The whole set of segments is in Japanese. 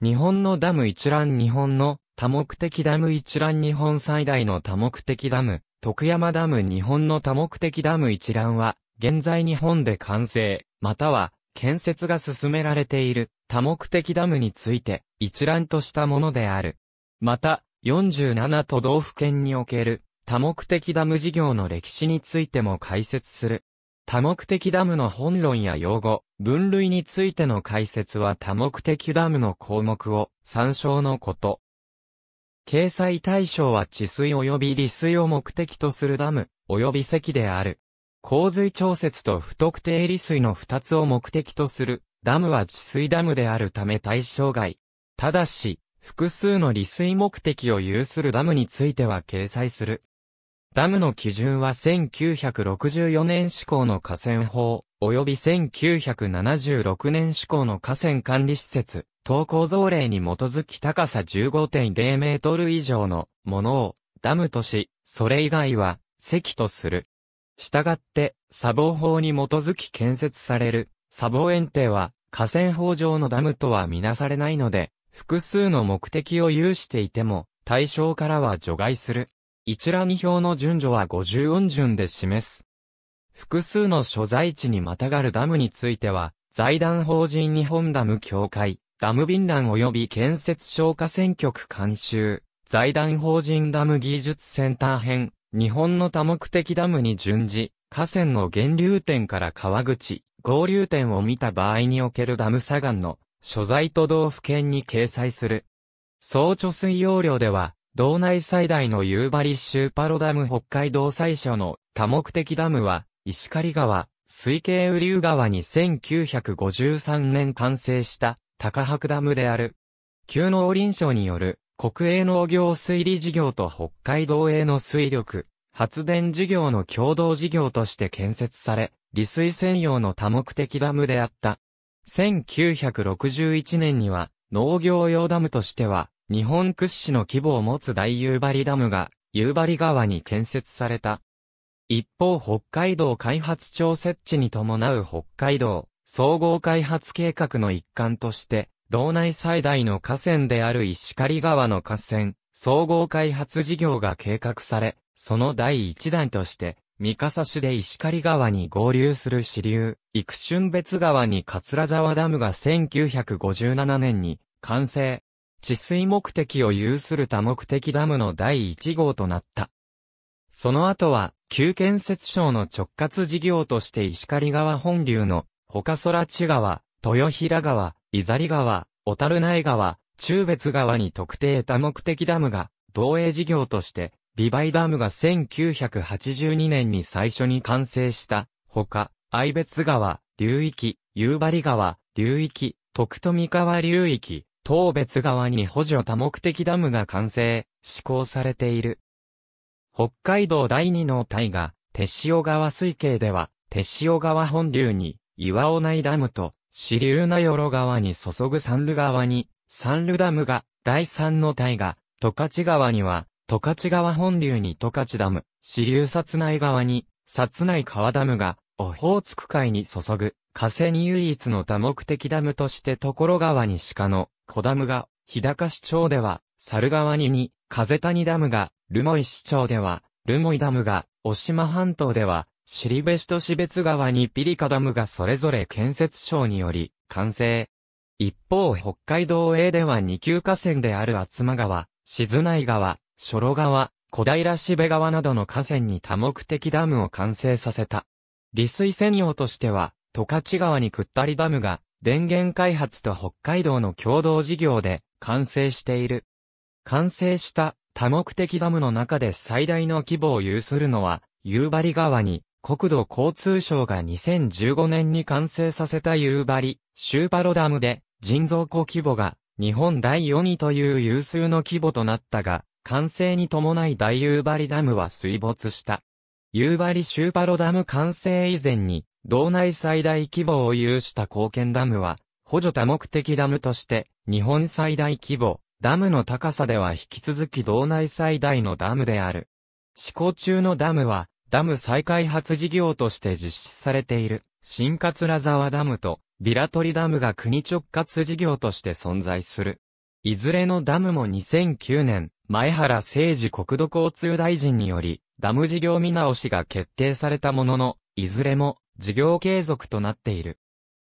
日本のダム一覧日本の多目的ダム一覧日本最大の多目的ダム、徳山ダム日本の多目的ダム一覧は、現在日本で完成、または建設が進められている多目的ダムについて一覧としたものである。また、47都道府県における多目的ダム事業の歴史についても解説する多目的ダムの本論や用語、分類についての解説は多目的ダムの項目を参照のこと。掲載対象は治水及び利水を目的とするダム、及び石である。洪水調節と不特定利水の二つを目的とするダムは治水ダムであるため対象外。ただし、複数の利水目的を有するダムについては掲載する。ダムの基準は1964年施行の河川法、及び1976年施行の河川管理施設、登校。造令に基づき高さ15.0メートル以上のものをダムとし、それ以外は石とする。したがって、砂防法に基づき建設される砂防園庭は河川法上のダムとはみなされないので、複数の目的を有していても対象からは除外する。一覧表の順序は五十音順で示す。複数の所在地にまたがるダムについては、財団法人日本ダム協会、ダム便覧及び建設消火選挙区監修、財団法人ダム技術センター編、日本の多目的ダムに準じ、河川の源流点から川口、合流点を見た場合におけるダム砂岩の所在都道府県に掲載する。総貯水容量では、道内最大の夕張州パロダム北海道最初の多目的ダムは、石狩川、水系雨竜川に1953年完成した高白ダムである。旧農林省による国営農業水利事業と北海道営の水力、発電事業の共同事業として建設され、利水専用の多目的ダムであった。1961年には農業用ダムとしては日本屈指の規模を持つ大夕張ダムが、夕張川に建設された。一方北海道開発庁設置に伴う北海道総合開発計画の一環として、道内最大の河川である石狩川の河川、総合開発事業が計画され、その第一弾として、三笠市で石狩川に合流する支流、育春別川に桂沢ダムが1957年に完成、治水目的を有する多目的ダムの第1号となった。その後は、旧建設省の直轄事業として石狩川本流の、他空地川、豊平川、伊ザ川、小樽内川、中別川に特定多目的ダムが、防衛事業として、ビバイダムが1982年に最初に完成した、ほか、愛別川、流域、夕張川、流域、徳富川流域、東別川に補助多目的ダムが完成、施行されている。北海道第二の大河、手塩川水系では、手塩川本流に、岩尾内ダムと、支流なよろ川に注ぐ三流川に、三流ダムが、第三の大河、十勝川には、十勝川本流に十勝ダム、支流札内川に、札内川ダムが、オホーツク海に注ぐ、河川唯一の多目的ダムとして所川に鹿の小ダムが、日高市町では、猿川にに、風谷ダムが、留萌市町では、留萌ダムが、渡島半島では、尻部市と市別川にピリカダムがそれぞれ建設省により、完成。一方、北海道 A では二級河川である厚間川、静内川、諸路川、小平標川などの河川に多目的ダムを完成させた。利水専用としては、十勝川にくったりダムが、電源開発と北海道の共同事業で完成している。完成した多目的ダムの中で最大の規模を有するのは、夕張川に国土交通省が2015年に完成させた夕張、シューパロダムで人造湖規模が日本第4位という有数の規模となったが、完成に伴い大夕張ダムは水没した。夕張シューパロダム完成以前に、道内最大規模を有した貢献ダムは、補助多目的ダムとして、日本最大規模、ダムの高さでは引き続き道内最大のダムである。施行中のダムは、ダム再開発事業として実施されている、新桂沢ダムと、ビラトリダムが国直轄事業として存在する。いずれのダムも2009年、前原誠治国土交通大臣により、ダム事業見直しが決定されたものの、いずれも事業継続となっている。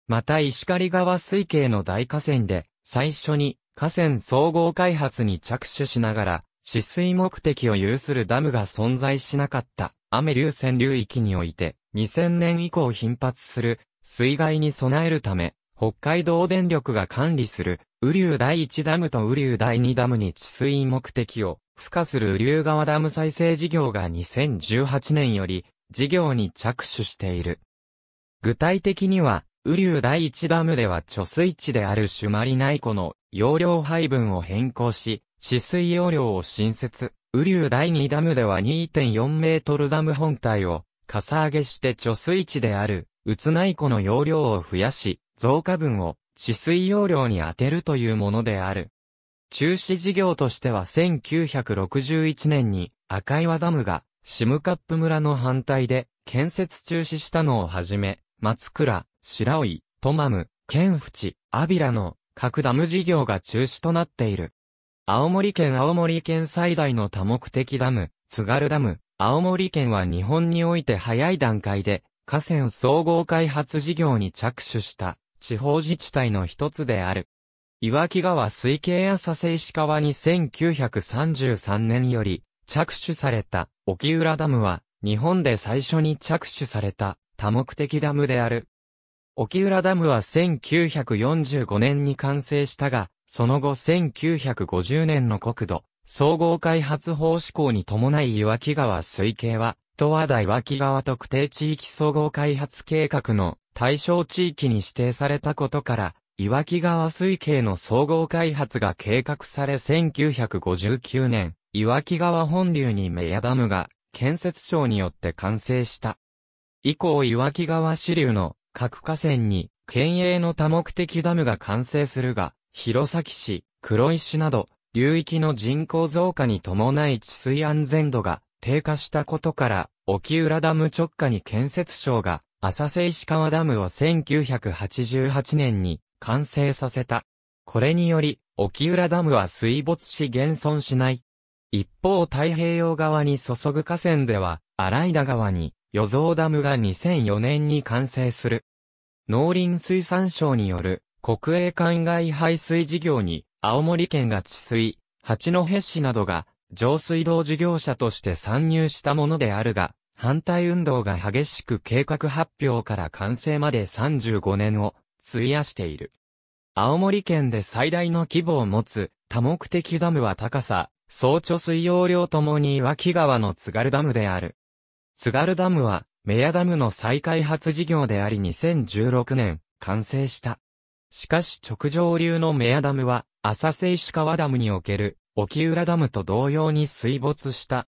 また石狩川水系の大河川で、最初に河川総合開発に着手しながら、治水目的を有するダムが存在しなかった雨流線流域において、2000年以降頻発する水害に備えるため、北海道電力が管理する、雨竜第1ダムと雨竜第2ダムに治水目的を付加する雨竜川ダム再生事業が2018年より事業に着手している。具体的には、雨竜第一ダムでは貯水池である朱鞠内湖の容量配分を変更し、止水容量を新設。雨竜第二ダムでは2.4メートルダム本体を、かさ上げして貯水池である、宇都内湖の容量を増やし、増加分を、止水容量に充てるというものである。中止事業としては1961年に赤岩ダムがシムカップ村の反対で、建設中止したのをはじめ、松倉、白井、トマム、県淵、アビラの各ダム事業が中止となっている。青森県青森県最大の多目的ダム、津軽ダム、青森県は日本において早い段階で、河川総合開発事業に着手した地方自治体の一つである。岩木川水系や佐世石川に1933年より着手された沖浦ダムは、日本で最初に着手された多目的ダムである。沖浦ダムは1945年に完成したが、その後1950年の国土、総合開発法施行に伴い岩木川水系は、十和田岩木川特定地域総合開発計画の対象地域に指定されたことから、岩木川水系の総合開発が計画され1959年、岩木川本流にメヤダムが建設省によって完成した。以降岩木川支流の各河川に県営の多目的ダムが完成するが、弘前市、黒石など、流域の人口増加に伴い治水安全度が低下したことから、沖浦ダム直下に建設省が、浅瀬石川ダムを1988年に完成させた。これにより、沖浦ダムは水没し現存しない一方太平洋側に注ぐ河川では、荒井田川に、余蔵ダムが2004年に完成する。農林水産省による国営灌漑排水事業に、青森県が治水、八戸市などが、上水道事業者として参入したものであるが、反対運動が激しく計画発表から完成まで35年を費やしている。青森県で最大の規模を持つ多目的ダムは高さ総貯水容量ともに岩木川の津軽ダムである。津軽ダムは、メヤダムの再開発事業であり2016年、完成した。しかし直上流のメヤダムは、浅瀬石川ダムにおける、沖浦ダムと同様に水没した。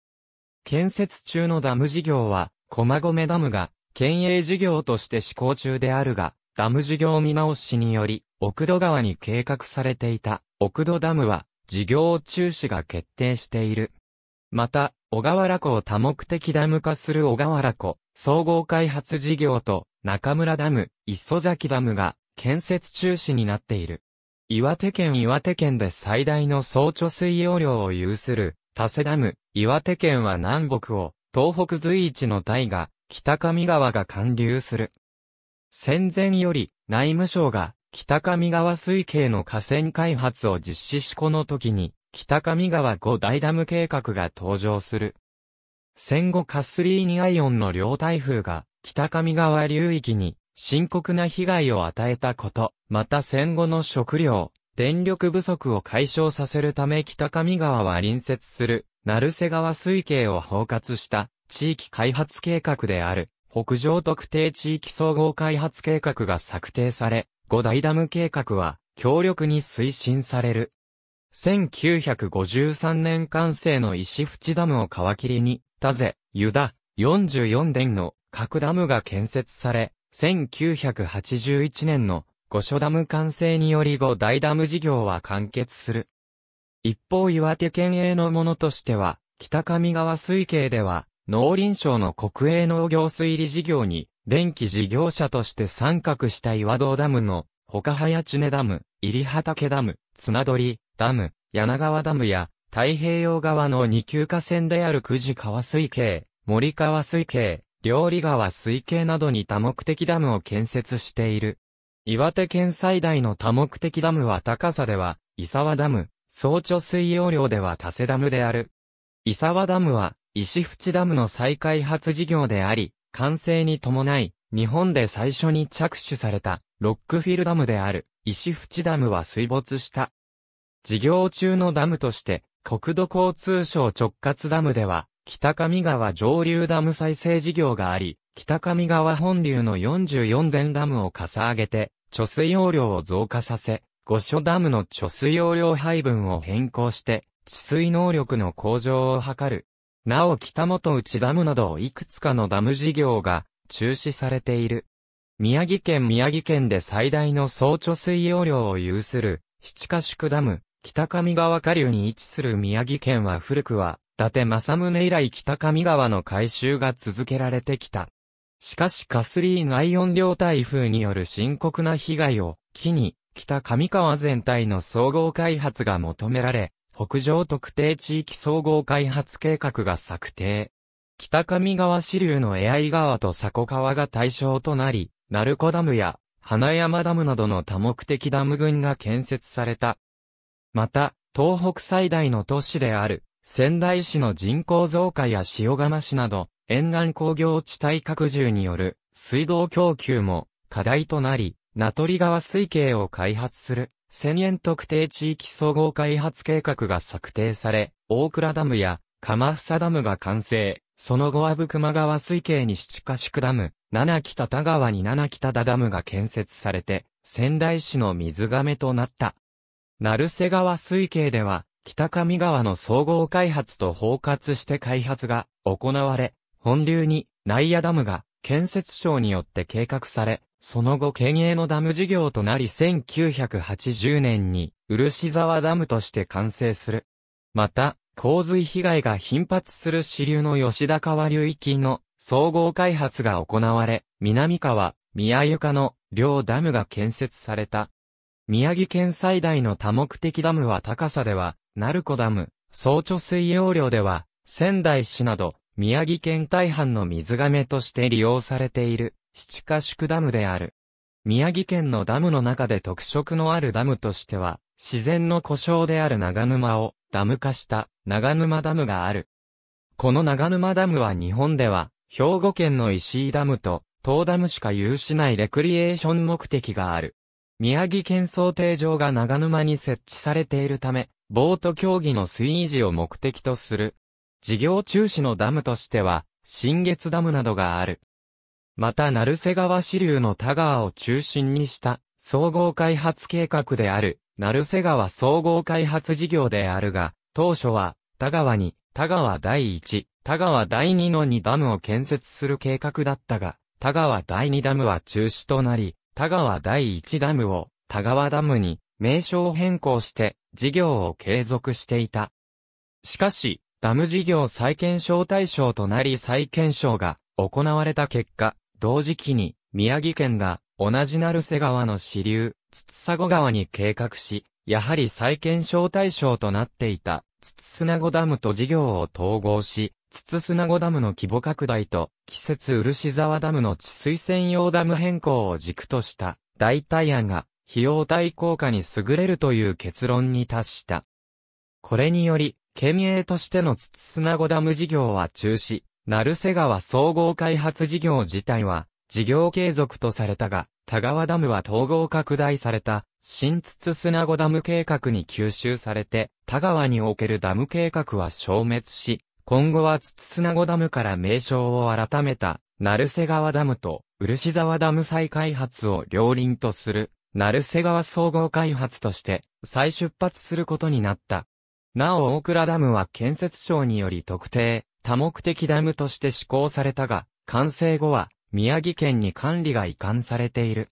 建設中のダム事業は、駒込ダムが、県営事業として施行中であるが、ダム事業見直しにより、奥戸川に計画されていた、奥戸ダムは、事業中止が決定している。また、小河原湖を多目的ダム化する小河原湖総合開発事業と中村ダム、磯崎ダムが建設中止になっている。岩手県岩手県で最大の総貯水容量を有する、多瀬ダム、岩手県は南北を、東北随一の大河、北上川が貫流する。戦前より、内務省が、北上川水系の河川開発を実施しこの時に、北上川五大ダム計画が登場する。戦後カスリーニアイオンの両台風が、北上川流域に深刻な被害を与えたこと、また戦後の食料、電力不足を解消させるため北上川は隣接する、成瀬川水系を包括した地域開発計画である、北上特定地域総合開発計画が策定され、五大ダム計画は強力に推進される。1953年完成の石淵ダムを皮切りに、田瀬、湯田、44殿の各ダムが建設され、1981年の五所ダム完成により五大ダム事業は完結する。一方岩手県営のものとしては、北上川水系では、農林省の国営農業水利事業に電気事業者として参画した岩堂ダムの、はやち根ダム、入畑ダム、綱取ダム、柳川ダムや、太平洋側の二級河川である久慈川水系、森川水系、料理川水系などに多目的ダムを建設している。岩手県最大の多目的ダムは高さでは、伊沢ダム、総貯水容量では多瀬ダムである。伊沢ダムは、石淵ダムの再開発事業であり、完成に伴い、日本で最初に着手された、ロックフィルダムである、石淵ダムは水没した。事業中のダムとして、国土交通省直轄ダムでは、北上川上流ダム再生事業があり、北上川本流の44電ダムをかさ上げて、貯水容量を増加させ、五所ダムの貯水容量配分を変更して、治水能力の向上を図るなお北本内ダムなどいくつかのダム事業が中止されている。宮城県宮城県で最大の総貯水容量を有する七ヶ宿ダム、北上川下流に位置する宮城県は古くは、伊達政宗以来北上川の改修が続けられてきた。しかしカスリーンアイオン領台風による深刻な被害を機に、北上川全体の総合開発が求められ、北上特定地域総合開発計画が策定。北上川支流の江合川と迫川が対象となり、鳴子ダムや花山ダムなどの多目的ダム群が建設された。また、東北最大の都市である仙台市の人口増加や塩釜市など、沿岸工業地帯拡充による水道供給も課題となり、名取川水系を開発する千円特定地域総合開発計画が策定され、大倉ダムや、鎌房ダムが完成、その後阿武隈川水系に七ヶ宿ダム、七北田川に七北田ダムが建設されて、仙台市の水亀となった。成瀬川水系では、北上川の総合開発と包括して開発が行われ、本流に内野ダムが建設省によって計画され、その後県営のダム事業となり1980年に漆沢ダムとして完成する。また、洪水被害が頻発する支流の吉田川流域の総合開発が行われ、南川、宮床の両ダムが建設された。宮城県最大の多目的ダムは高さでは、鳴子ダム、総貯水容量では、仙台市など、宮城県大半の水亀として利用されている。七ヶ宿ダムである。宮城県のダムの中で特色のあるダムとしては、自然の故障である長沼をダム化した長沼ダムがある。この長沼ダムは日本では、兵庫県の石井ダムと、東ダムしか有しないレクリエーション目的がある。宮城県想定場が長沼に設置されているため、ボート競技の水維持を目的とする。事業中止のダムとしては、新月ダムなどがある。また鳴瀬川支流の田川を中心にした総合開発計画である、鳴瀬川総合開発事業であるが、当初は田川に田川第一、田川第二の二ダムを建設する計画だったが、田川第二ダムは中止となり、田川第一ダムを田川ダムに名称変更して事業を継続していた。しかし、ダム事業再検証対象となり再検証が行われた結果、同時期に、宮城県が、同じ成瀬川の支流、筒佐川に計画し、やはり再検証対象となっていた、筒砂子ダムと事業を統合し、筒砂子ダムの規模拡大と、季節漆沢ダムの治水専用ダム変更を軸とした、代替案が、費用対効果に優れるという結論に達した。これにより、県営としての筒砂子ダム事業は中止、成瀬川総合開発事業自体は、事業継続とされたが、田川ダムは統合拡大された、新津砂子ダム計画に吸収されて、田川におけるダム計画は消滅し、今後は津砂子ダムから名称を改めた、成瀬川ダムと、漆沢ダム再開発を両輪とする、成瀬川総合開発として、再出発することになった。なお大倉ダムは建設省により特定、多目的ダムとして施行されたが、完成後は、宮城県に管理が移管されている。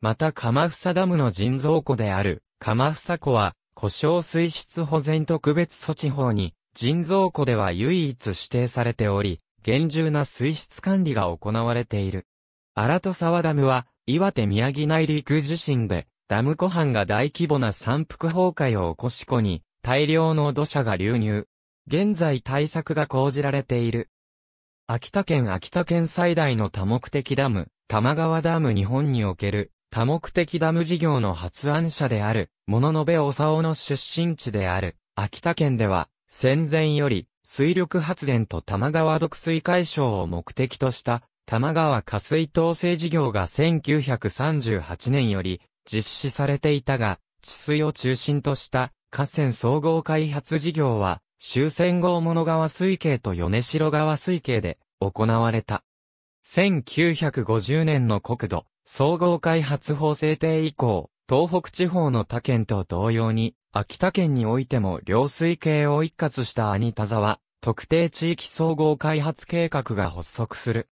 また、釜房ダムの人造湖である、釜房湖は、故障水質保全特別措置法に、人造湖では唯一指定されており、厳重な水質管理が行われている。荒戸沢ダムは、岩手宮城内陸地震で、ダム湖畔が大規模な山腹崩壊を起こし湖に、大量の土砂が流入。現在対策が講じられている。秋田県秋田県最大の多目的ダム、玉川ダム日本における多目的ダム事業の発案者である、物の部長尾の出身地である、秋田県では、戦前より、水力発電と玉川独水解消を目的とした、玉川下水統制事業が1938年より実施されていたが、治水を中心とした河川総合開発事業は終戦後物川水系と米城川水系で行われた。1950年の国土総合開発法制定以降、東北地方の他県と同様に、秋田県においても両水系を一括した兄田沢、特定地域総合開発計画が発足する。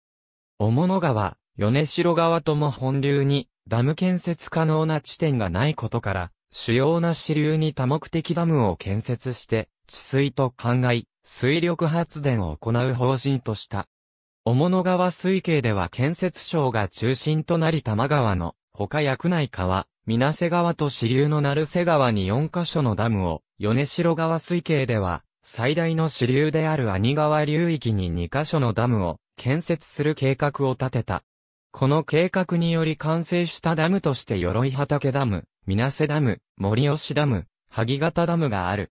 小物川、米城川とも本流に、ダム建設可能な地点がないことから、主要な支流に多目的ダムを建設して、治水と灌漑、水力発電を行う方針とした。小物川水系では建設省が中心となり多摩川の、他薬内川、水瀬川と支流の成瀬川に4カ所のダムを、米城川水系では、最大の支流である兄川流域に2カ所のダムを建設する計画を立てた。この計画により完成したダムとして鎧畑ダム、水瀬ダム、森吉ダム、萩形ダムがある。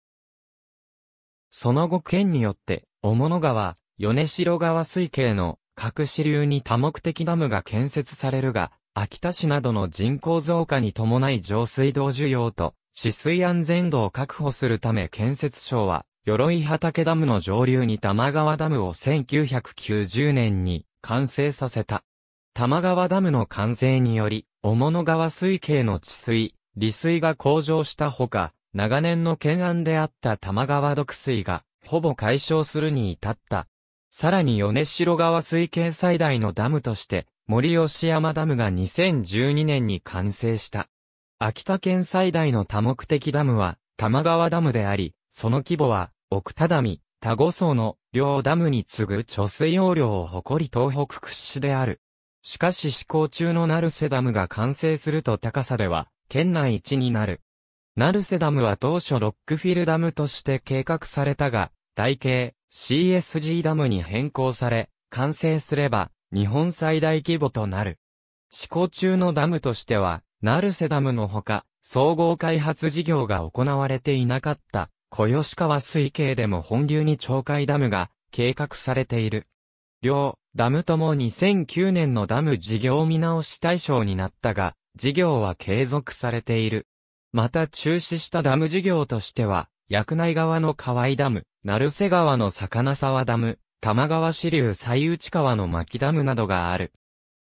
その後県によって、小物川、米城川水系の各支流に多目的ダムが建設されるが、秋田市などの人口増加に伴い上水道需要と、治水安全度を確保するため建設省は、鎧畑ダムの上流に玉川ダムを1990年に完成させた。玉川ダムの完成により、小物川水系の治水、利水が向上したほか、長年の懸案であった玉川毒水が、ほぼ解消するに至った。さらに米城川水系最大のダムとして、森吉山ダムが2012年に完成した。秋田県最大の多目的ダムは、玉川ダムであり、その規模は、奥多見、田五層の両ダムに次ぐ貯水容量を誇り東北屈指である。しかし施行中の成瀬ダムが完成すると高さでは、県内一になる。ナルセダムは当初ロックフィルダムとして計画されたが、台形 CSG ダムに変更され、完成すれば日本最大規模となる。施行中のダムとしては、ナルセダムのほか、総合開発事業が行われていなかった、小吉川水系でも本流に懲海ダムが計画されている。両、ダムとも2009年のダム事業見直し対象になったが、事業は継続されている。また中止したダム事業としては、薬内川の河合ダム、成瀬川の魚沢ダム、玉川支流西内川の牧ダムなどがある。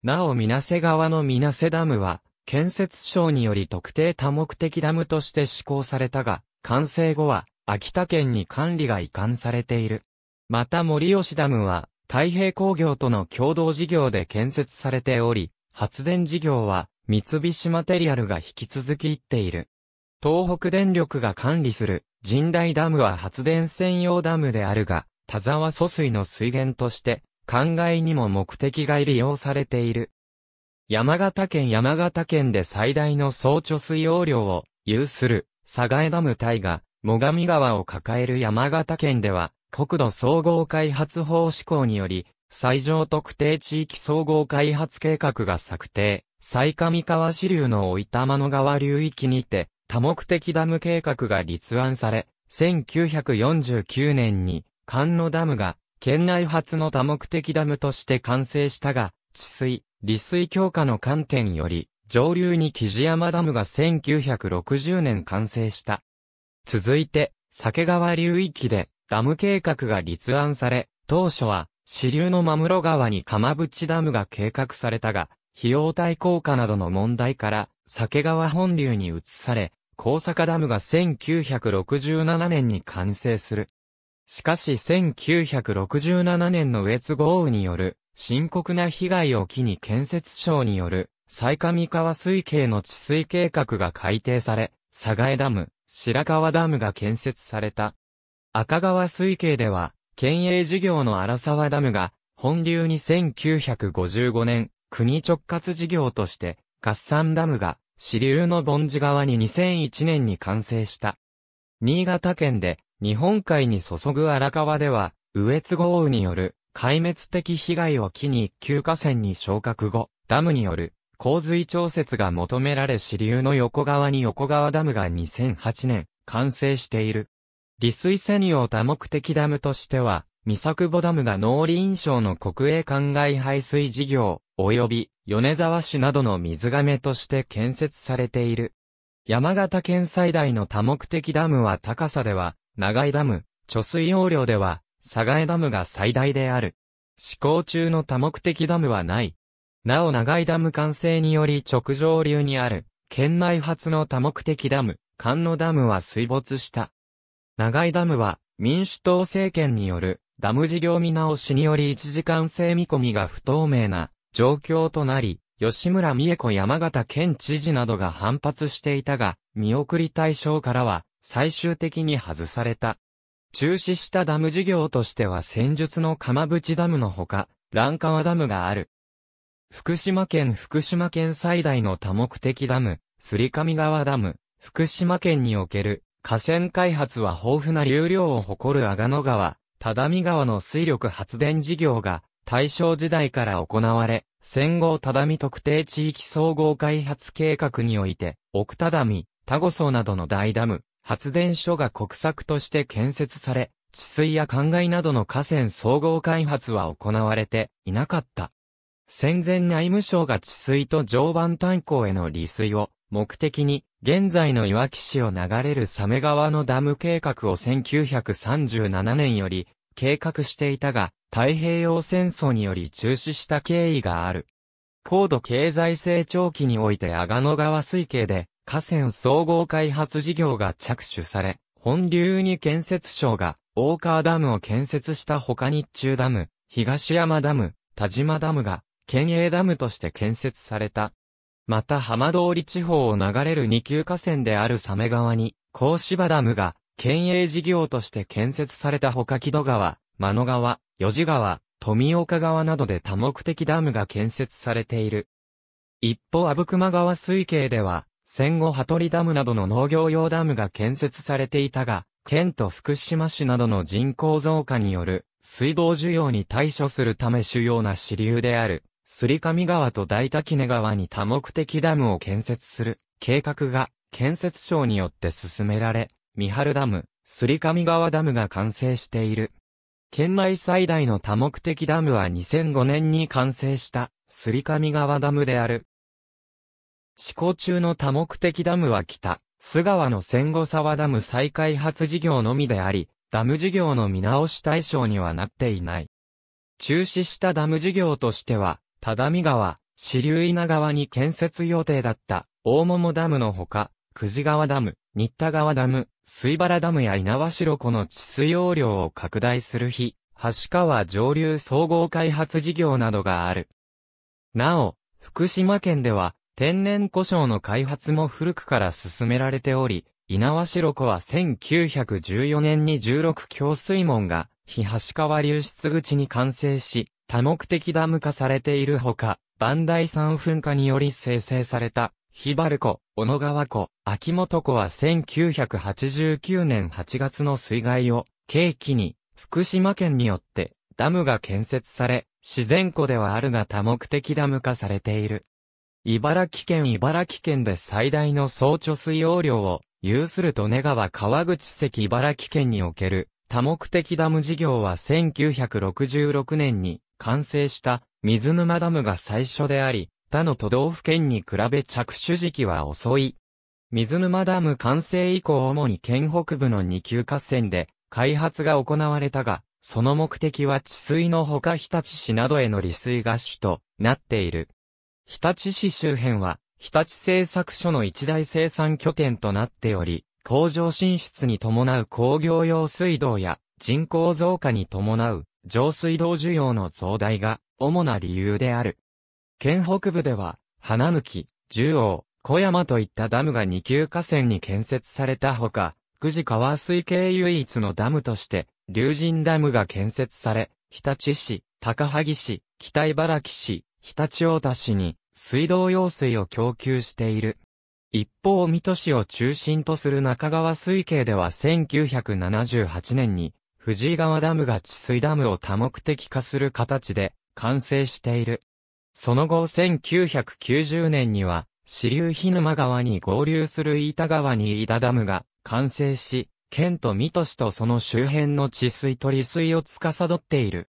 なお水瀬川の水瀬ダムは、建設省により特定多目的ダムとして施行されたが、完成後は、秋田県に管理が移管されている。また森吉ダムは、太平工業との共同事業で建設されており、発電事業は、三菱マテリアルが引き続き行っている。東北電力が管理する神代ダムは発電専用ダムであるが、田沢疎水の水源として、灌漑にも目的が利用されている。山形県山形県で最大の総貯水容量を有する佐賀江ダム隊が、最上川を抱える山形県では、国土総合開発法施行により、最上特定地域総合開発計画が策定、最上川支流のいた間の川流域にて、多目的ダム計画が立案され、1949年に、関野ダムが、県内初の多目的ダムとして完成したが、治水、利水強化の観点より、上流に木地山ダムが1960年完成した。続いて、酒川流域で、ダム計画が立案され、当初は、支流の真室川に釜淵ダムが計画されたが、費用対効果などの問題から、酒川本流に移され、高坂ダムが1967年に完成する。しかし1967年のウ越豪雨による深刻な被害を機に建設省による最上川水系の治水計画が改定され、佐賀江ダム、白川ダムが建設された。赤川水系では、県営事業の荒沢ダムが、本流に1955年、国直轄事業として、合算ダムが支流の盆地側に2001年に完成した。新潟県で日本海に注ぐ荒川では、羽越豪雨による壊滅的被害を機に急河川に昇格後、ダムによる洪水調節が求められ支流の横側に横川ダムが2008年完成している。利水専用多目的ダムとしては、三作保ダムが農林省の国営灌漑排水事業、及び米沢市などの水亀として建設されている。山形県最大の多目的ダムは高さでは、長井ダム、貯水容量では、佐賀江ダムが最大である。施行中の多目的ダムはない。なお長井ダム完成により直上流にある、県内初の多目的ダム、関野ダムは水没した。長井ダムは、民主党政権による、ダム事業見直しにより1時間制見込みが不透明な、状況となり、吉村美恵子山形県知事などが反発していたが、見送り対象からは最終的に外された。中止したダム事業としては戦術の釜淵ダムのほか、蘭川ダムがある。福島県福島県最大の多目的ダム、すか上川ダム、福島県における河川開発は豊富な流量を誇る阿賀野川、只見川の水力発電事業が大正時代から行われ、戦後只見特定地域総合開発計画において、奥只見、田子層などの大ダム、発電所が国策として建設され、治水や灌漑などの河川総合開発は行われていなかった。戦前内務省が治水と常磐炭鉱への利水を目的に、現在のいわき市を流れるメ川のダム計画を1937年より計画していたが、太平洋戦争により中止した経緯がある。高度経済成長期において阿賀野川水系で河川総合開発事業が着手され、本流に建設省が大川ダムを建設した他日中ダム、東山ダム、田島ダムが県営ダムとして建設された。また浜通り地方を流れる二級河川である鮫川に、甲芝ダムが県営事業として建設された他木戸川、真野川、四字川、富岡川などで多目的ダムが建設されている。一方、阿武隈川水系では、戦後羽鳥ダムなどの農業用ダムが建設されていたが、県と福島市などの人口増加による水道需要に対処するため主要な支流である、すり上川と大滝根川に多目的ダムを建設する計画が建設省によって進められ、三春ダム、すり上川ダムが完成している。県内最大の多目的ダムは2005年に完成した、すり上川ダムである。施行中の多目的ダムは北、須川の千後沢ダム再開発事業のみであり、ダム事業の見直し対象にはなっていない。中止したダム事業としては、只見川、支流稲川に建設予定だった、大桃ダムのほか、久慈川ダム、新田川ダム、水原ダムや稲葉城湖の治水容量を拡大する日、橋川上流総合開発事業などがある。なお、福島県では、天然故障の開発も古くから進められており、稲葉城湖は1914年に16強水門が、日橋川流出口に完成し、多目的ダム化されているほか、万代山噴火により生成されたひばる湖、小野川湖、秋元湖は1989年8月の水害を契機に福島県によってダムが建設され、自然湖ではあるが多目的ダム化されている。茨城県茨城県で最大の総貯水容量を有すると根川川口関茨城県における多目的ダム事業は1966年に完成した水沼ダムが最初であり、他の都道府県に比べ着手時期は遅い。水沼ダム完成以降主に県北部の2級河川で開発が行われたが、その目的は治水のほか日立市などへの利水が主となっている。日立市周辺は日立製作所の一大生産拠点となっており、工場進出に伴う工業用水道や人口増加に伴う上水道需要の増大が主な理由である。県北部では、花抜、き、十王、小山といったダムが二級河川に建設されたほか、久慈川水系唯一のダムとして、龍神ダムが建設され、日立市、高萩市、北茨城市、日立大田市に水道用水を供給している。一方、水戸市を中心とする中川水系では1978年に、藤井川ダムが治水ダムを多目的化する形で完成している。その後1990年には、支流日沼川に合流する飯田川に飯田ダムが完成し、県と水戸市とその周辺の治水と利水を司っている。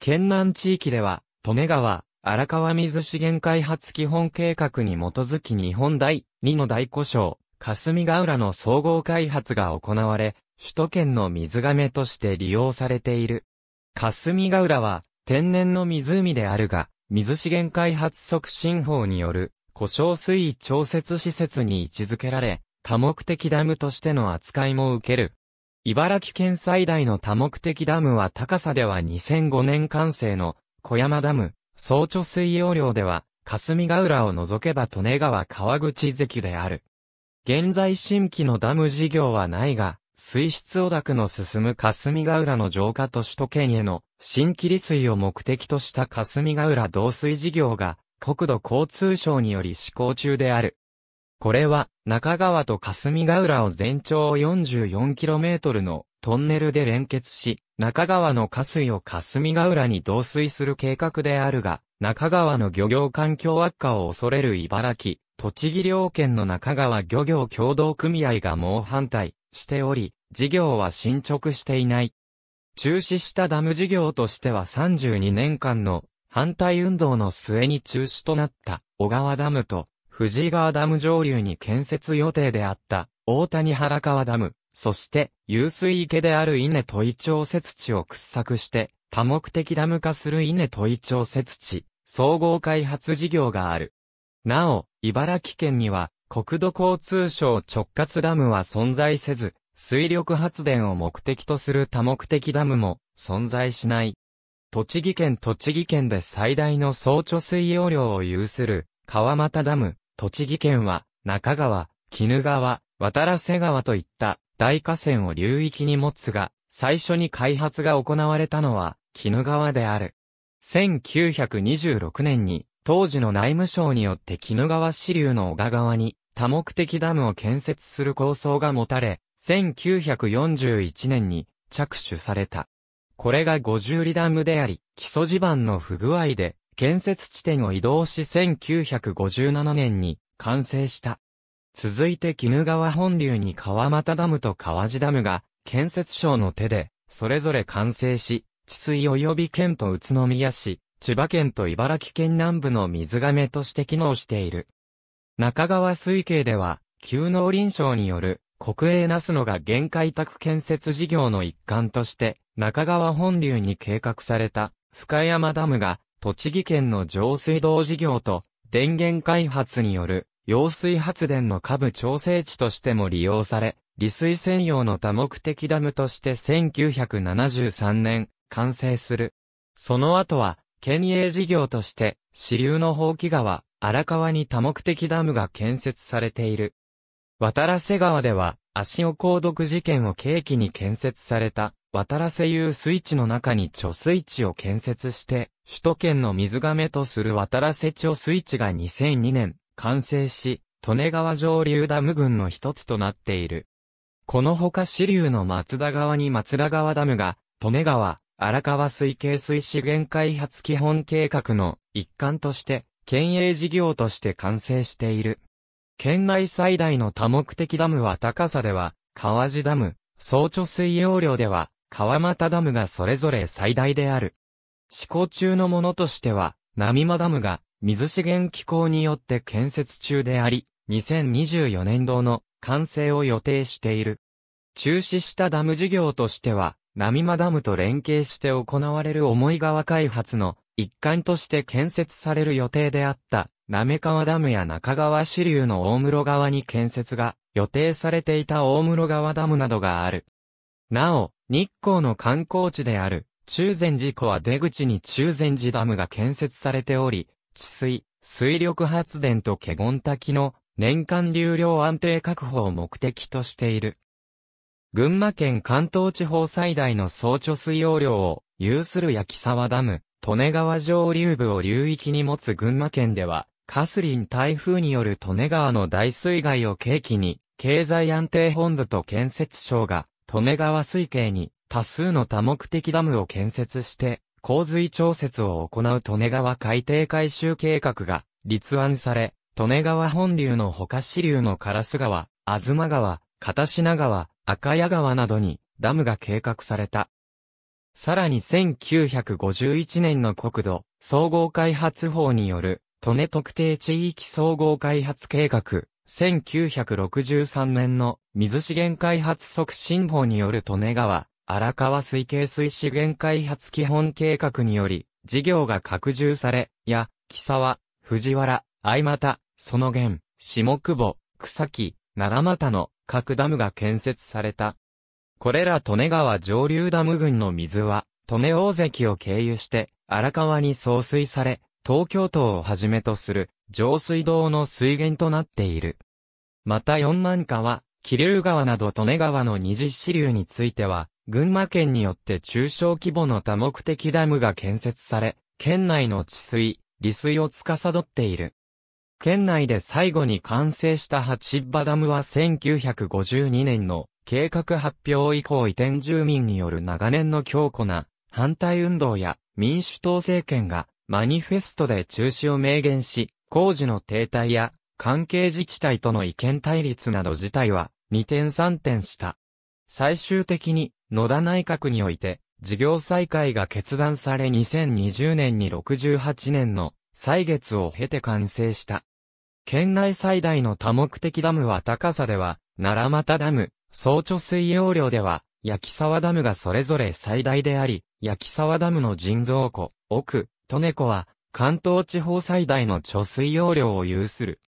県南地域では、利根川、荒川水資源開発基本計画に基づき日本第2の大古省、霞ヶ浦の総合開発が行われ、首都圏の水亀として利用されている。霞ヶ浦は天然の湖であるが、水資源開発促進法による故障水位調節施設に位置づけられ、多目的ダムとしての扱いも受ける。茨城県最大の多目的ダムは高さでは2005年完成の小山ダム、総貯水容量では霞ヶ浦を除けば利根川川口関である。現在新規のダム事業はないが、水質汚濁の進む霞ヶ浦の浄化と首都圏への新規利水を目的とした霞ヶ浦導水事業が国土交通省により施行中である。これは中川と霞ヶ浦を全長 44km のトンネルで連結し、中川の河水を霞ヶ浦に導水する計画であるが、中川の漁業環境悪化を恐れる茨城、栃木両県の中川漁業協同組合が猛反対。しており、事業は進捗していない。中止したダム事業としては32年間の反対運動の末に中止となった小川ダムと藤川ダム上流に建設予定であった大谷原川ダム、そして湧水池である稲戸井調節地を掘削して多目的ダム化する稲戸井調節地総合開発事業がある。なお、茨城県には国土交通省直轄ダムは存在せず、水力発電を目的とする多目的ダムも存在しない。栃木県栃木県で最大の総貯水容量を有する川又ダム、栃木県は中川、鬼怒川、渡ら瀬川といった大河川を流域に持つが、最初に開発が行われたのは鬼怒川である。1926年に当時の内務省によって鬼怒川支流の小川に多目的ダムを建設する構想が持たれ、1941年に着手された。これが五十里ダムであり、基礎地盤の不具合で、建設地点を移動し1957年に完成した。続いて鬼怒川本流に川又ダムと川地ダムが、建設省の手で、それぞれ完成し、治水及び県と宇都宮市、千葉県と茨城県南部の水亀として機能している。中川水系では、旧農林省による国営ナスのが限界宅建設事業の一環として、中川本流に計画された深山ダムが、栃木県の上水道事業と、電源開発による、揚水発電の下部調整地としても利用され、利水専用の多目的ダムとして1973年、完成する。その後は、県営事業として、支流の放棄川、荒川に多目的ダムが建設されている。渡良瀬川では、足尾鉱毒事件を契機に建設された、渡良瀬遊水地の中に貯水池を建設して、首都圏の水亀とする渡良瀬貯水池が2002年、完成し、利根川上流ダム群の一つとなっている。このほか支流の松田川に松田川ダムが、利根川、荒川水系水資源開発基本計画の一環として、県営事業として完成している。県内最大の多目的ダムは高さでは、川地ダム、総貯水容量では、川又ダムがそれぞれ最大である。施行中のものとしては、波間ダムが水資源機構によって建設中であり、2024年度の完成を予定している。中止したダム事業としては、波間ダムと連携して行われる思い川開発の一環として建設される予定であった、滑川ダムや中川支流の大室川に建設が予定されていた大室川ダムなどがある。なお、日光の観光地である中禅寺湖は出口に中禅寺ダムが建設されており、治水、水力発電と華厳滝の年間流量安定確保を目的としている。群馬県関東地方最大の総貯水容量を有する焼沢ダム、利根川上流部を流域に持つ群馬県では、カスリン台風による利根川の大水害を契機に、経済安定本部と建設省が、利根川水系に多数の多目的ダムを建設して、洪水調節を行う利根川海底改修計画が立案され、利根川本流の他支流の烏川、吾妻川、片品川、赤谷川などにダムが計画された。さらに1951年の国土総合開発法による、利根特定地域総合開発計画、1963年の水資源開発促進法による利根川、荒川水系水資源開発基本計画により、事業が拡充され、や、木沢、藤原、相又、その源、下久保、草木、奈良又の各ダムが建設された。これら利根川上流ダム群の水は、利根大関を経由して、荒川に送水され、東京都をはじめとする上水道の水源となっている。また四万川、気流川など利根川の二次支流については、群馬県によって中小規模の多目的ダムが建設され、県内の治水、利水を司っている。県内で最後に完成した八場ダムは1952年の計画発表以降移転住民による長年の強固な反対運動や民主党政権がマニフェストで中止を明言し、工事の停滞や関係自治体との意見対立など自体は二点三点した。最終的に野田内閣において事業再開が決断され2020年に68年の歳月を経て完成した。県内最大の多目的ダムは高さでは、奈良又ダム、総貯水容量では、焼沢ダムがそれぞれ最大であり、焼沢ダムの人造湖、奥、利ネ湖は、関東地方最大の貯水容量を有する。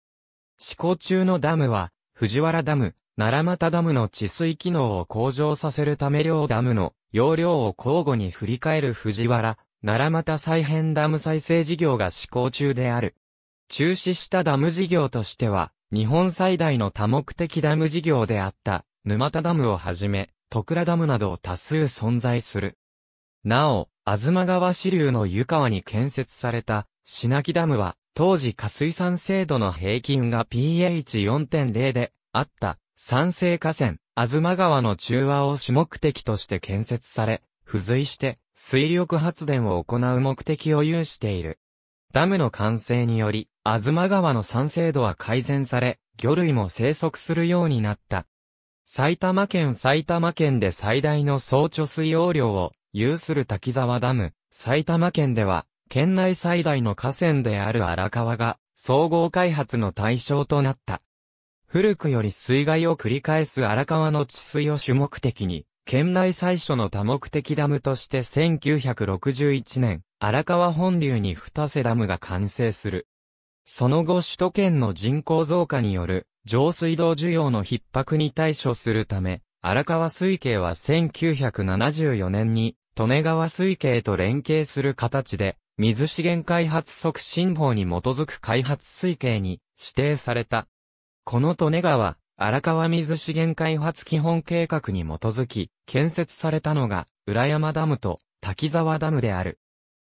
施行中のダムは、藤原ダム、奈良又ダムの治水機能を向上させるため両ダムの容量を交互に振り返る藤原、奈良又再編ダム再生事業が施行中である。中止したダム事業としては、日本最大の多目的ダム事業であった、沼田ダムをはじめ、戸倉ダムなど多数存在する。なお、東川支流の湯川に建設された、品木ダムは、当時下水酸性度の平均が pH4.0 で、あった、酸性河川、東川の中和を主目的として建設され、付随して、水力発電を行う目的を有している。ダムの完成により、東川の酸性度は改善され、魚類も生息するようになった。埼玉県埼玉県で最大の総貯水容量を有する滝沢ダム。埼玉県では、県内最大の河川である荒川が、総合開発の対象となった。古くより水害を繰り返す荒川の治水を主目的に、県内最初の多目的ダムとして1961年、荒川本流に二瀬ダムが完成する。その後首都圏の人口増加による上水道需要の逼迫に対処するため、荒川水系は1974年に、利根川水系と連携する形で、水資源開発促進法に基づく開発水系に指定された。この利根川、荒川水資源開発基本計画に基づき、建設されたのが、浦山ダムと滝沢ダムである。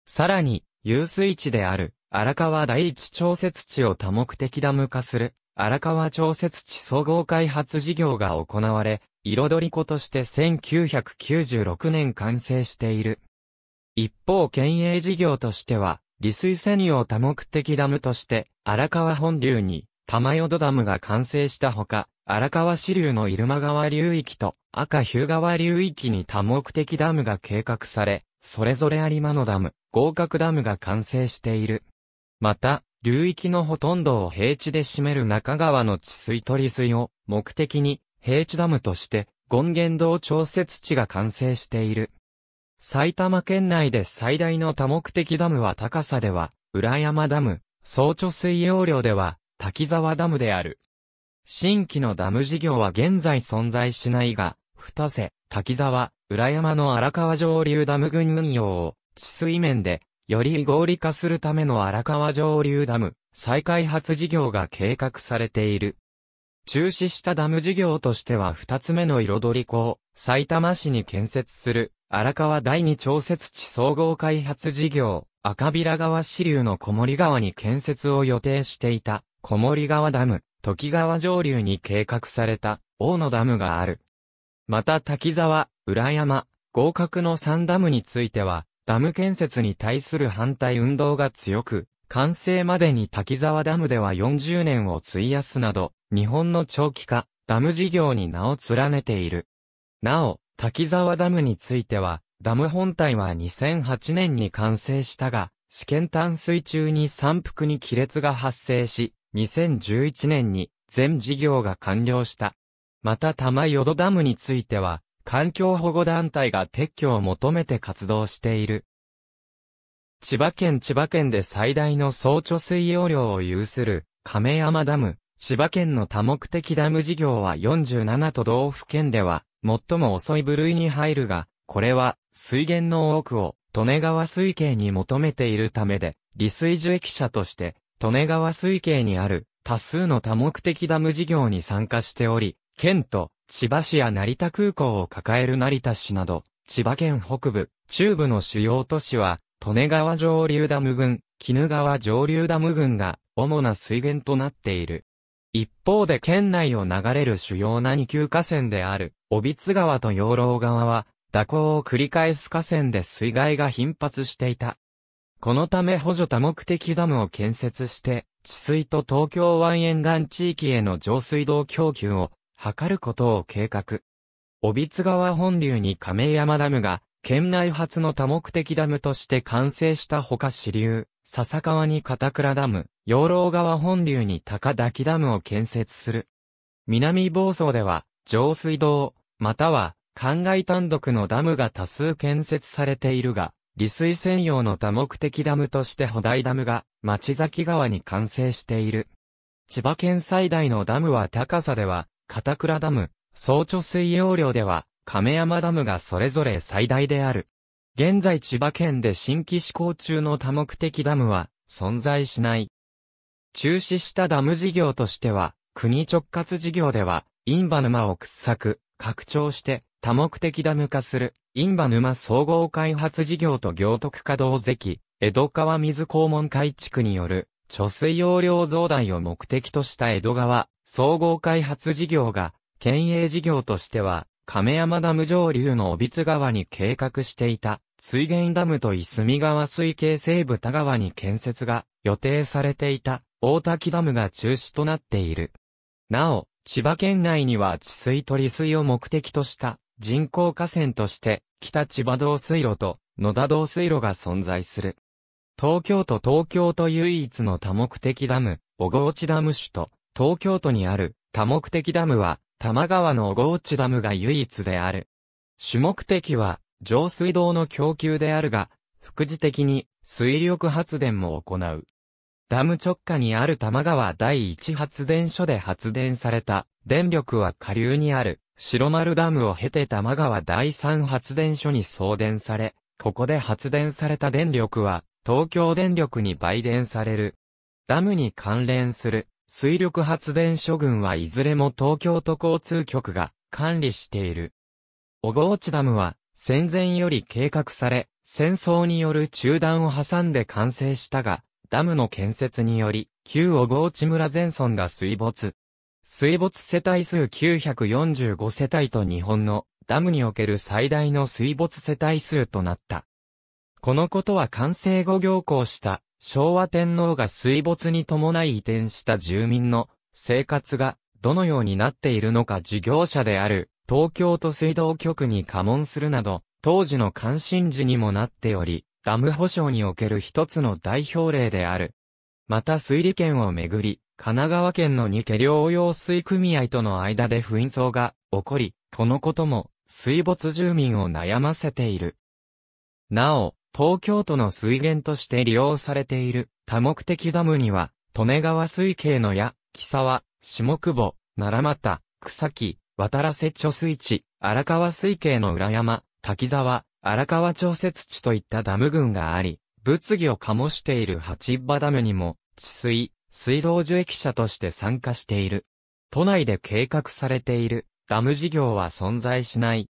さらに、遊水地である、荒川第一調節地を多目的ダム化する、荒川調節地総合開発事業が行われ、彩り子として1996年完成している。一方県営事業としては、利水専用多目的ダムとして、荒川本流に、玉淀ダムが完成したほか、荒川支流の入間川流域と赤日向川流域に多目的ダムが計画され、それぞれ有馬のダム、合格ダムが完成している。また、流域のほとんどを平地で占める中川の治水取水を目的に平地ダムとして権現道調節地が完成している。埼玉県内で最大の多目的ダムは高さでは、浦山ダム、総貯水容量では、滝沢ダムである。新規のダム事業は現在存在しないが、二瀬、滝沢、浦山の荒川上流ダム群運用を、治水面でより合理化するための荒川上流ダム再開発事業が計画されている。中止したダム事業としては2つ目の彩り港、埼玉市に建設する荒川第二調節地総合開発事業、赤平川支流の小森川に建設を予定していた小森川ダム、時川上流に計画された大野ダムがある。また滝沢、浦山、合格の三ダムについては、ダム建設に対する反対運動が強く、完成までに滝沢ダムでは40年を費やすなど、日本の長期化、ダム事業に名を連ねている。なお、滝沢ダムについては、ダム本体は2008年に完成したが、試験淡水中に山腹に亀裂が発生し、2011年に全事業が完了した。また玉淀ダムについては、環境保護団体が撤去を求めて活動している。千葉県千葉県で最大の総貯水容量を有する亀山ダム、千葉県の多目的ダム事業は47都道府県では最も遅い部類に入るが、これは水源の多くを利根川水系に求めているためで、利水受益者として利根川水系にある多数の多目的ダム事業に参加しており、県と千葉市や成田空港を抱える成田市など、千葉県北部、中部の主要都市は、利根川上流ダム群、鬼怒川上流ダム群が主な水源となっている。一方で県内を流れる主要な二級河川である、小津川と養老川は、蛇行を繰り返す河川で水害が頻発していた。このため補助多目的ダムを建設して、治水と東京湾沿岸地域への上水道供給を図ることを計画。小津川本流に亀山ダムが、県内初の多目的ダムとして完成したほか支流、笹川に片倉ダム、養老川本流に高滝ダムを建設する。南房総では、上水道、または、灌漑単独のダムが多数建設されているが、利水専用の多目的ダムとして保大ダムが、町崎川に完成している。千葉県最大のダムは高さでは、片倉ダム、総貯水容量では、亀山ダムがそれぞれ最大である。現在千葉県で新規施行中の多目的ダムは、存在しない。中止したダム事業としては、国直轄事業では、インバ沼を掘削、拡張して、多目的ダム化する、インバ沼総合開発事業と行徳稼働関、江戸川水肛門改築による、貯水容量増大を目的とした江戸川、総合開発事業が、県営事業としては、亀山ダム上流の尾津川に計画していた、水源ダムとすみ川水系西部田川に建設が予定されていた大滝ダムが中止となっている。なお、千葉県内には治水と利水を目的とした人工河川として北千葉道水路と野田道水路が存在する。東京都東京都唯一の多目的ダム、小河内ダム首と東京都にある多目的ダムは、多摩川の小河内ダムが唯一である。主目的は、上水道の供給であるが、副次的に水力発電も行う。ダム直下にある多摩川第一発電所で発電された電力は下流にある白丸ダムを経て多摩川第三発電所に送電され、ここで発電された電力は東京電力に売電される。ダムに関連する水力発電所群はいずれも東京都交通局が管理している。小河内ダムは戦前より計画され、戦争による中断を挟んで完成したが、ダムの建設により、旧小河内村全村が水没。水没世帯数945世帯と日本のダムにおける最大の水没世帯数となった。このことは完成後行行した昭和天皇が水没に伴い移転した住民の生活がどのようになっているのか事業者である東京都水道局に過問するなど、当時の関心事にもなっており、ダム保障における一つの代表例である。また水利権をめぐり、神奈川県の二家両用水組合との間で紛争が起こり、このことも水没住民を悩ませている。なお、東京都の水源として利用されている多目的ダムには、利根川水系の矢、木沢、下久保、奈良又、草木、渡良瀬貯水池、荒川水系の裏山、滝沢、荒川調節地といったダム群があり、物議を醸している八場ダムにも、治水、水道樹液者として参加している。都内で計画されているダム事業は存在しない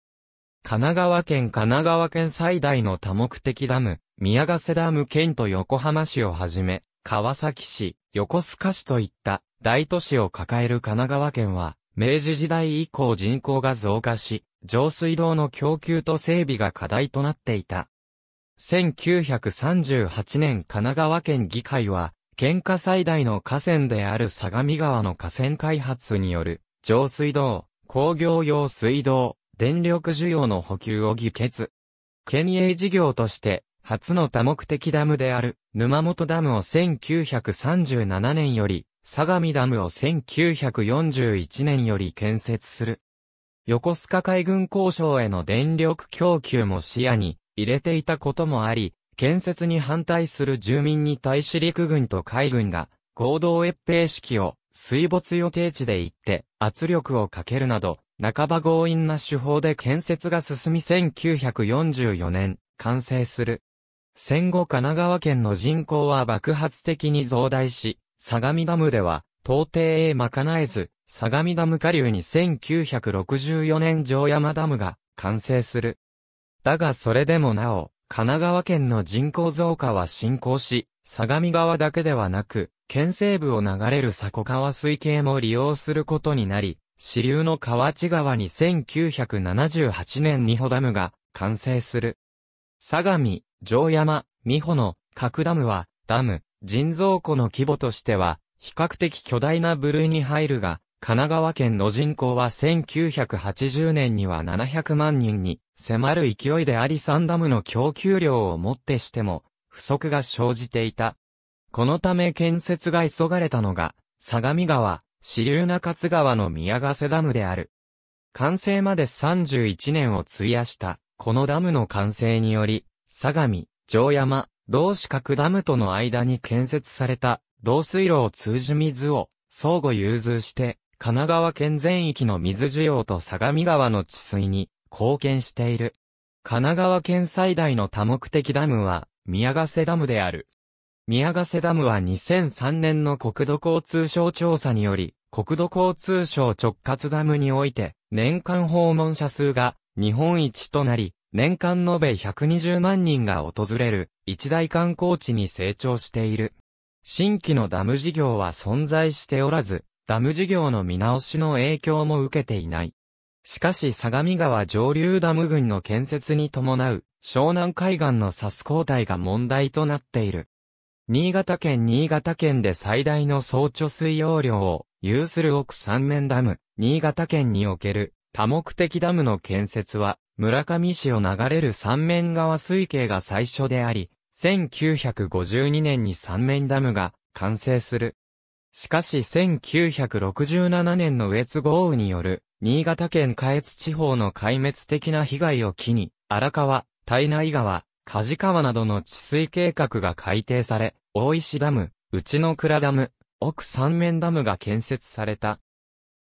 神奈川県神奈川県最大の多目的ダム、宮ヶ瀬ダム県と横浜市をはじめ、川崎市、横須賀市といった大都市を抱える神奈川県は、明治時代以降人口が増加し、上水道の供給と整備が課題となっていた。1938年神奈川県議会は、県下最大の河川である相模川の河川開発による、上水道、工業用水道、電力需要の補給を議決。県営事業として、初の多目的ダムである、沼本ダムを1937年より、相模ダムを1941年より建設する。横須賀海軍交渉への電力供給も視野に入れていたこともあり、建設に反対する住民に対し陸軍と海軍が合同越平式を水没予定地で行って圧力をかけるなど半ば強引な手法で建設が進み1944年、完成する。戦後神奈川県の人口は爆発的に増大し、相模ダムでは、到底へ賄えず、相模ダム下流に1964年城山ダムが完成する。だがそれでもなお、神奈川県の人口増加は進行し、相模川だけではなく、県西部を流れる古川水系も利用することになり、支流の河内川に1978年美穂ダムが完成する。相模、城山、美穂の各ダムは、ダム、人造湖の規模としては、比較的巨大な部類に入るが、神奈川県の人口は1980年には700万人に迫る勢いであり3ダムの供給量をもってしても不足が生じていた。このため建設が急がれたのが相模川、支流中津川の宮ヶ瀬ダムである。完成まで31年を費やした、このダムの完成により、相模、城山、同四角ダムとの間に建設された、同水路を通じ水を、相互融通して、神奈川県全域の水需要と相模川の治水に貢献している。神奈川県最大の多目的ダムは、宮ヶ瀬ダムである。宮ヶ瀬ダムは2003年の国土交通省調査により、国土交通省直轄ダムにおいて、年間訪問者数が日本一となり、年間延べ120万人が訪れる一大観光地に成長している。新規のダム事業は存在しておらず、ダム事業の見直しの影響も受けていない。しかし相模川上流ダム群の建設に伴う湘南海岸のサス交代が問題となっている。新潟県新潟県で最大の総貯水容量を有する奥三面ダム、新潟県における多目的ダムの建設は、村上市を流れる三面川水系が最初であり、1952年に三面ダムが完成する。しかし1967年の越豪雨による、新潟県下越地方の壊滅的な被害を機に、荒川、大内川、梶川などの治水計画が改定され、大石ダム、内野倉ダム、奥三面ダムが建設された。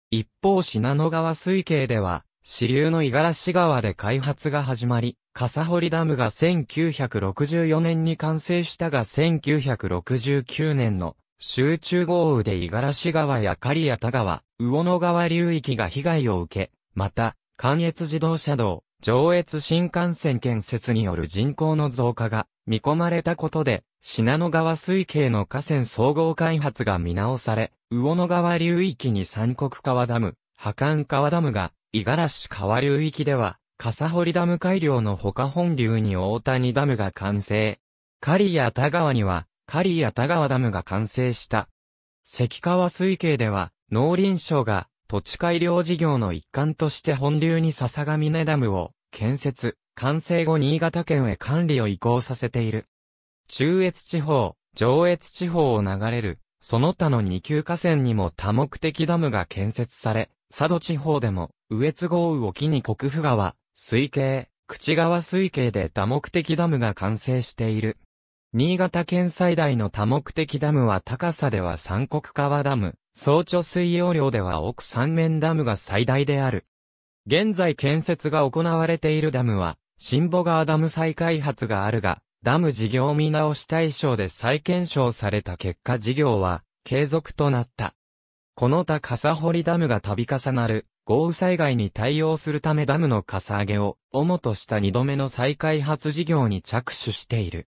一方信濃川水系では、支流の五十嵐川で開発が始まり、笠堀ダムが1964年に完成したが1969年の集中豪雨で五十嵐川や刈谷田川、魚野川流域が被害を受け、また、関越自動車道、上越新幹線建設による人口の増加が見込まれたことで、信濃川水系の河川総合開発が見直され、魚野川流域に三国川ダム、破管川ダムが、五十嵐川流域では、笠堀ダム改良の他本流に大谷ダムが完成。狩谷田川には、狩谷田川ダムが完成した。関川水系では、農林省が土地改良事業の一環として本流に笹ヶ峰ダムを建設、完成後新潟県へ管理を移行させている。中越地方、上越地方を流れる、その他の二級河川にも多目的ダムが建設され、佐渡地方でも、上越豪雨を機に国府川、水系、口川水系で多目的ダムが完成している。新潟県最大の多目的ダムは高さでは三国川ダム、総貯水容量では奥三面ダムが最大である。現在建設が行われているダムは、新保川ダム再開発があるが、ダム事業見直し対象で再検証された結果事業は継続となった。この他笠堀ダムが度重なる豪雨災害に対応するためダムのかさ上げを主とした2度目の再開発事業に着手している。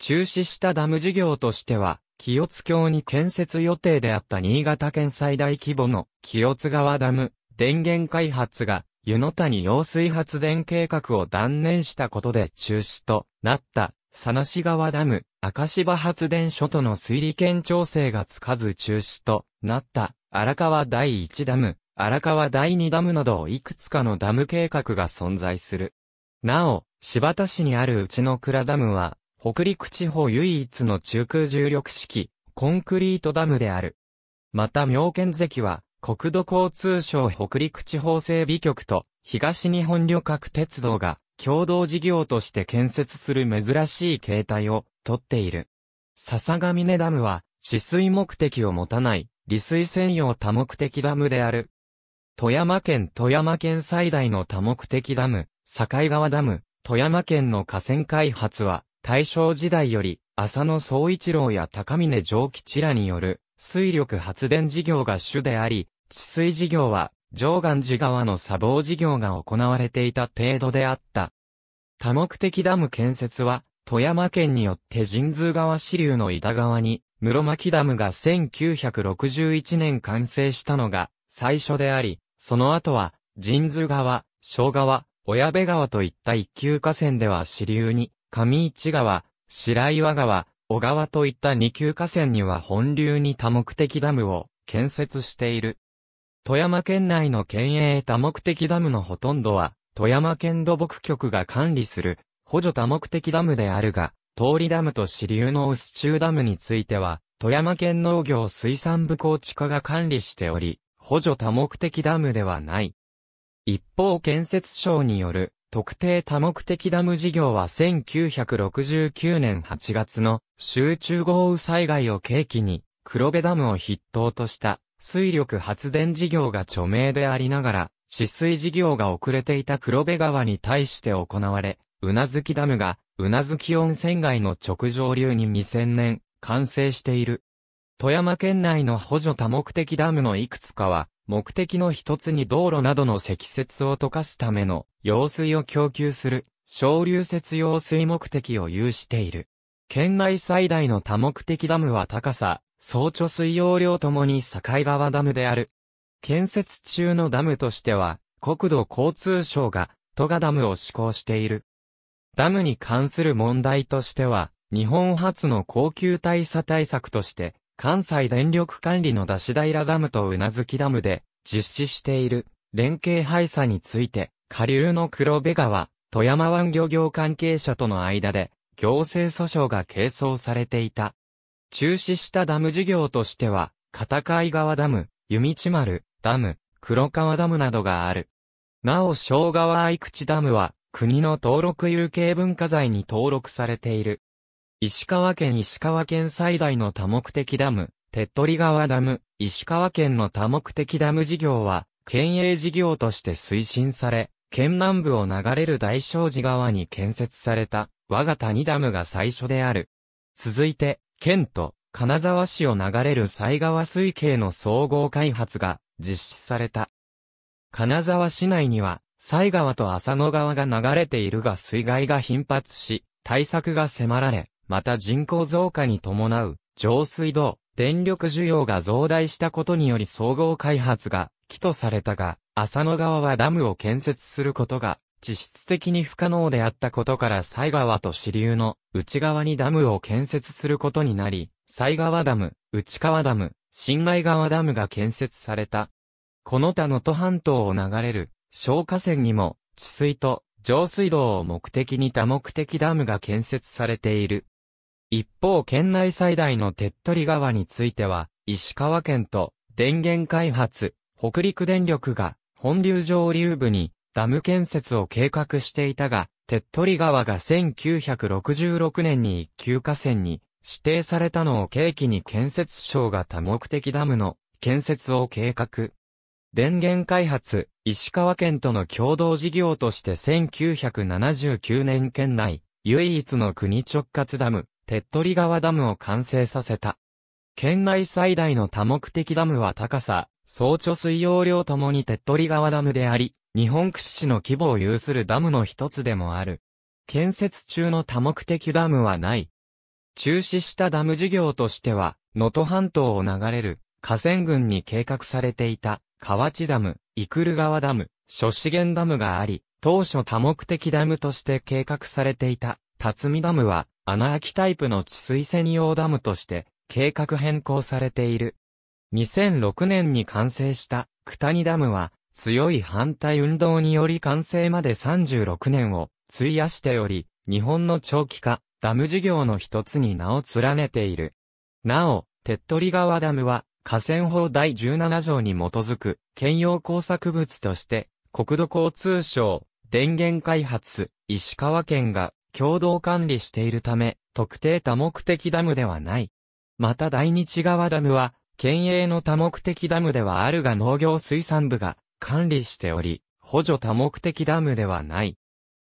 中止したダム事業としては、清津峡に建設予定であった新潟県最大規模の清津川ダム電源開発が湯の谷揚水発電計画を断念したことで中止となった、佐梨川ダム、赤芝発電所との水利権調整がつかず中止となった、荒川第1ダム、荒川第2ダムなどいくつかのダム計画が存在する。なお、柴田市にある内の倉ダムは、北陸地方唯一の中空重力式、コンクリートダムである。また妙見関は、国土交通省北陸地方整備局と東日本旅客鉄道が共同事業として建設する珍しい形態をとっている。笹上根ダムは治水目的を持たない利水専用多目的ダムである。富山県富山県最大の多目的ダム、境川ダム、富山県の河川開発は大正時代より浅野総一郎や高峰上吉らによる水力発電事業が主であり、治水事業は、上岸寺川の砂防事業が行われていた程度であった。多目的ダム建設は、富山県によって神通川支流の板川に、室巻ダムが1961年完成したのが最初であり、その後は、神通川、小川、小部川といった一級河川では支流に、上市川、白岩川、小川といった二級河川には本流に多目的ダムを建設している。富山県内の県営多目的ダムのほとんどは、富山県土木局が管理する、補助多目的ダムであるが、通りダムと支流の薄中ダムについては、富山県農業水産部構築課が管理しており、補助多目的ダムではない。一方建設省による特定多目的ダム事業は1969年8月の集中豪雨災害を契機に黒部ダムを筆頭とした水力発電事業が著名でありながら、治水事業が遅れていた黒部川に対して行われ、うなずきダムが、うなずき温泉街の直上流に2000年、完成している。富山県内の補助多目的ダムのいくつかは、目的の一つに道路などの積雪を溶かすための用水を供給する小流雪用水目的を有している。県内最大の多目的ダムは高さ総貯水容量ともに境川ダムである。建設中のダムとしては、国土交通省が、戸賀ダムを施行している。ダムに関する問題としては、日本初の高級大佐対策として、関西電力管理の出し平ダムとうなずきダムで、実施している、連携配差について、下流の黒部川、富山湾漁業関係者との間で、行政訴訟が係争されていた。中止したダム事業としては、片貝川ダム、弓地丸、ダム、黒川ダムなどがある。なお小川愛口ダムは、国の登録有形文化財に登録されている。石川県石川県最大の多目的ダム、手っ取川ダム、石川県の多目的ダム事業は、県営事業として推進され、県南部を流れる大正寺川に建設された、我が谷ダムが最初である。続いて、県と金沢市を流れる西川水系の総合開発が実施された。金沢市内には西川と浅野川が流れているが水害が頻発し、対策が迫られ、また人口増加に伴う上水道、電力需要が増大したことにより総合開発が起とされたが、浅野川はダムを建設することが実質的に不可能であったことから西川と支流の内側にダムを建設することになり、西川ダム、内川ダム、新外川ダムが建設された。この他の登半島を流れる小河川にも治水と上水道を目的に多目的ダムが建設されている。一方県内最大の手っ取り川については、石川県と電源開発、北陸電力が本流上流部にダム建設を計画していたが、手っ取り川が1966年に一級河川に指定されたのを契機に建設省が多目的ダムの建設を計画。電源開発、石川県との共同事業として1979年県内、唯一の国直轄ダム、手っ取り川ダムを完成させた。県内最大の多目的ダムは高さ、総貯水容量ともに手っ取り川ダムであり、日本屈指の規模を有するダムの一つでもある。建設中の多目的ダムはない。中止したダム事業としては、能登半島を流れる河川群に計画されていた河内ダム、生ル川ダム、諸資源ダムがあり、当初多目的ダムとして計画されていた辰巳ダムは穴開きタイプの治水専用ダムとして計画変更されている。2006年に完成した九谷ダムは強い反対運動により完成まで36年を費やしており、日本の長期化、ダム事業の一つに名を連ねている。なお、手っ取り川ダムは、河川法第17条に基づく、兼用工作物として、国土交通省、電源開発、石川県が共同管理しているため、特定多目的ダムではない。また大日川ダムは、県営の多目的ダムではあるが農業水産部が管理しており、補助多目的ダムではない。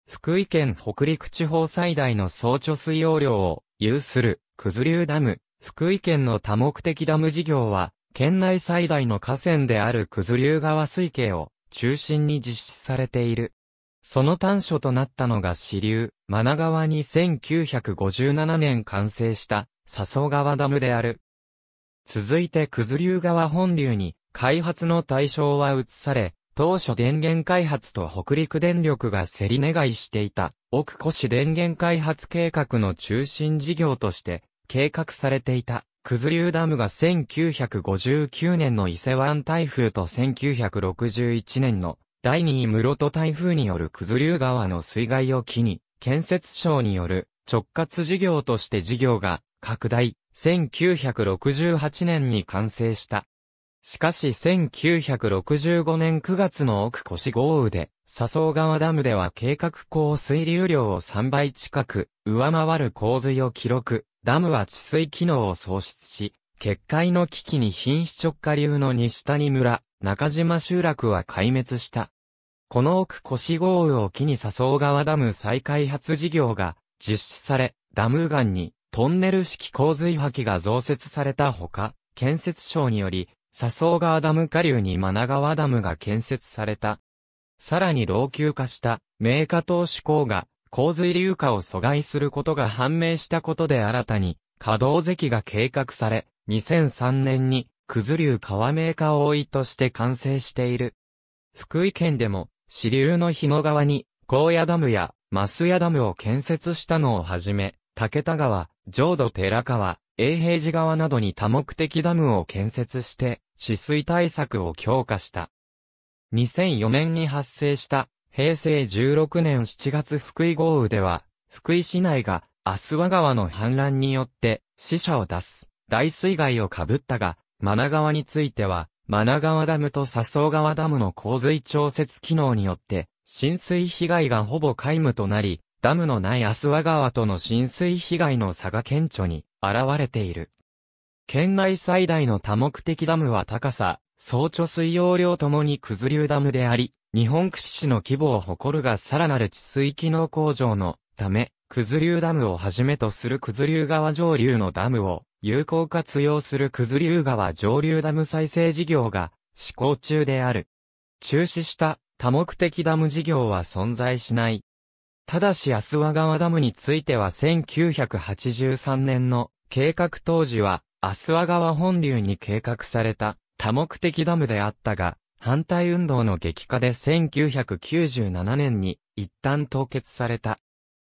福井県北陸地方最大の総貯水容量を有する、九頭竜ダム、福井県の多目的ダム事業は、県内最大の河川である九頭竜川水系を中心に実施されている。その端緒となったのが支流、真名川に1957年完成した、笹生川ダムである。続いて九頭竜川本流に開発の対象は移され、当初電源開発と北陸電力が競り願いしていた、奥古市電源開発計画の中心事業として、計画されていた、九頭竜ダムが1959年の伊勢湾台風と1961年の第2位室戸台風による九頭竜川の水害を機に、建設省による直轄事業として事業が拡大、1968年に完成した。しかし1965年9月の奥越豪雨で、笹生川ダムでは計画降水流量を3倍近く、上回る洪水を記録、ダムは治水機能を喪失し、決壊の危機に品種直下流の西谷村、中島集落は壊滅した。この奥越豪雨を機に笹生川ダム再開発事業が実施され、ダム岸にトンネル式洪水破棄が増設されたほか、建設省により、笹生川ダム下流に真川ダムが建設された。さらに老朽化した名下投資工が洪水流下を阻害することが判明したことで新たに稼働関が計画され、2003年に九頭流川名下大井として完成している。福井県でも支流の日野川に高野ダムや増屋ダムを建設したのをはじめ、竹田川、浄土寺川、永平寺川などに多目的ダムを建設して、治水対策を強化した。2004年に発生した平成16年7月福井豪雨では、福井市内がアスワ川の氾濫によって死者を出す大水害をかぶったが、マナ川については、マナ川ダムと笹生川ダムの洪水調節機能によって、浸水被害がほぼ皆無となり、ダムのないアスワ川との浸水被害の差が顕著に現れている。県内最大の多目的ダムは高さ、総貯水容量ともに九流ダムであり、日本屈指の規模を誇るがさらなる治水機能向上のため、九流ダムをはじめとする九流川上流のダムを有効活用する九流川上流ダム再生事業が施行中である。中止した多目的ダム事業は存在しない。ただし安和川ダムについては1983年の計画当時はアスワ川本流に計画された多目的ダムであったが、反対運動の激化で1997年に一旦凍結された。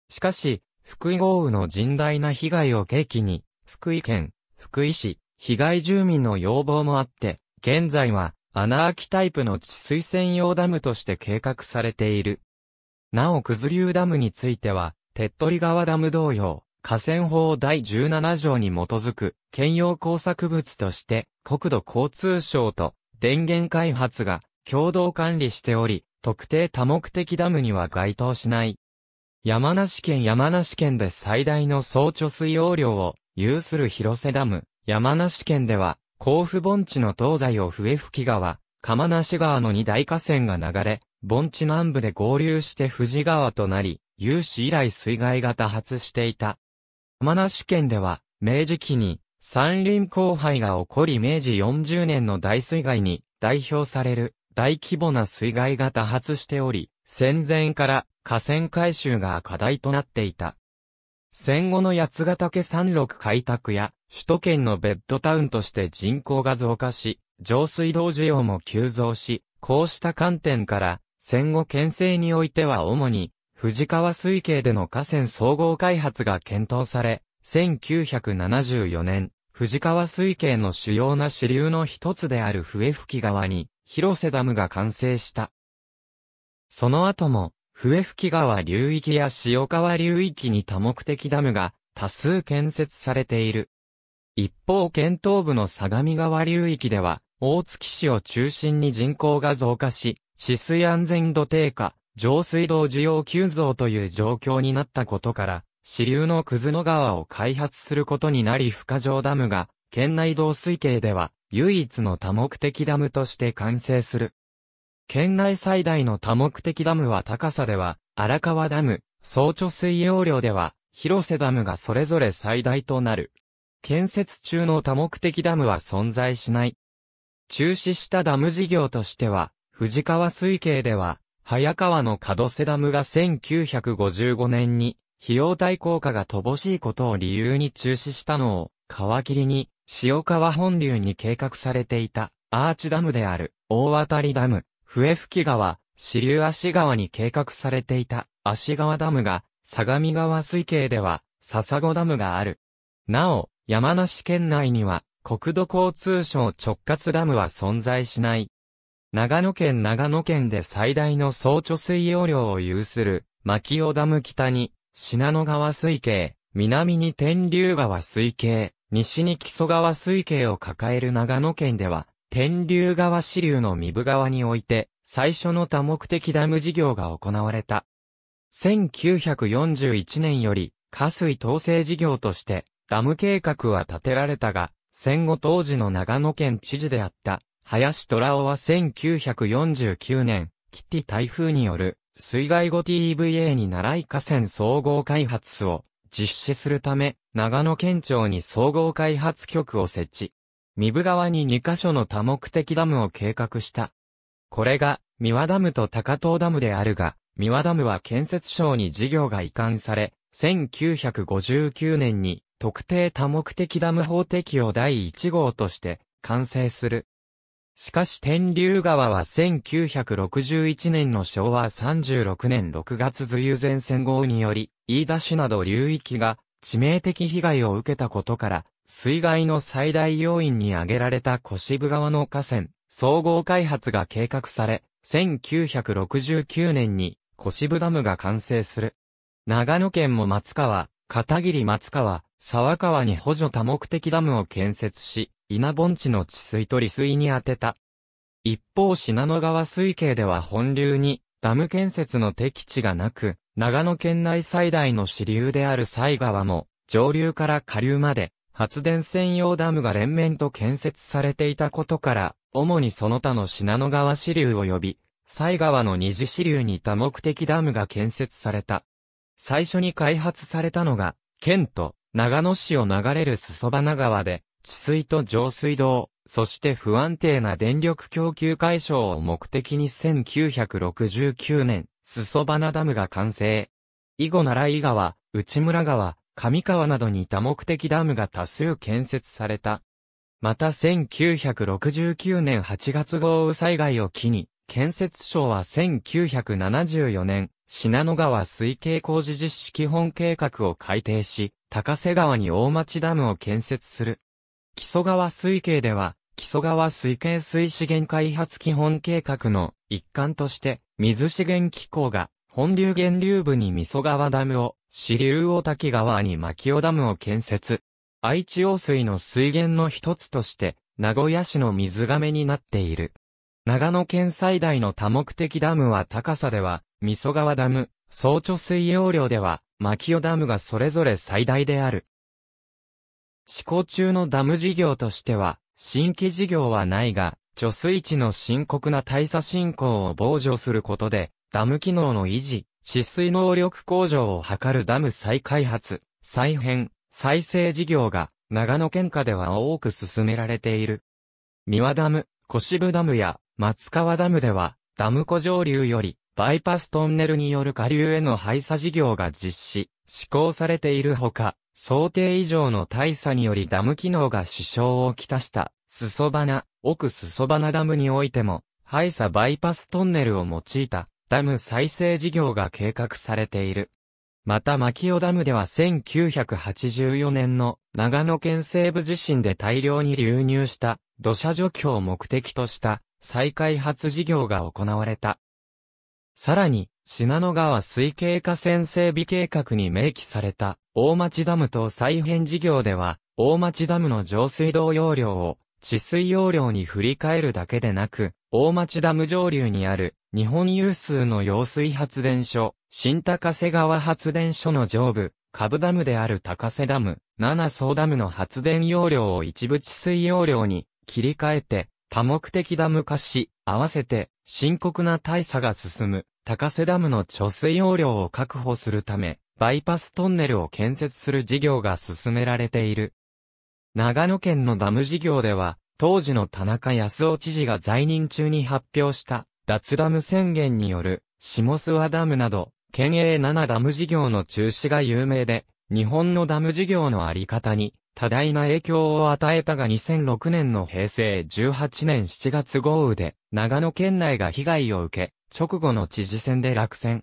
しかし、福井豪雨の甚大な被害を契機に、福井県、福井市、被害住民の要望もあって、現在は穴あきタイプの治水専用ダムとして計画されている。なお、九頭竜ダムについては、手っ取り川ダム同様、河川法第17条に基づく、兼用工作物として、国土交通省と電源開発が共同管理しており、特定多目的ダムには該当しない。山梨県山梨県で最大の総貯水容量を有する広瀬ダム、山梨県では、甲府盆地の東西を笛吹川、釜梨川の二大河川が流れ、盆地南部で合流して富士川となり、有史以来水害が多発していた。山梨県では、明治期に、山林荒廃が起こり明治40年の大水害に代表される大規模な水害が多発しており、戦前から河川改修が課題となっていた。戦後の八ヶ岳山麓開拓や首都圏のベッドタウンとして人口が増加し、上水道需要も急増し、こうした観点から、戦後県政においては主に藤川水系での河川総合開発が検討され、1974年、藤川水系の主要な支流の一つである笛吹川に、広瀬ダムが完成した。その後も、笛吹川流域や塩川流域に多目的ダムが多数建設されている。一方、県東部の相模川流域では、大月市を中心に人口が増加し、治水安全度低下、上水道需要急増という状況になったことから、支流の葛野川を開発することになり深城ダムが、県内道水系では、唯一の多目的ダムとして完成する。県内最大の多目的ダムは高さでは、荒川ダム、総貯水容量では、広瀬ダムがそれぞれ最大となる。建設中の多目的ダムは存在しない。中止したダム事業としては、藤川水系では、早川の門瀬ダムが1955年に、費用対効果が乏しいことを理由に中止したのを、皮切りに、塩川本流に計画されていた、アーチダムである、大渡りダム、笛吹川、支流足川に計画されていた、足川ダムが、相模川水系では、笹子ダムがある。なお、山梨県内には、国土交通省直轄ダムは存在しない、長野県長野県で最大の総貯水容量を有する、牧尾ダム北に、信濃川水系、南に天竜川水系、西に木曽川水系を抱える長野県では、天竜川支流の三部川において、最初の多目的ダム事業が行われた。1941年より、下水統制事業として、ダム計画は立てられたが、戦後当時の長野県知事であった、林虎尾は1949年、キティ台風による水害後 TVA に習い河川総合開発を実施するため、長野県庁に総合開発局を設置。三部川に2カ所の多目的ダムを計画した。これが、三輪ダムと高遠ダムであるが、三輪ダムは建設省に事業が移管され、1959年に特定多目的ダム法適用第1号として完成する。しかし天竜川は1961年の昭和36年6月梅雨前線号により、飯田市など流域が致命的被害を受けたことから、水害の最大要因に挙げられた小渋川の河川、総合開発が計画され、1969年に小渋ダムが完成する。長野県も松川、片桐松川、沢川に補助多目的ダムを建設し、稲盆地の治水と利水に当てた。一方信濃川水系では本流にダム建設の適地がなく、長野県内最大の支流である西川も、上流から下流まで、発電専用ダムが連綿と建設されていたことから、主にその他の信濃川支流及び、西川の二次支流に多目的ダムが建設された。最初に開発されたのが、県と長野市を流れる裾花川で、治水と浄水道、そして不安定な電力供給解消を目的に1969年、裾花ダムが完成。以後奈良井川、内村川、上川などに多目的ダムが多数建設された。また1969年8月豪雨災害を機に、建設省は1974年、品野川水系工事実施基本計画を改定し、高瀬川に大町ダムを建設する木曽川水系では、木曽川水系水資源開発基本計画の一環として、水資源機構が、本流源流部に味噌川ダムを、支流大滝川に牧尾ダムを建設。愛知用水の水源の一つとして、名古屋市の水亀になっている。長野県最大の多目的ダムは高さでは、味噌川ダム、総貯水容量では、牧尾ダムがそれぞれ最大である。施行中のダム事業としては、新規事業はないが、貯水池の深刻な大差進行を防除することで、ダム機能の維持、治水能力向上を図るダム再開発、再編、再生事業が、長野県下では多く進められている。三輪ダム、小渋ダムや松川ダムでは、ダム湖上流より、バイパストンネルによる下流への廃砂事業が実施、施行されているほか、想定以上の大差によりダム機能が支障をきたした、裾花、奥裾花ダムにおいても、ハイサバイパストンネルを用いたダム再生事業が計画されている。また、牧尾ダムでは1984年の長野県西部地震で大量に流入した土砂除去を目的とした再開発事業が行われた。さらに、信濃川水系河川整備計画に明記された大町ダム等再編事業では、大町ダムの上水道容量を、治水容量に振り替えるだけでなく、大町ダム上流にある、日本有数の揚水発電所、新高瀬川発電所の上部、株ダムである高瀬ダム、七層ダムの発電容量を一部治水容量に切り替えて、多目的ダム化し、合わせて深刻な大差が進む、高瀬ダムの貯水容量を確保するため、バイパストンネルを建設する事業が進められている。長野県のダム事業では、当時の田中康夫知事が在任中に発表した脱ダム宣言による下諏訪ダムなど、県営7ダム事業の中止が有名で、日本のダム事業のあり方に多大な影響を与えたが2006年の平成18年7月豪雨で長野県内が被害を受け、直後の知事選で落選。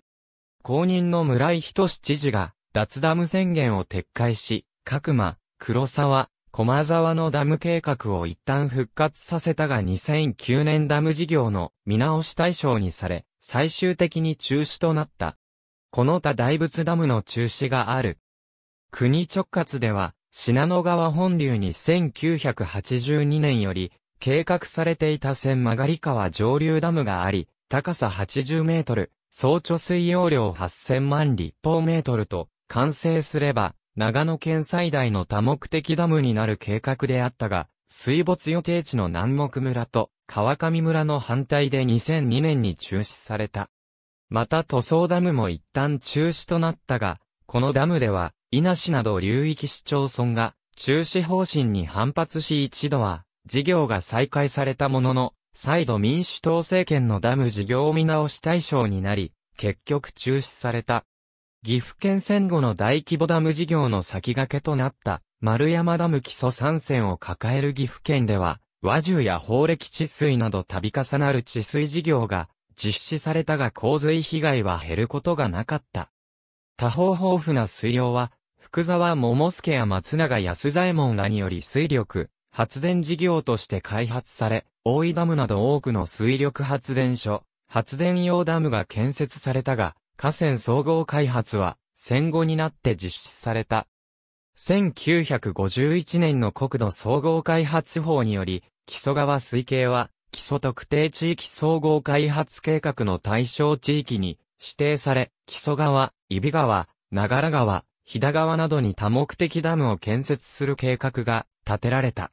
公認の村井仁志知事が、脱ダム宣言を撤回し、各間、黒沢、駒沢のダム計画を一旦復活させたが2009年ダム事業の見直し対象にされ、最終的に中止となった。この他大仏ダムの中止がある。国直轄では、信濃川本流に1982年より、計画されていた千曲川上流ダムがあり、高さ80メートル、総貯水容量8000万立方メートルと、完成すれば、長野県最大の多目的ダムになる計画であったが、水没予定地の南国村と川上村の反対で2002年に中止された。また塗装ダムも一旦中止となったが、このダムでは、稲市など流域市町村が中止方針に反発し一度は事業が再開されたものの、再度民主党政権のダム事業見直し対象になり、結局中止された。岐阜県戦後の大規模ダム事業の先駆けとなった丸山ダム基礎参戦を抱える岐阜県では、和獣や宝暦治水など度重なる治水事業が実施されたが洪水被害は減ることがなかった。多方豊富な水量は、福沢桃助や松永安左衛門らにより水力、発電事業として開発され、大井ダムなど多くの水力発電所、発電用ダムが建設されたが、河川総合開発は戦後になって実施された。1951年の国土総合開発法により、木曽川水系は、基礎特定地域総合開発計画の対象地域に指定され、木曽川、伊比川、長良川、飛騨川などに多目的ダムを建設する計画が立てられた。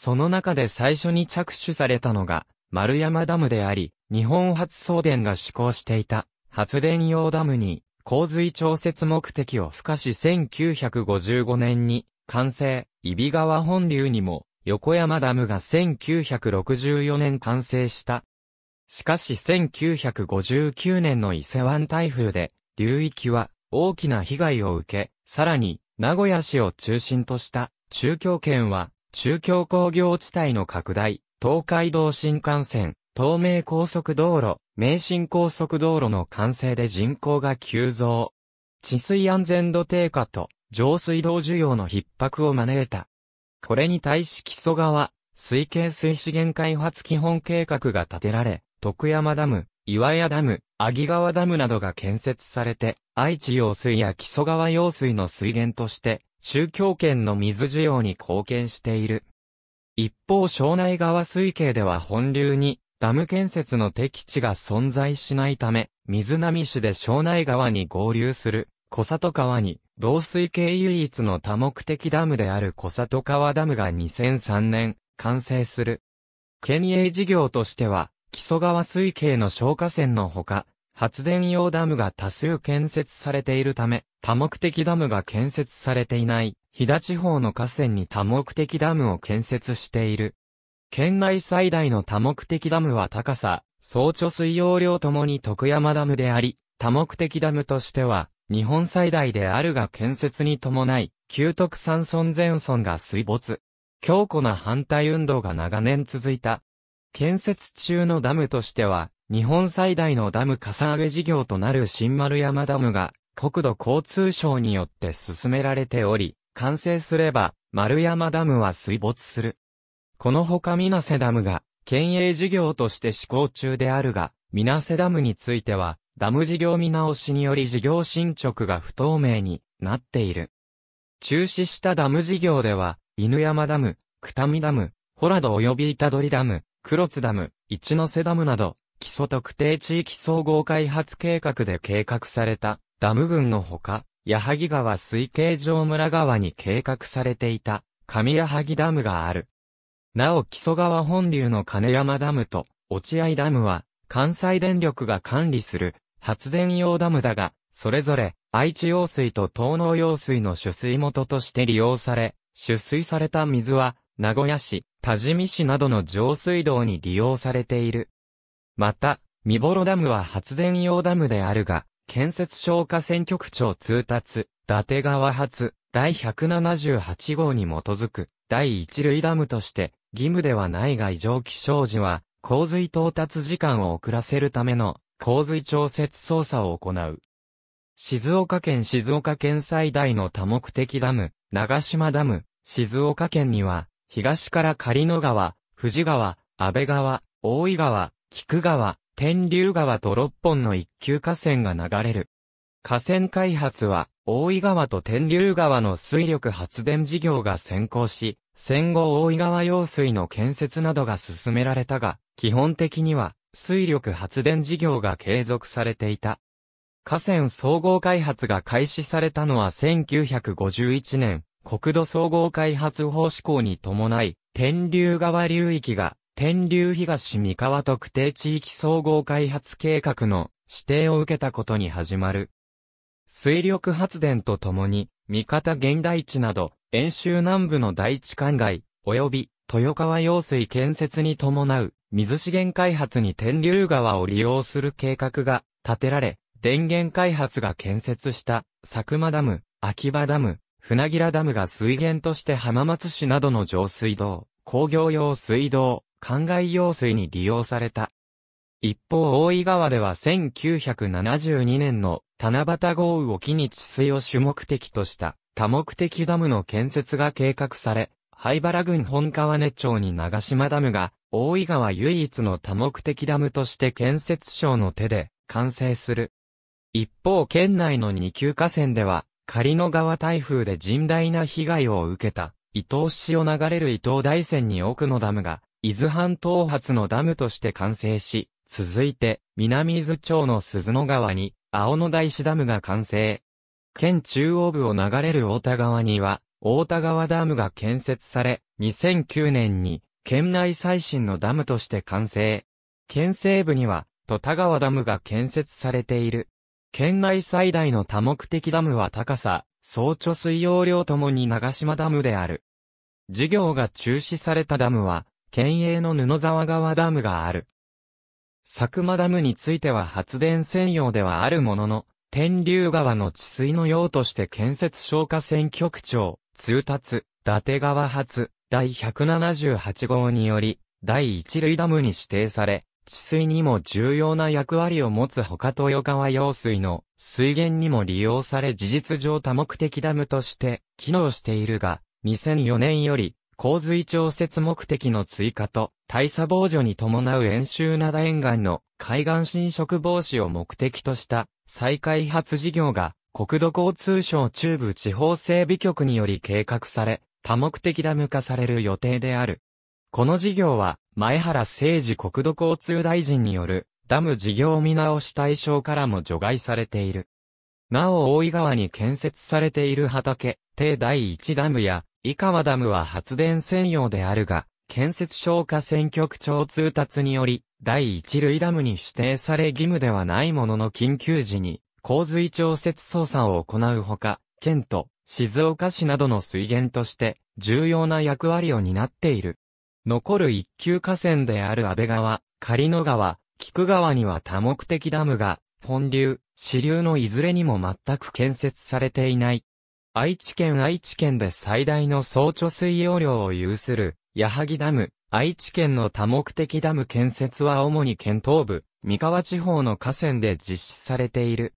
その中で最初に着手されたのが、丸山ダムであり、日本発送電が施行していた、発電用ダムに、洪水調節目的を付加し1955年に、完成、揖斐川本流にも、横山ダムが1964年完成した。しかし1959年の伊勢湾台風で、流域は大きな被害を受け、さらに名古屋市を中心とした中京圏は中京工業地帯の拡大、東海道新幹線、東名高速道路、名神高速道路の完成で人口が急増。治水安全度低下と上水道需要の逼迫を招いた。これに対し木曽川、水系水資源開発基本計画が立てられ、徳山ダム、岩屋ダム、木川ダムなどが建設されて、愛知用水や木曽川用水の水源として、中京圏の水需要に貢献している。一方庄内川水系では本流にダム建設の適地が存在しないため、水波市で庄内川に合流する小里川に同水系唯一の多目的ダムである小里川ダムが2003年完成する。県営事業としては基礎川水系の消火栓のほか、発電用ダムが多数建設されているため、多目的ダムが建設されていない、飛騨地方の河川に多目的ダムを建設している。県内最大の多目的ダムは高さ、総貯水容量ともに徳山ダムであり、多目的ダムとしては、日本最大であるが建設に伴い、旧徳山村前村が水没。強固な反対運動が長年続いた。建設中のダムとしては、日本最大のダム笠上げ事業となる新丸山ダムが国土交通省によって進められており、完成すれば丸山ダムは水没する。このほか水瀬ダムが県営事業として施行中であるが、水瀬ダムについてはダム事業見直しにより事業進捗が不透明になっている。中止したダム事業では、犬山ダム、九谷ダム、ホラド及び板取ダム、黒津ダム、一ノ瀬ダムなど、基礎特定地域総合開発計画で計画されたダム群のほか、矢作川水系上村川に計画されていた上矢作ダムがある。なお木曽川本流の金山ダムと落合ダムは関西電力が管理する発電用ダムだが、それぞれ愛知用水と東農用水の取水元として利用され、取水された水は名古屋市、多治見市などの上水道に利用されている。また、見ろダムは発電用ダムであるが、建設消火選挙区長通達、伊達川発、第178号に基づく、第一類ダムとして、義務ではないが異常気象時は、洪水到達時間を遅らせるための、洪水調節操作を行う。静岡県静岡県最大の多目的ダム、長島ダム、静岡県には、東から狩野川、富士川、安倍川、大井川、菊川、天竜川と六本の一級河川が流れる。河川開発は、大井川と天竜川の水力発電事業が先行し、戦後大井川用水の建設などが進められたが、基本的には水力発電事業が継続されていた。河川総合開発が開始されたのは1951年、国土総合開発法施行に伴い、天竜川流域が天竜東三河特定地域総合開発計画の指定を受けたことに始まる。水力発電とともに、三方現代地など、遠州南部の大地灌漑、及び豊川用水建設に伴う水資源開発に天竜川を利用する計画が立てられ、電源開発が建設した佐久間ダム、秋葉ダム、船切ダムが水源として浜松市などの上水道、工業用水道、灌漑用水に利用された。一方、大井川では1972年の七夕豪雨を機に治水を主目的とした多目的ダムの建設が計画され、灰原郡本川根町に長島ダムが、大井川唯一の多目的ダムとして建設省の手で完成する。一方、県内の二級河川では、仮の川台風で甚大な被害を受けた、伊東市を流れる伊東大山に奥のダムが伊豆半島発のダムとして完成し、続いて、南伊豆町の鈴野川に、青野大師ダムが完成。県中央部を流れる大田川には、大田川ダムが建設され、2009年に、県内最新のダムとして完成。県西部には、戸田川ダムが建設されている。県内最大の多目的ダムは高さ、総貯水容量ともに長島ダムである。事業が中止されたダムは、県営の布沢川ダムがある。佐久間ダムについては発電専用ではあるものの、天竜川の治水の用として建設消火選挙区長、通達、伊達川発、第178号により、第一類ダムに指定され、治水にも重要な役割を持つ他豊川用水の水源にも利用され事実上多目的ダムとして機能しているが、2004年より洪水調節目的の追加と、大差防除に伴う演習灘沿岸の海岸侵食防止を目的とした再開発事業が国土交通省中部地方整備局により計画され、多目的ダム化される予定である。この事業は、前原誠二国土交通大臣による、ダム事業見直し対象からも除外されている。なお大井川に建設されている畑、低第一ダムや、井川ダムは発電専用であるが、建設消火選挙区長通達により、第一類ダムに指定され義務ではないものの緊急時に、洪水調節操作を行うほか、県と静岡市などの水源として、重要な役割を担っている。残る一級河川である安倍川、狩野川、菊川には多目的ダムが、本流、支流のいずれにも全く建設されていない。愛知県愛知県で最大の総貯水容量を有する、矢作ダム、愛知県の多目的ダム建設は主に県東部、三河地方の河川で実施されている。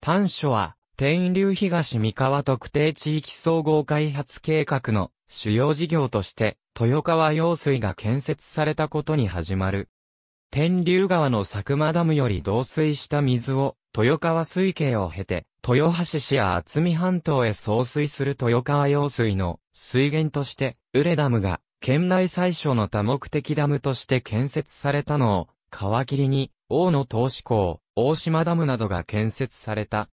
短所は、天竜東三河特定地域総合開発計画の主要事業として、豊川用水が建設されたことに始まる。天竜川の佐久間ダムより導水した水を、豊川水系を経て、豊橋市や厚見半島へ送水する豊川用水の水源として、ウレダムが県内最初の多目的ダムとして建設されたのを、皮切りに、大野投資港、大島ダムなどが建設された。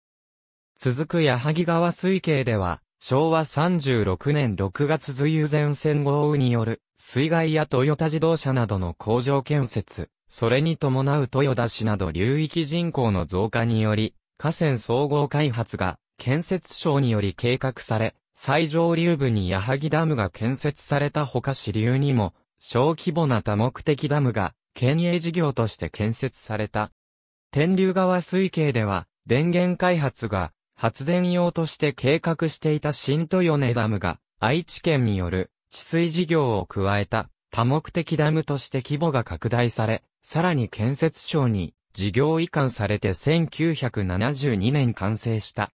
続く矢作川水系では、昭和36年6月随遊前線豪雨による、水害やトヨタ自動車などの工場建設、それに伴う豊田市など流域人口の増加により、河川総合開発が建設省により計画され、最上流部に矢作ダムが建設されたほか支流にも、小規模な多目的ダムが、県営事業として建設された。天竜川水系では、電源開発が、発電用として計画していた新豊根ダムが、愛知県による治水事業を加えた多目的ダムとして規模が拡大され、さらに建設省に事業移管されて1972年完成した。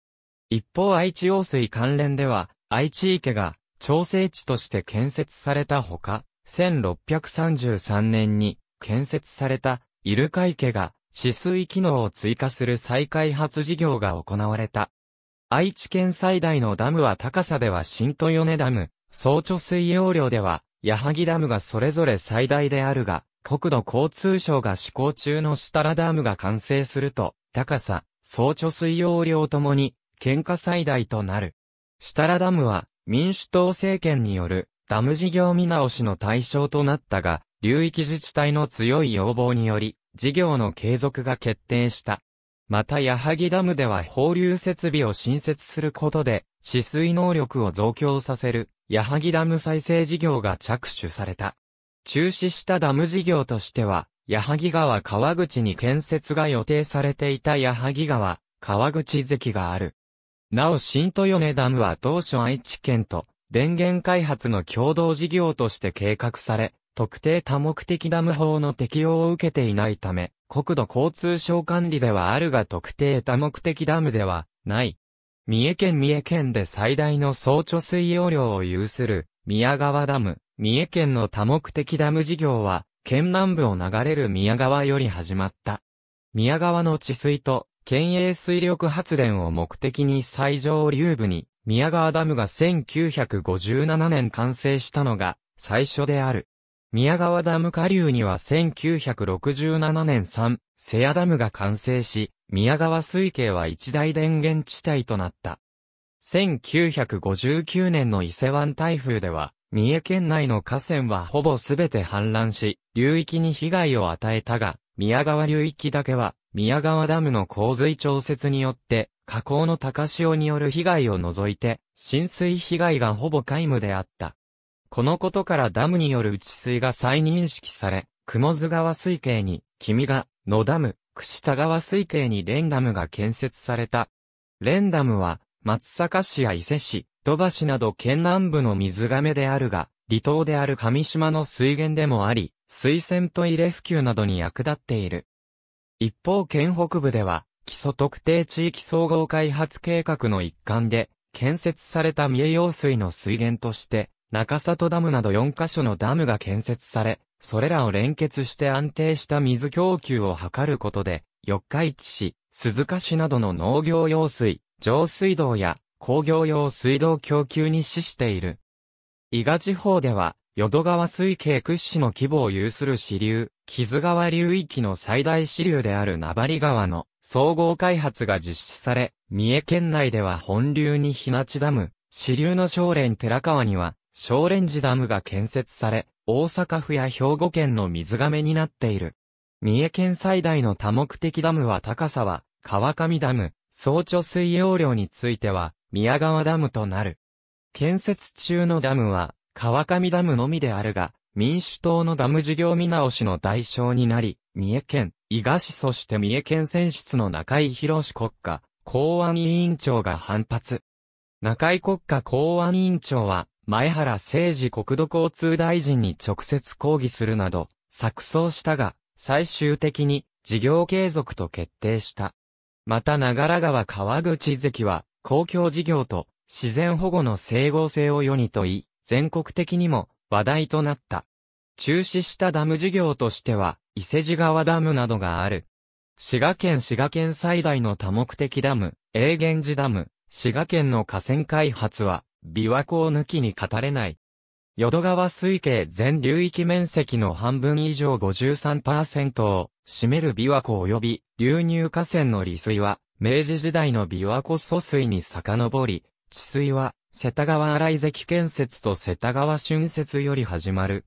一方愛知用水関連では、愛知池が調整地として建設されたほか、1633年に建設されたイルカ池が治水機能を追加する再開発事業が行われた。愛知県最大のダムは高さでは新豊根ダム、総貯水容量では矢作ダムがそれぞれ最大であるが、国土交通省が施行中の設楽ダムが完成すると、高さ、総貯水容量ともに、喧嘩最大となる。設楽ダムは、民主党政権による、ダム事業見直しの対象となったが、流域自治体の強い要望により、事業の継続が決定した。また、矢作ダムでは放流設備を新設することで、治水能力を増強させる、矢作ダム再生事業が着手された。中止したダム事業としては、矢作川川口に建設が予定されていた矢作川川口関がある。なお新豊根ダムは当初愛知県と電源開発の共同事業として計画され、特定多目的ダム法の適用を受けていないため、国土交通省管理ではあるが特定多目的ダムではない。三重県三重県で最大の総貯水容量を有する宮川ダム、三重県の多目的ダム事業は、県南部を流れる宮川より始まった。宮川の治水と、県営水力発電を目的に最上流部に、宮川ダムが1957年完成したのが、最初である。宮川ダム下流には1967年3、瀬谷ダムが完成し、宮川水系は一大電源地帯となった。1959年の伊勢湾台風では、三重県内の河川はほぼすべて氾濫し、流域に被害を与えたが、宮川流域だけは、宮川ダムの洪水調節によって、河口の高潮による被害を除いて、浸水被害がほぼ皆無であった。このことからダムによる内水が再認識され、雲津川水系に、君が、野ダム、串田川水系にレンダムが建設された。レンダムは、松阪市や伊勢市、戸橋など県南部の水亀であるが、離島である上島の水源でもあり、水泉と入れ普及などに役立っている。一方県北部では、基礎特定地域総合開発計画の一環で、建設された三重用水の水源として、中里ダムなど4カ所のダムが建設され、それらを連結して安定した水供給を図ることで、四日市市、鈴鹿市などの農業用水、上水道や工業用水道供給に資している。伊賀地方では、淀川水系屈指の規模を有する支流、木津川流域の最大支流である名張川の総合開発が実施され、三重県内では本流に日立ダム、支流の少連寺川には少連寺ダムが建設され、大阪府や兵庫県の水亀になっている。三重県最大の多目的ダムは高さは、川上ダム、総貯水容量については、宮川ダムとなる。建設中のダムは、川上ダムのみであるが、民主党のダム事業見直しの代償になり、三重県、伊賀市そして三重県選出の中井博士国家、公安委員長が反発。中井国家公安委員長は、前原誠治国土交通大臣に直接抗議するなど、錯綜したが、最終的に事業継続と決定した。また長良川川口関は、公共事業と自然保護の整合性を世に問い、全国的にも話題となった。中止したダム事業としては、伊勢路川ダムなどがある。滋賀県滋賀県最大の多目的ダム、永源寺ダム、滋賀県の河川開発は、琵琶湖を抜きに語れない。淀川水系全流域面積の半分以上53%を占める琵琶湖及び流入河川の利水は明治時代の琵琶湖疎水に遡り、治水は、世田川新関建設と世田川春節より始まる。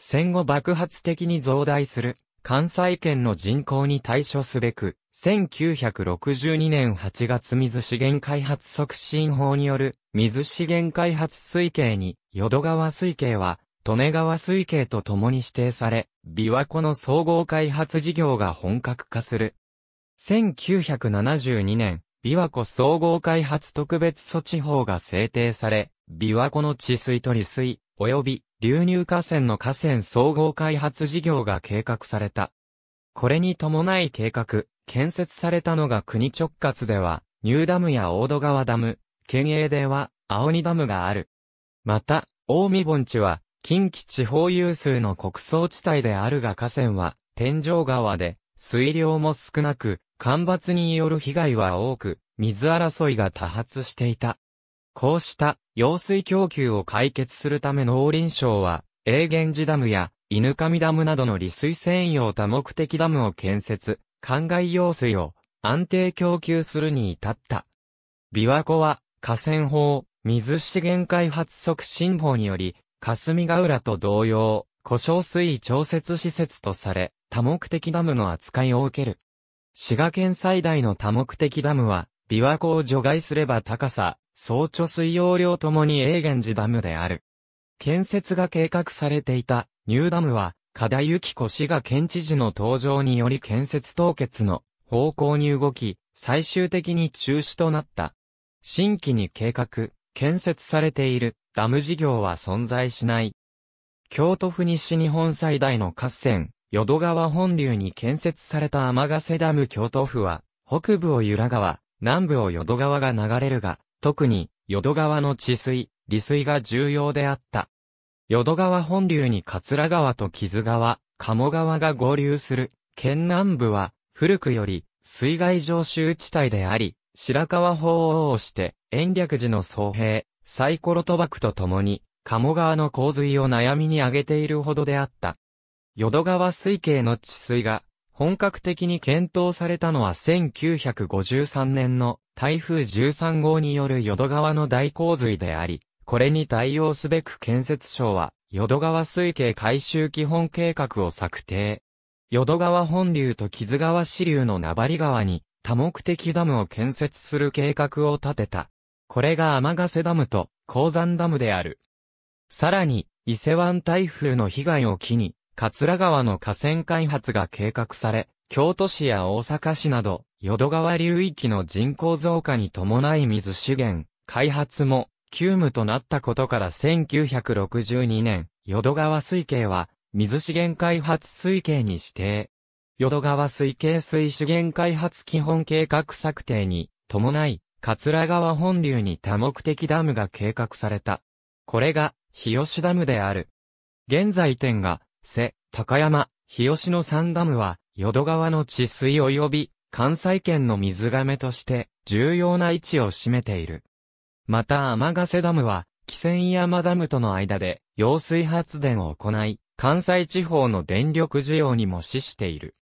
戦後爆発的に増大する、関西圏の人口に対処すべく、1962年8月水資源開発促進法による水資源開発水系に淀川水系は利根川水系と共に指定され、琵琶湖の総合開発事業が本格化する。1972年、琵琶湖総合開発特別措置法が制定され、琵琶湖の治水と利水、及び流入河川の河川総合開発事業が計画された。これに伴い計画、建設されたのが国直轄では、ニューダムや大戸川ダム、県営では、青鬼ダムがある。また、大見盆地は、近畿地方有数の国葬地帯であるが河川は、天井川で、水量も少なく、干ばつによる被害は多く、水争いが多発していた。こうした用水供給を解決するため農林省は、永源寺ダムや犬神ダムなどの利水専用多目的ダムを建設、灌漑用水を安定供給するに至った。琵琶湖は河川法、水資源開発促進法により、霞ヶ浦と同様、故障水位調節施設とされ、多目的ダムの扱いを受ける。滋賀県最大の多目的ダムは、琵琶湖を除外すれば高さ、総貯水容量ともに永源寺ダムである。建設が計画されていた、ニューダムは、加田幸子滋が県知事の登場により建設凍結の方向に動き、最終的に中止となった。新規に計画、建設されているダム事業は存在しない。京都府西日本最大の河川、淀川本流に建設された天ヶ瀬ダム京都府は、北部を由良川、南部を淀川が流れるが、特に、淀川の治水、利水が重要であった。淀川本流に桂川と木津川、鴨川が合流する、県南部は、古くより、水害常習地帯であり、白川法王をして、延暦寺の僧兵、サイコロ賭博と共に、鴨川の洪水を悩みに挙げているほどであった。淀川水系の治水が本格的に検討されたのは1953年の台風13号による淀川の大洪水であり、これに対応すべく建設省は淀川水系改修基本計画を策定。淀川本流と木津川支流の名張川に多目的ダムを建設する計画を立てた。これが天ヶ瀬ダムと鉱山ダムである。さらに、伊勢湾台風の被害を機に、桂川の河川開発が計画され、京都市や大阪市など、淀川流域の人口増加に伴い水資源、開発も、急務となったことから1962年、淀川水系は、水資源開発水系に指定。淀川水系水資源開発基本計画策定に、伴い、桂川本流に多目的ダムが計画された。これが、日吉ダムである。現在点が、瀬、高山、日吉の三ダムは、淀川の治水及び、関西圏の水亀として、重要な位置を占めている。また、天ヶ瀬ダムは、紀仙山ダムとの間で、揚水発電を行い、関西地方の電力需要にも資している。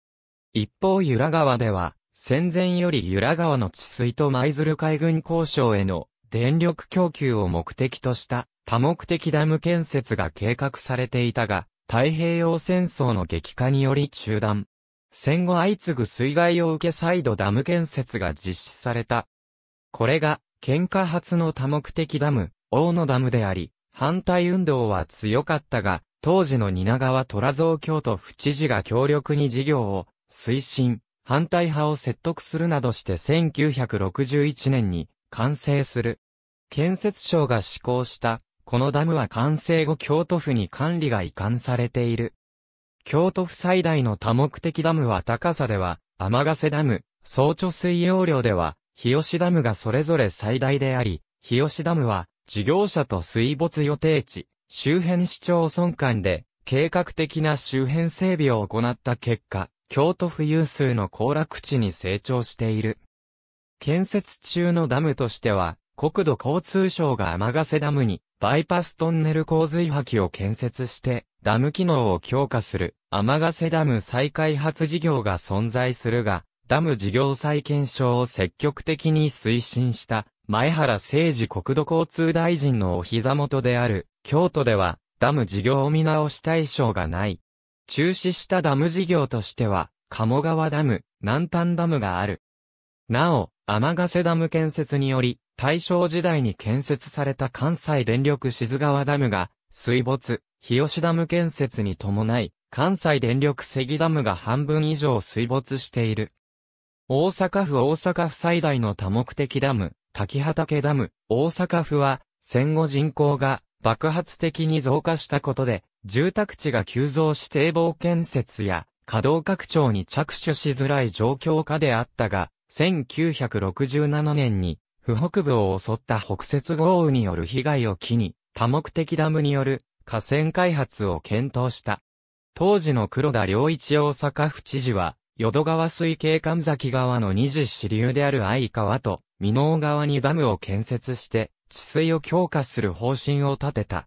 一方、由良川では、戦前より由良川の治水と舞鶴海軍交渉への電力供給を目的とした多目的ダム建設が計画されていたが、太平洋戦争の激化により中断。戦後相次ぐ水害を受け再度ダム建設が実施された。これが、喧嘩発の多目的ダム、大野ダムであり、反対運動は強かったが、当時の蜷川虎造京都府知事が強力に事業を推進、反対派を説得するなどして1961年に完成する。建設省が施行したこのダムは完成後京都府に管理が移管されている。京都府最大の多目的ダムは高さでは、天ヶ瀬ダム、総貯水容量では、日吉ダムがそれぞれ最大であり、日吉ダムは、事業者と水没予定地、周辺市町村間で、計画的な周辺整備を行った結果、京都府有数の行楽地に成長している。建設中のダムとしては、国土交通省が天ヶ瀬ダムにバイパストンネル洪水破棄を建設してダム機能を強化する天ヶ瀬ダム再開発事業が存在するが、ダム事業再検証を積極的に推進した前原誠二国土交通大臣のお膝元である京都ではダム事業を見直し対象がない。中止したダム事業としては鴨川ダム、南丹ダムがある。なお、天ヶ瀬ダム建設により、大正時代に建設された関西電力静川ダムが水没、日吉ダム建設に伴い、関西電力関ダムが半分以上水没している。大阪府大阪府最大の多目的ダム、滝畑ダム、大阪府は戦後人口が爆発的に増加したことで、住宅地が急増し堤防建設や稼働拡張に着手しづらい状況下であったが、1967年に府北部を襲った北雪豪雨による被害を機に、多目的ダムによる河川開発を検討した。当時の黒田良一大阪府知事は、淀川水系神崎川の二次支流である相川と、美濃川にダムを建設して、治水を強化する方針を立てた。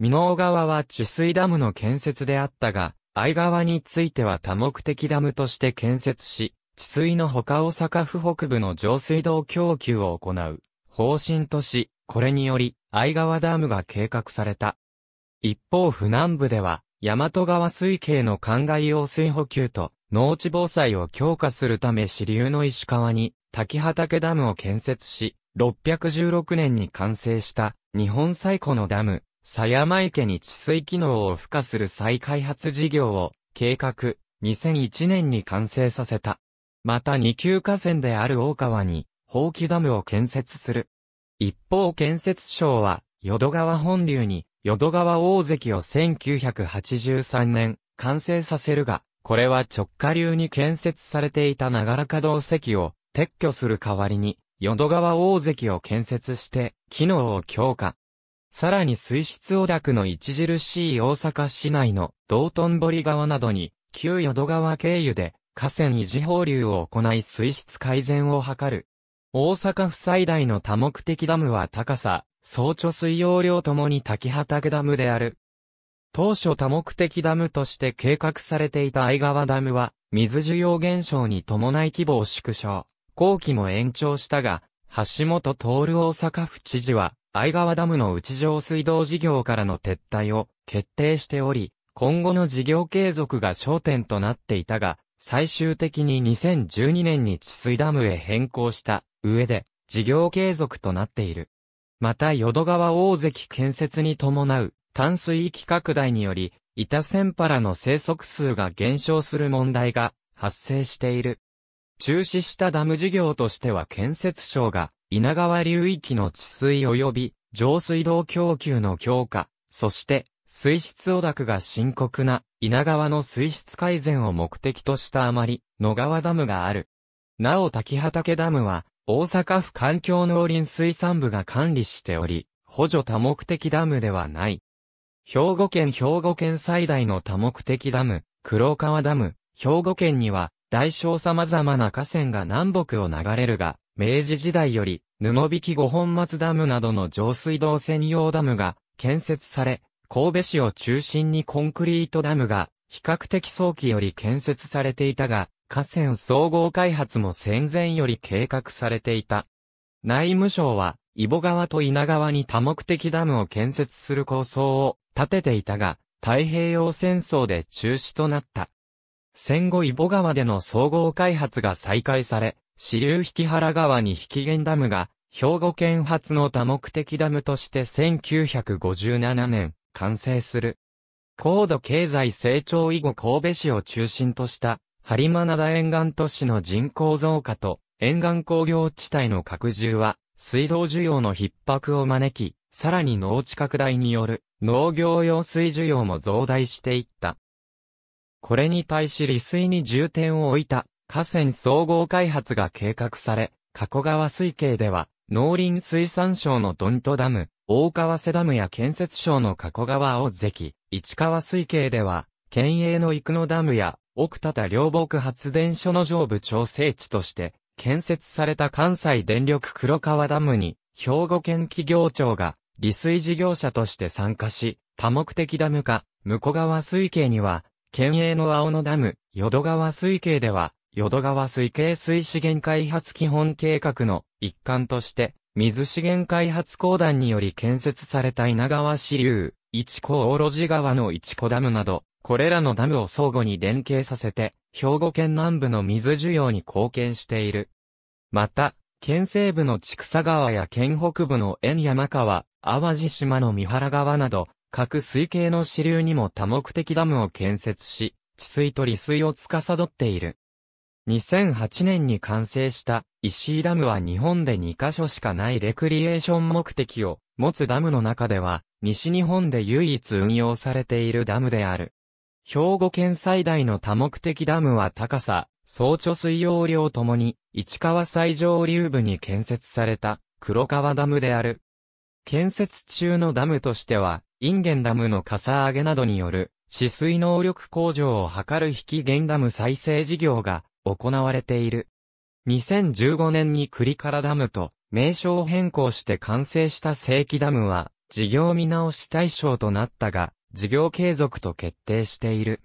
美濃川は治水ダムの建設であったが、相川については多目的ダムとして建設し、治水のほか大阪府北部の上水道供給を行う方針とし、これにより、相川ダムが計画された。一方、府南部では、大和川水系の灌漑用水補給と、農地防災を強化するため支流の石川に、滝畑ダムを建設し、616年に完成した日本最古のダム、狭山池に治水機能を付加する再開発事業を計画、2001年に完成させた。また二級河川である大川に、放棄ダムを建設する。一方建設省は、淀川本流に、淀川大関を1983年、完成させるが、これは直下流に建設されていた長らか道石を撤去する代わりに、淀川大関を建設して、機能を強化。さらに水質汚濁の著しい大阪市内の道頓堀川などに、旧淀川経由で河川維持放流を行い水質改善を図る。大阪府最大の多目的ダムは高さ、総貯水容量ともに滝畑ダムである。当初多目的ダムとして計画されていた相川ダムは、水需要減少に伴い規模を縮小、後期も延長したが、橋本徹大阪府知事は、相川ダムの内上水道事業からの撤退を決定しており、今後の事業継続が焦点となっていたが、最終的に2012年に治水ダムへ変更した上で事業継続となっている。また淀川大関建設に伴う淡水域拡大により、板タセンパラの生息数が減少する問題が発生している。中止したダム事業としては建設省が稲川流域の治水及び上水道供給の強化、そして水質汚濁が深刻な稲川の水質改善を目的としたあまり、野川ダムがある。なお滝畑ダムは、大阪府環境農林水産部が管理しており、補助多目的ダムではない。兵庫県兵庫県最大の多目的ダム、黒川ダム、兵庫県には、大小様々な河川が南北を流れるが、明治時代より、布引五本松ダムなどの上水道専用ダムが建設され、神戸市を中心にコンクリートダムが比較的早期より建設されていたが、河川総合開発も戦前より計画されていた。内務省は、伊保川と稲川に多目的ダムを建設する構想を立てていたが、太平洋戦争で中止となった。戦後伊保川での総合開発が再開され、支流引原川に引原ダムが、兵庫県発の多目的ダムとして1957年、完成する。高度経済成長以後神戸市を中心とした、播磨灘沿岸都市の人口増加と、沿岸工業地帯の拡充は、水道需要の逼迫を招き、さらに農地拡大による農業用水需要も増大していった。これに対し利水に重点を置いた河川総合開発が計画され、加古川水系では農林水産省のドントダム、大川瀬ダムや建設省の加古川大関、市川水系では、県営の生野ダムや、奥多田両木発電所の上部調整地として、建設された関西電力黒川ダムに、兵庫県企業庁が、利水事業者として参加し、多目的ダム化、向川水系には、県営の青野ダム、淀川水系では、淀川水系水資源開発基本計画の一環として、水資源開発公団により建設された稲川支流、一湖大路川の一湖ダムなど、これらのダムを相互に連携させて、兵庫県南部の水需要に貢献している。また、県西部の千草川や県北部の円山川、淡路島の三原川など、各水系の支流にも多目的ダムを建設し、治水と利水を司っている。2008年に完成した石井ダムは日本で2カ所しかないレクリエーション目的を持つダムの中では西日本で唯一運用されているダムである。兵庫県最大の多目的ダムは高さ、総貯水容量ともに市川最上流部に建設された黒川ダムである。建設中のダムとしては、インゲンダムのかさ上げなどによる治水能力向上を図る引きゲンダム再生事業が行われている。2015年に栗らダムと名称を変更して完成した正規ダムは事業見直し対象となったが事業継続と決定している。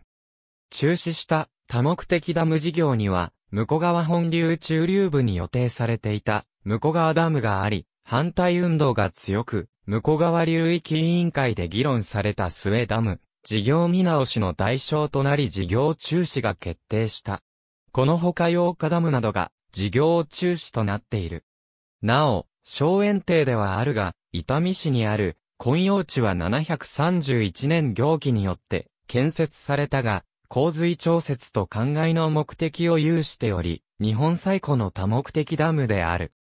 中止した多目的ダム事業には向川本流中流部に予定されていた向川ダムがあり反対運動が強く向川流域委員会で議論された末ダム事業見直しの対象となり事業中止が決定した。このほか洋歌ダムなどが事業中止となっている。なお、荘園邸ではあるが、伊丹市にある、混用地は731年行基によって建設されたが、洪水調節と灌漑の目的を有しており、日本最古の多目的ダムである。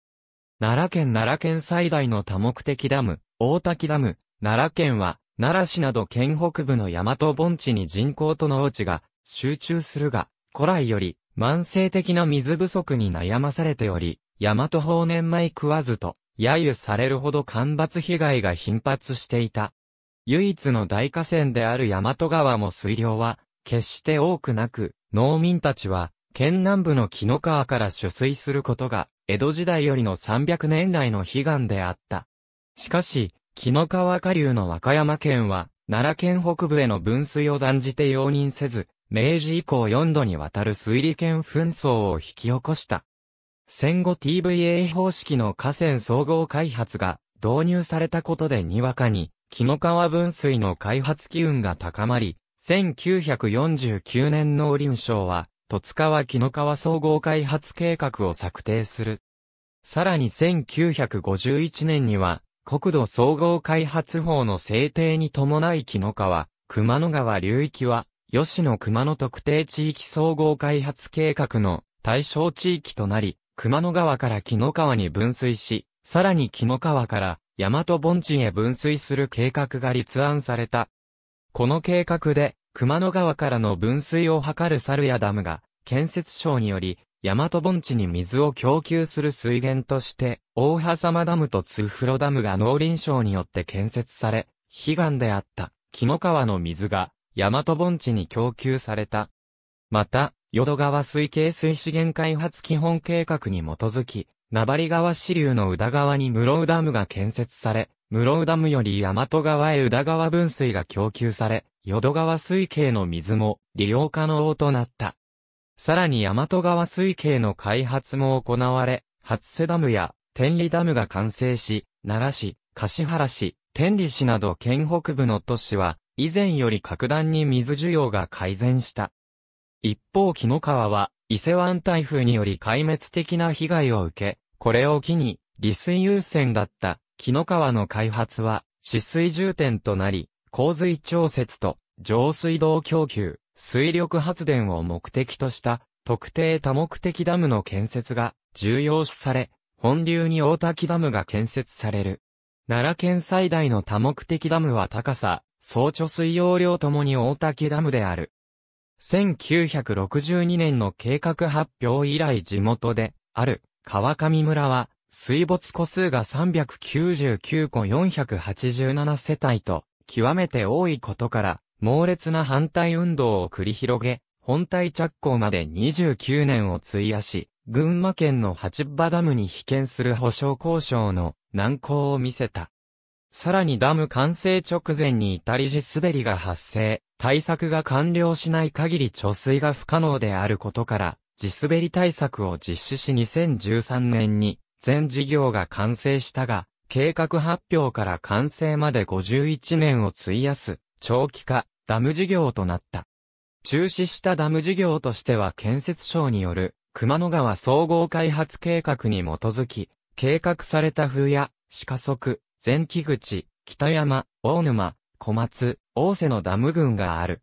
奈良県奈良県最大の多目的ダム、大滝ダム、奈良県は、奈良市など県北部の大和盆地に人口と農地が集中するが、古来より慢性的な水不足に悩まされており、大和方年米食わずと、揶揄されるほど干ばつ被害が頻発していた。唯一の大河川である大和川も水量は、決して多くなく、農民たちは、県南部の木の川から取水することが、江戸時代よりの300年来の悲願であった。しかし、木の川下流の和歌山県は、奈良県北部への分水を断じて容認せず、明治以降4度にわたる水利権紛争を引き起こした。戦後 TVA 方式の河川総合開発が導入されたことでにわかに、木の川分水の開発機運が高まり、1949年の林省は、戸塚川木の川総合開発計画を策定する。さらに1951年には、国土総合開発法の制定に伴い木の川、熊野川流域は、吉野熊野特定地域総合開発計画の対象地域となり、熊野川から木の川に分水し、さらに木の川から大和盆地へ分水する計画が立案された。この計画で、熊野川からの分水を図る猿谷ダムが、建設省により、大和盆地に水を供給する水源として、大葉様ダムと通風呂ダムが農林省によって建設され、悲願であった、木の川の水が、大和盆地に供給された。また、淀川水系水資源開発基本計画に基づき、名張川支流の宇田川に室宇ダムが建設され、室宇ダムより大和川へ宇田川分水が供給され、淀川水系の水も利用可能となった。さらに大和川水系の開発も行われ、初瀬ダムや天理ダムが完成し、奈良市、橿原市、天理市など県北部の都市は以前より格段に水需要が改善した。一方木の川は、伊勢湾台風により壊滅的な被害を受け、これを機に、利水優先だった木の川の開発は、止水重点となり、洪水調節と上水道供給、水力発電を目的とした特定多目的ダムの建設が重要視され、本流に大滝ダムが建設される。奈良県最大の多目的ダムは高さ総貯水容量ともに大滝ダムである。1962年の計画発表以来地元で、ある、川上村は、水没個数が399個487世帯と、極めて多いことから、猛烈な反対運動を繰り広げ、本体着工まで29年を費やし、群馬県の八葉ダムに被験する保障交渉の難航を見せた。さらにダム完成直前に至り地滑りが発生、対策が完了しない限り貯水が不可能であることから、地滑り対策を実施し2013年に全事業が完成したが、計画発表から完成まで51年を費やす長期化ダム事業となった。中止したダム事業としては建設省による熊野川総合開発計画に基づき、計画された風や、死加速、前木口、北山、大沼、小松、大瀬のダム群がある。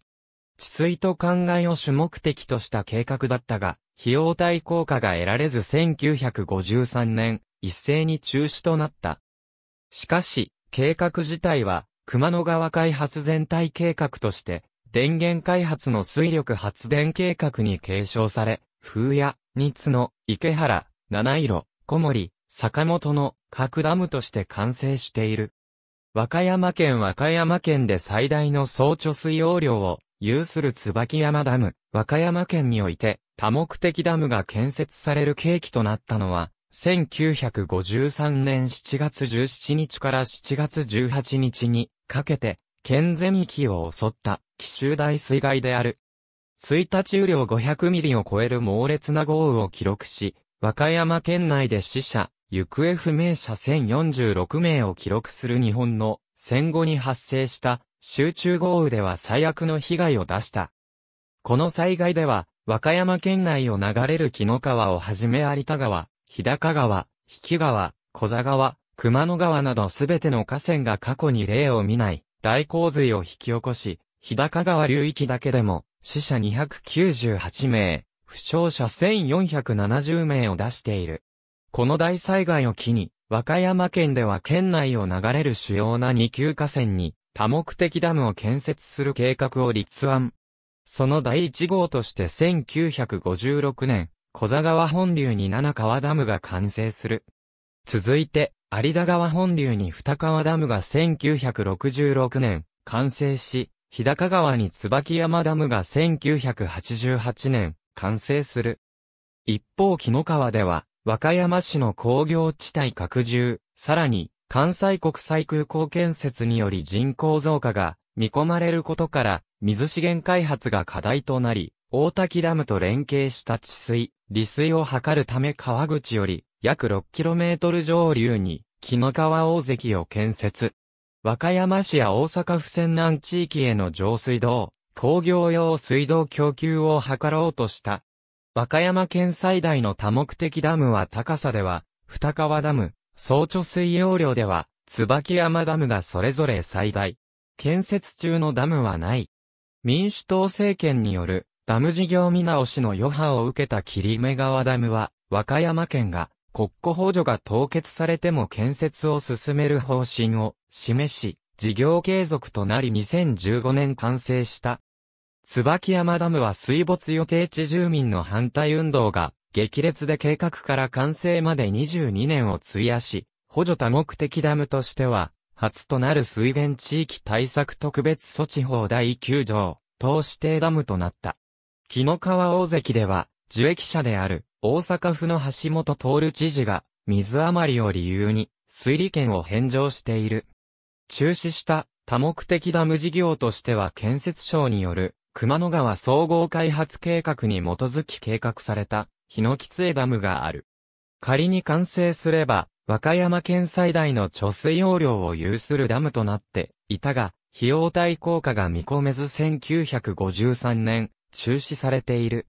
治水と灌漑を主目的とした計画だったが、費用対効果が得られず1953年、一斉に中止となった。しかし、計画自体は、熊野川開発全体計画として、電源開発の水力発電計画に継承され、風や、日の、池原、七色、小森、坂本の核ダムとして完成している。和歌山県和歌山県で最大の総貯水容量を有する椿山ダム、和歌山県において多目的ダムが建設される契機となったのは、1953年7月17日から7月18日にかけて、県全域を襲った奇襲大水害である。1日雨量500ミリを超える猛烈な豪雨を記録し、和歌山県内で死者、行方不明者1046名を記録する日本の戦後に発生した集中豪雨では最悪の被害を出した。この災害では、和歌山県内を流れる木の川をはじめ有田川、日高川、引川、小座川、熊野川などすべての河川が過去に例を見ない大洪水を引き起こし、日高川流域だけでも死者298名、負傷者1470名を出している。この大災害を機に、和歌山県では県内を流れる主要な二級河川に多目的ダムを建設する計画を立案。その第一号として1956年、小座川本流に七川ダムが完成する。続いて、有田川本流に二川ダムが1966年、完成し、日高川に椿山ダムが1988年、完成する。一方、木の川では、和歌山市の工業地帯拡充、さらに、関西国際空港建設により人口増加が見込まれることから、水資源開発が課題となり、大滝ダムと連携した治水、利水を図るため川口より、約 6km 上流に、木の川大関を建設。和歌山市や大阪府泉南地域への上水道、工業用水道供給を図ろうとした和歌山県最大の多目的ダムは高さでは、二川ダム、総貯水容量では、椿山ダムがそれぞれ最大。建設中のダムはない。民主党政権によるダム事業見直しの余波を受けた霧目川ダムは、和歌山県が国庫補助が凍結されても建設を進める方針を示し、事業継続となり2015年完成した椿山ダムは水没予定地住民の反対運動が、激烈で計画から完成まで22年を費やし、補助多目的ダムとしては、初となる水源地域対策特別措置法第9条、投指定ダムとなった。木の川大関では、受益者である大阪府の橋本徹知事が、水余りを理由に、水利権を返上している。中止した多目的ダム事業としては建設省による熊野川総合開発計画に基づき計画された、ヒノキ江ダムがある。仮に完成すれば、和歌山県最大の貯水容量を有するダムとなっていたが、費用対効果が見込めず1953年、中止されている。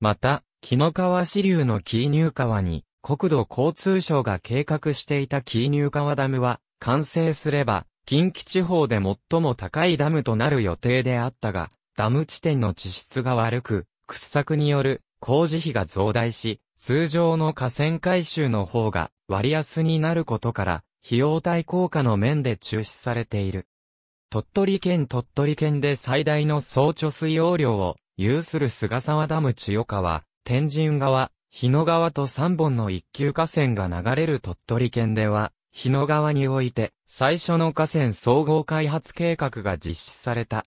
また、紀の川支流の紀伊入川に、国土交通省が計画していた紀伊入川ダムは、完成すれば、近畿地方で最も高いダムとなる予定であったが、ダム地点の地質が悪く、掘削による工事費が増大し、通常の河川改修の方が割安になることから、費用対効果の面で中止されている。鳥取県鳥取県で最大の総貯水容量を有する菅沢ダム千代川、天神川、日野川と3本の一級河川が流れる鳥取県では、日野川において最初の河川総合開発計画が実施された。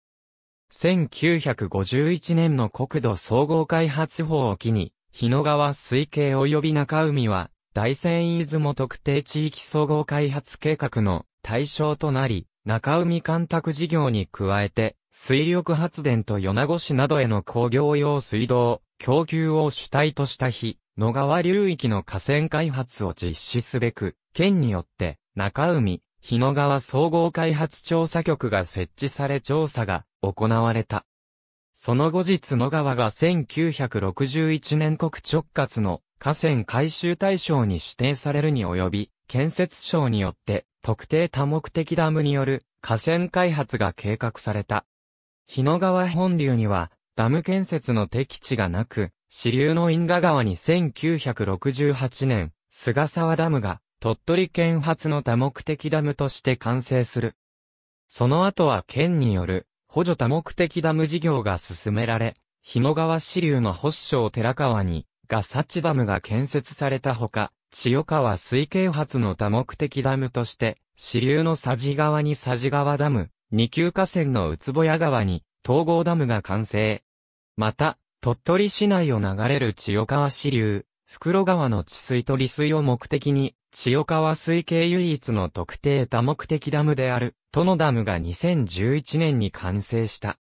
1951年の国土総合開発法を機に、日野川水系及び中海は、大仙出雲特定地域総合開発計画の対象となり、中海干拓事業に加えて、水力発電と米子市などへの工業用水道、供給を主体とした日、野川流域の河川開発を実施すべく、県によって、中海、日野川総合開発調査局が設置され調査が行われた。その後日野川が1961年国直轄の河川改修対象に指定されるに及び、建設省によって特定多目的ダムによる河川開発が計画された。日野川本流にはダム建設の適地がなく、支流の因果川に1968年、菅沢ダムが鳥取県発の多目的ダムとして完成する。その後は県による補助多目的ダム事業が進められ、日野川支流の発祥寺川に、がサチダムが建設されたほか、千代川水系発の多目的ダムとして、支流の佐治川に佐治川ダム、二級河川の宇ボ谷川に統合ダムが完成。また、鳥取市内を流れる千代川支流、袋川の治水と利水を目的に、塩川水系唯一の特定多目的ダムである、殿ダムが2011年に完成した。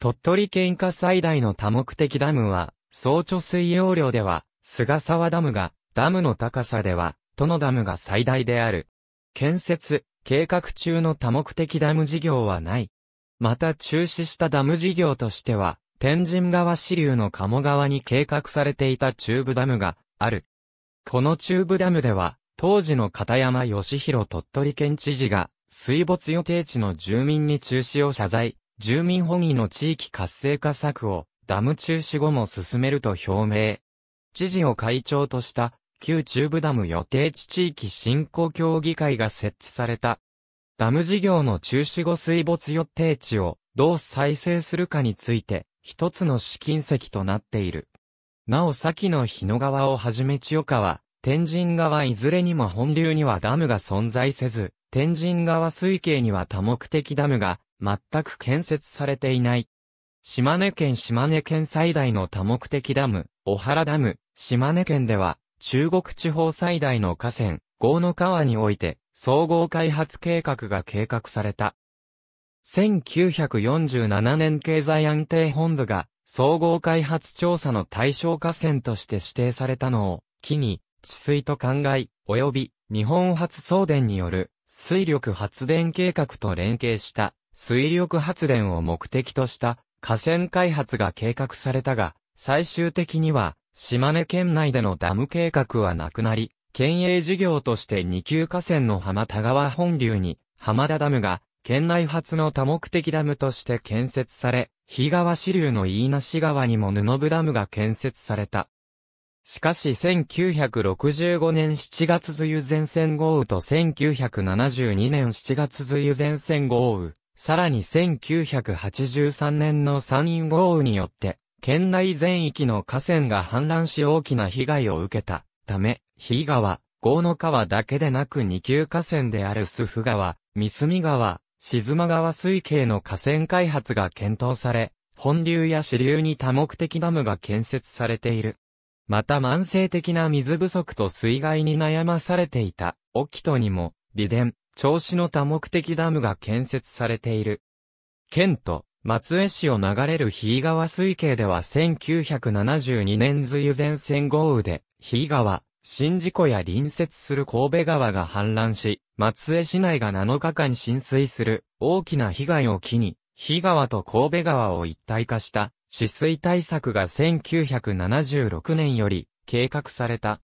鳥取県下最大の多目的ダムは、総貯水容量では、菅沢ダムが、ダムの高さでは、殿ダムが最大である。建設、計画中の多目的ダム事業はない。また中止したダム事業としては、天神川支流の鴨川に計画されていた中部ダムがある。この中部ダムでは、当時の片山義弘鳥取県知事が、水没予定地の住民に中止を謝罪、住民本位の地域活性化策を、ダム中止後も進めると表明。知事を会長とした、旧中部ダム予定地地域振興協議会が設置された。ダム事業の中止後水没予定地をどう再生するかについて、一つの試金石となっている。なお先の日野川をはじめ千代川、天神川いずれにも本流にはダムが存在せず、天神川水系には多目的ダムが全く建設されていない。島根県島根県最大の多目的ダム、小原ダム、島根県では中国地方最大の河川、豪の川において総合開発計画が計画された。1947年経済安定本部が総合開発調査の対象河川として指定されたのを機に治水と灌漑、及び日本発送電による水力発電計画と連携した水力発電を目的とした河川開発が計画されたが、最終的には島根県内でのダム計画はなくなり、県営事業として二級河川の浜田川本流に浜田ダムが県内初の多目的ダムとして建設され、日川支流の飯名市川にも布部ダムが建設された。しかし1965年7月梅雨前線豪雨と1972年7月梅雨前線豪雨、さらに1983年の山陰豪雨によって、県内全域の河川が氾濫し大きな被害を受けたため、日川、郷野川だけでなく二級河川である須府川、三隅川、静間川水系の河川開発が検討され、本流や支流に多目的ダムが建設されている。また慢性的な水不足と水害に悩まされていた、オキトにも、備電、調子の多目的ダムが建設されている。県と、松江市を流れる日井川水系では1972年梅雨前線豪雨で、日井川、宍道湖や隣接する神戸川が氾濫し、松江市内が7日間浸水する大きな被害を機に、日川と神戸川を一体化した治水対策が1976年より計画された。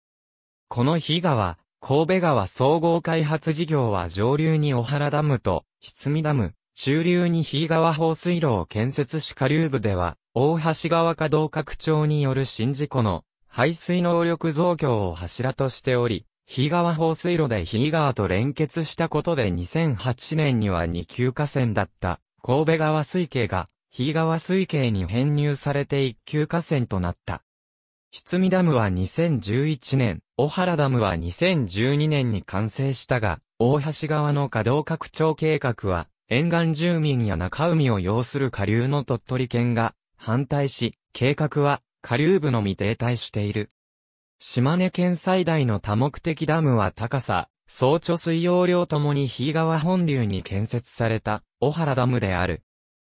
この日川、神戸川総合開発事業は上流に小原ダムと、七海ダム、中流に日川放水路を建設し下流部では、大橋川河道拡張による新事故の排水能力増強を柱としており、日川放水路で日川と連結したことで2008年には二級河川だった神戸川水系が日川水系に編入されて一級河川となった。つみダムは2011年、小原ダムは2012年に完成したが、大橋川の稼働拡張計画は、沿岸住民や中海を要する下流の鳥取県が反対し、計画は下流部のみ停滞している。島根県最大の多目的ダムは高さ、総貯水容量ともに日川本流に建設された、小原ダムである。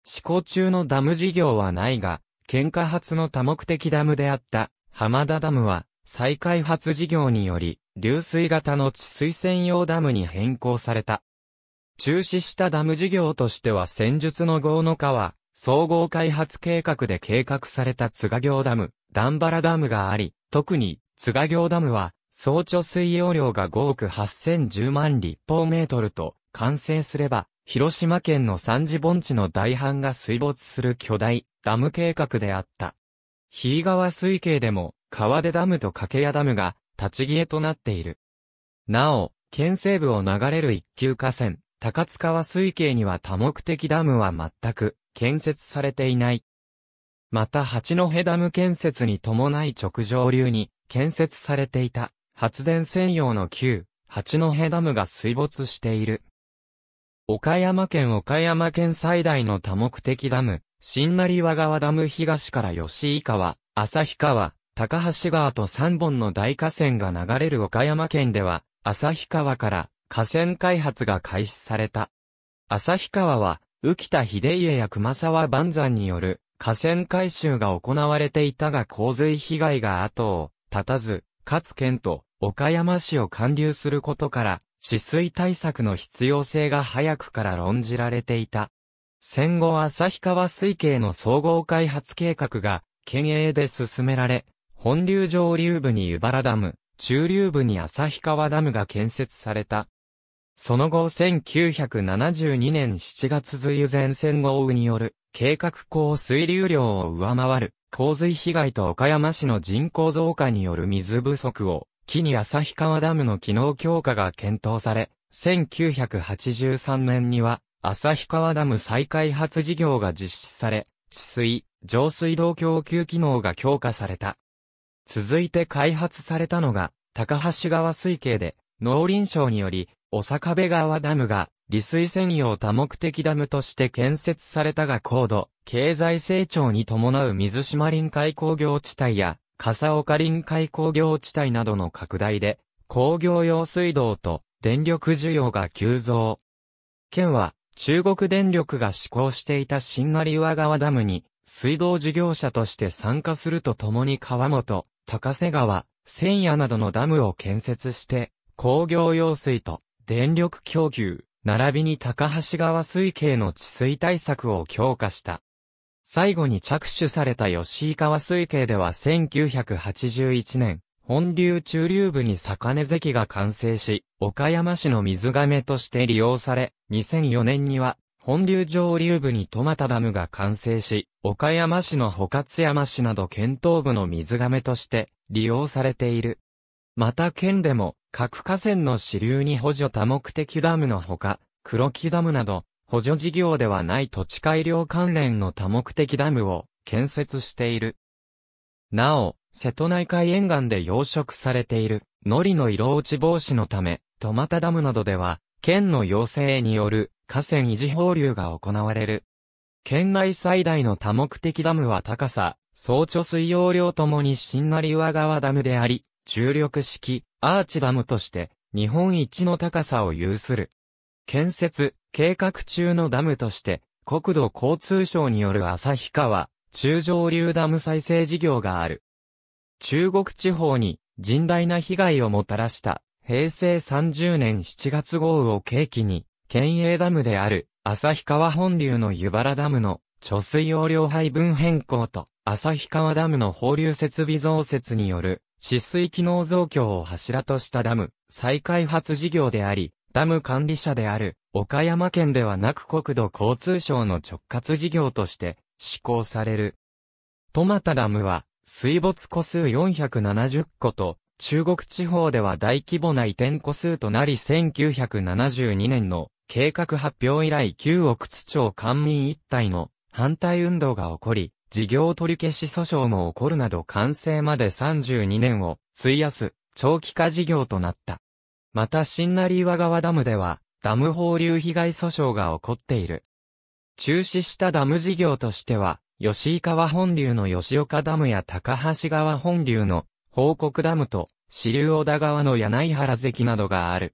施行中のダム事業はないが、喧嘩発の多目的ダムであった浜田ダムは再開発事業により流水型の治水専用ダムに変更された。中止したダム事業としては戦術の豪の川、総合開発計画で計画された津賀行ダム、段原ダムがあり、特に津賀行ダムは総貯水容量が5億8010万立方メートルと完成すれば広島県の三次盆地の大半が水没する巨大ダム計画であった。日川水系でも川出ダムと掛屋ダムが立ち消えとなっている。なお、県西部を流れる一級河川、高津川水系には多目的ダムは全く建設されていない。また八戸ダム建設に伴い直上流に建設されていた発電専用の旧八戸ダムが水没している。岡山県岡山県最大の多目的ダム、新成和川ダム東から吉井川、旭川、高橋川と3本の大河川が流れる岡山県では、旭川から河川開発が開始された。旭川は、浮田秀家や熊沢万山による河川改修が行われていたが洪水被害が後を絶たず、かつ県と岡山市を貫流することから、治水対策の必要性が早くから論じられていた。戦後旭川水系の総合開発計画が、県営で進められ、本流上流部に湯原ダム、中流部に旭川ダムが建設された。その後1972年7月梅雨前線豪雨による計画降水流量を上回る洪水被害と岡山市の人口増加による水不足を木に旭川ダムの機能強化が検討され、1983年には、旭川ダム再開発事業が実施され、治水、浄水道供給機能が強化された。続いて開発されたのが、高橋川水系で、農林省により、小坂部川ダムが、利水専用多目的ダムとして建設されたが高度、経済成長に伴う水島臨海工業地帯や、笠岡臨海工業地帯などの拡大で、工業用水道と電力需要が急増。県は、中国電力が施行していた新成岩川ダムに、水道事業者として参加するとともに川本、高瀬川、千夜などのダムを建設して、工業用水と電力供給、並びに高橋川水系の治水対策を強化した。最後に着手された吉川水系では1981年、本流中流部に坂根関が完成し、岡山市の水亀として利用され、2004年には、本流上流部にトマタダムが完成し、岡山市の保勝山市など県東部の水亀として利用されている。また県でも、各河川の支流に補助多目的ダムのほか、黒木ダムなど、補助事業ではない土地改良関連の多目的ダムを建設している。なお、瀬戸内海沿岸で養殖されている、海苔の色落ち防止のため、トマタダムなどでは、県の要請による河川維持放流が行われる。県内最大の多目的ダムは高さ、総貯水容量ともに新成岩川ダムであり、重力式、アーチダムとして、日本一の高さを有する。建設、計画中のダムとして、国土交通省による旭川、中上流ダム再生事業がある。中国地方に甚大な被害をもたらした平成30年7月豪雨を契機に、県営ダムである旭川本流の湯原ダムの貯水容量配分変更と旭川ダムの放流設備増設による治水機能増強を柱としたダム再開発事業であり、ダム管理者である岡山県ではなく国土交通省の直轄事業として施行される。トマタダムは水没個数470個と中国地方では大規模な移転個数となり1972年の計画発表以来旧奥津町官民一体の反対運動が起こり、事業取り消し訴訟も起こるなど完成まで32年を費やす長期化事業となった。また新成岩川ダムではダム放流被害訴訟が起こっている。中止したダム事業としては、吉井川本流の吉岡ダムや高橋川本流の報告ダムと支流小田川の柳原関などがある。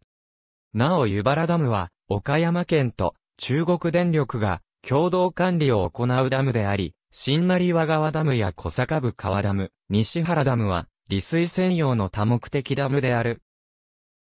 なお湯原ダムは、岡山県と中国電力が共同管理を行うダムであり、新成和川ダムや小坂部川ダム、西原ダムは、利水専用の多目的ダムである。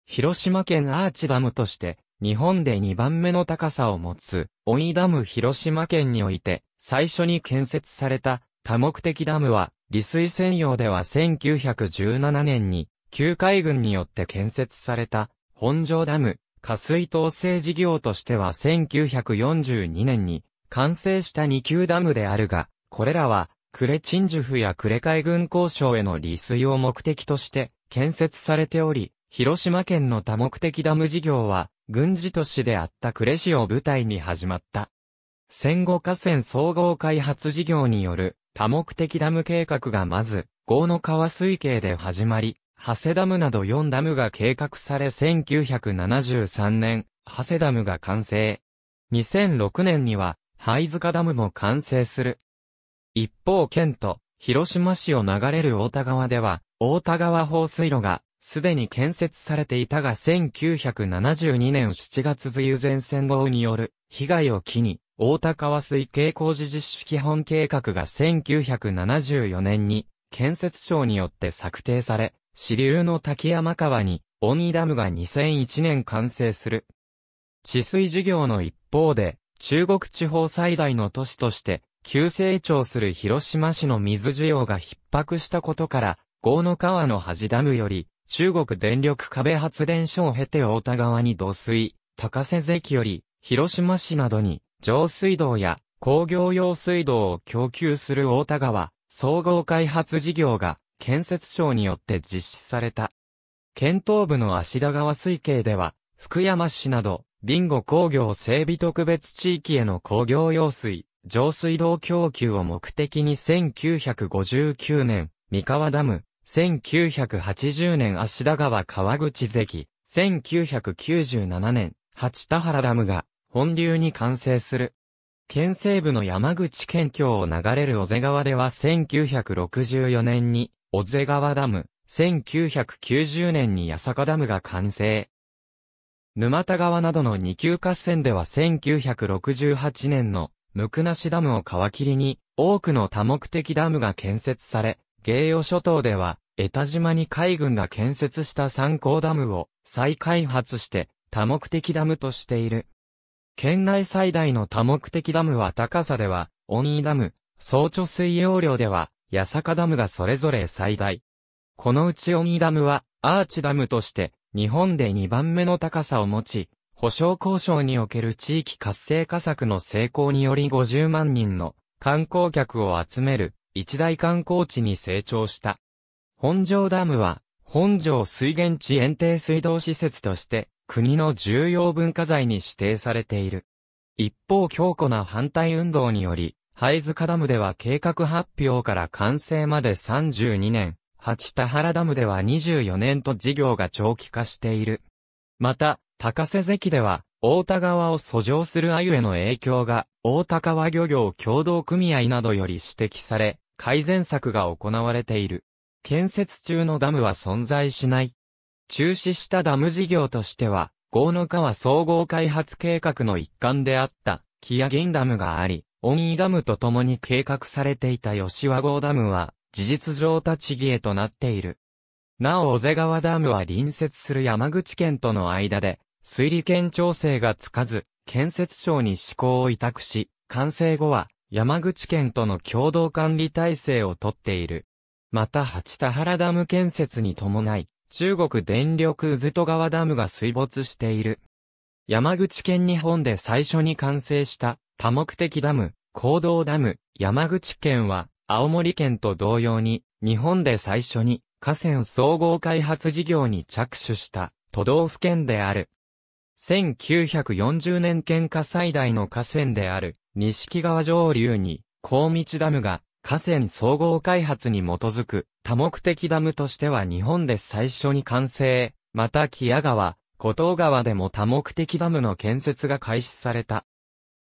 広島県アーチダムとして、日本で2番目の高さを持つ、オイダム広島県において、最初に建設された多目的ダムは、利水専用では1917年に、旧海軍によって建設された、本庄ダム、下水統制事業としては1942年に、完成した2級ダムであるが、これらは、クレチンジュフやクレ海軍交渉への利水を目的として、建設されており、広島県の多目的ダム事業は、軍事都市であった呉市を舞台に始まった。戦後河川総合開発事業による多目的ダム計画がまず、郷の川水系で始まり、長谷ダムなど4ダムが計画され1973年、長谷ダムが完成。2006年には、灰塚ダムも完成する。一方県と、広島市を流れる大田川では、大田川放水路がすでに建設されていたが1972年7月梅雨前線号による被害を機に、大田川水系工事実施基本計画が1974年に建設省によって策定され、支流の滝山川に、ン。井ダムが2001年完成する。治水事業の一方で、中国地方最大の都市として、急成長する広島市の水需要が逼迫したことから、豪の川の端ダムより、中国電力壁発電所を経て大田川に導水、高瀬関より、広島市などに、上水道や工業用水道を供給する大田川、総合開発事業が、建設省によって実施された。県東部の足田川水系では、福山市など、ビンゴ工業整備特別地域への工業用水、上水道供給を目的に1959年、三河ダム、1980年芦田川川口関、1997年八田原ダムが本流に完成する。県西部の山口県境を流れる小瀬川では1964年に小瀬川ダム、1990年に八坂ダムが完成。沼田川などの二級合戦では1968年の無垢なしダムを皮切りに多くの多目的ダムが建設され、芸予諸島では、江田島に海軍が建設した三考ダムを再開発して多目的ダムとしている。県内最大の多目的ダムは高さでは、オニーダム、総貯水容量では、八坂ダムがそれぞれ最大。このうちオニーダムは、アーチダムとして、日本で2番目の高さを持ち、保障交渉における地域活性化策の成功により50万人の観光客を集める一大観光地に成長した。本庄ダムは、本庄水源地園庭水道施設として、国の重要文化財に指定されている。一方強固な反対運動により、灰塚ダムでは計画発表から完成まで32年、八田原ダムでは24年と事業が長期化している。また、高瀬関では、大田川を遡上する鮎への影響が、大田川漁業協同組合などより指摘され、改善策が行われている。建設中のダムは存在しない。中止したダム事業としては、豪の川総合開発計画の一環であった、木屋銀ダムがあり、ニ井ダムと共に計画されていた吉和号ダムは、事実上立ち消えとなっている。なお、小瀬川ダムは隣接する山口県との間で、水利権調整がつかず、建設省に施行を委託し、完成後は、山口県との共同管理体制をとっている。また八田原ダム建設に伴い、中国電力渦戸川ダムが水没している。山口県日本で最初に完成した多目的ダム、行動ダム、山口県は青森県と同様に日本で最初に河川総合開発事業に着手した都道府県である。1940年県下最大の河川である錦川上流に、高道ダムが、河川総合開発に基づく、多目的ダムとしては日本で最初に完成、また木屋川、古東川でも多目的ダムの建設が開始された。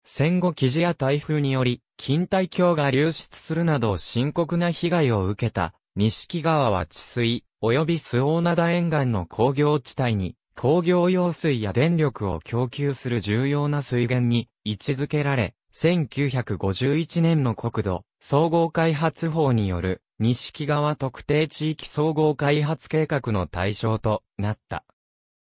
戦後記事や台風により、近帯橋が流出するなど深刻な被害を受けた、錦川は治水、及び周防灘沿岸の工業地帯に、工業用水や電力を供給する重要な水源に位置づけられ、1951年の国土総合開発法による西木川特定地域総合開発計画の対象となった。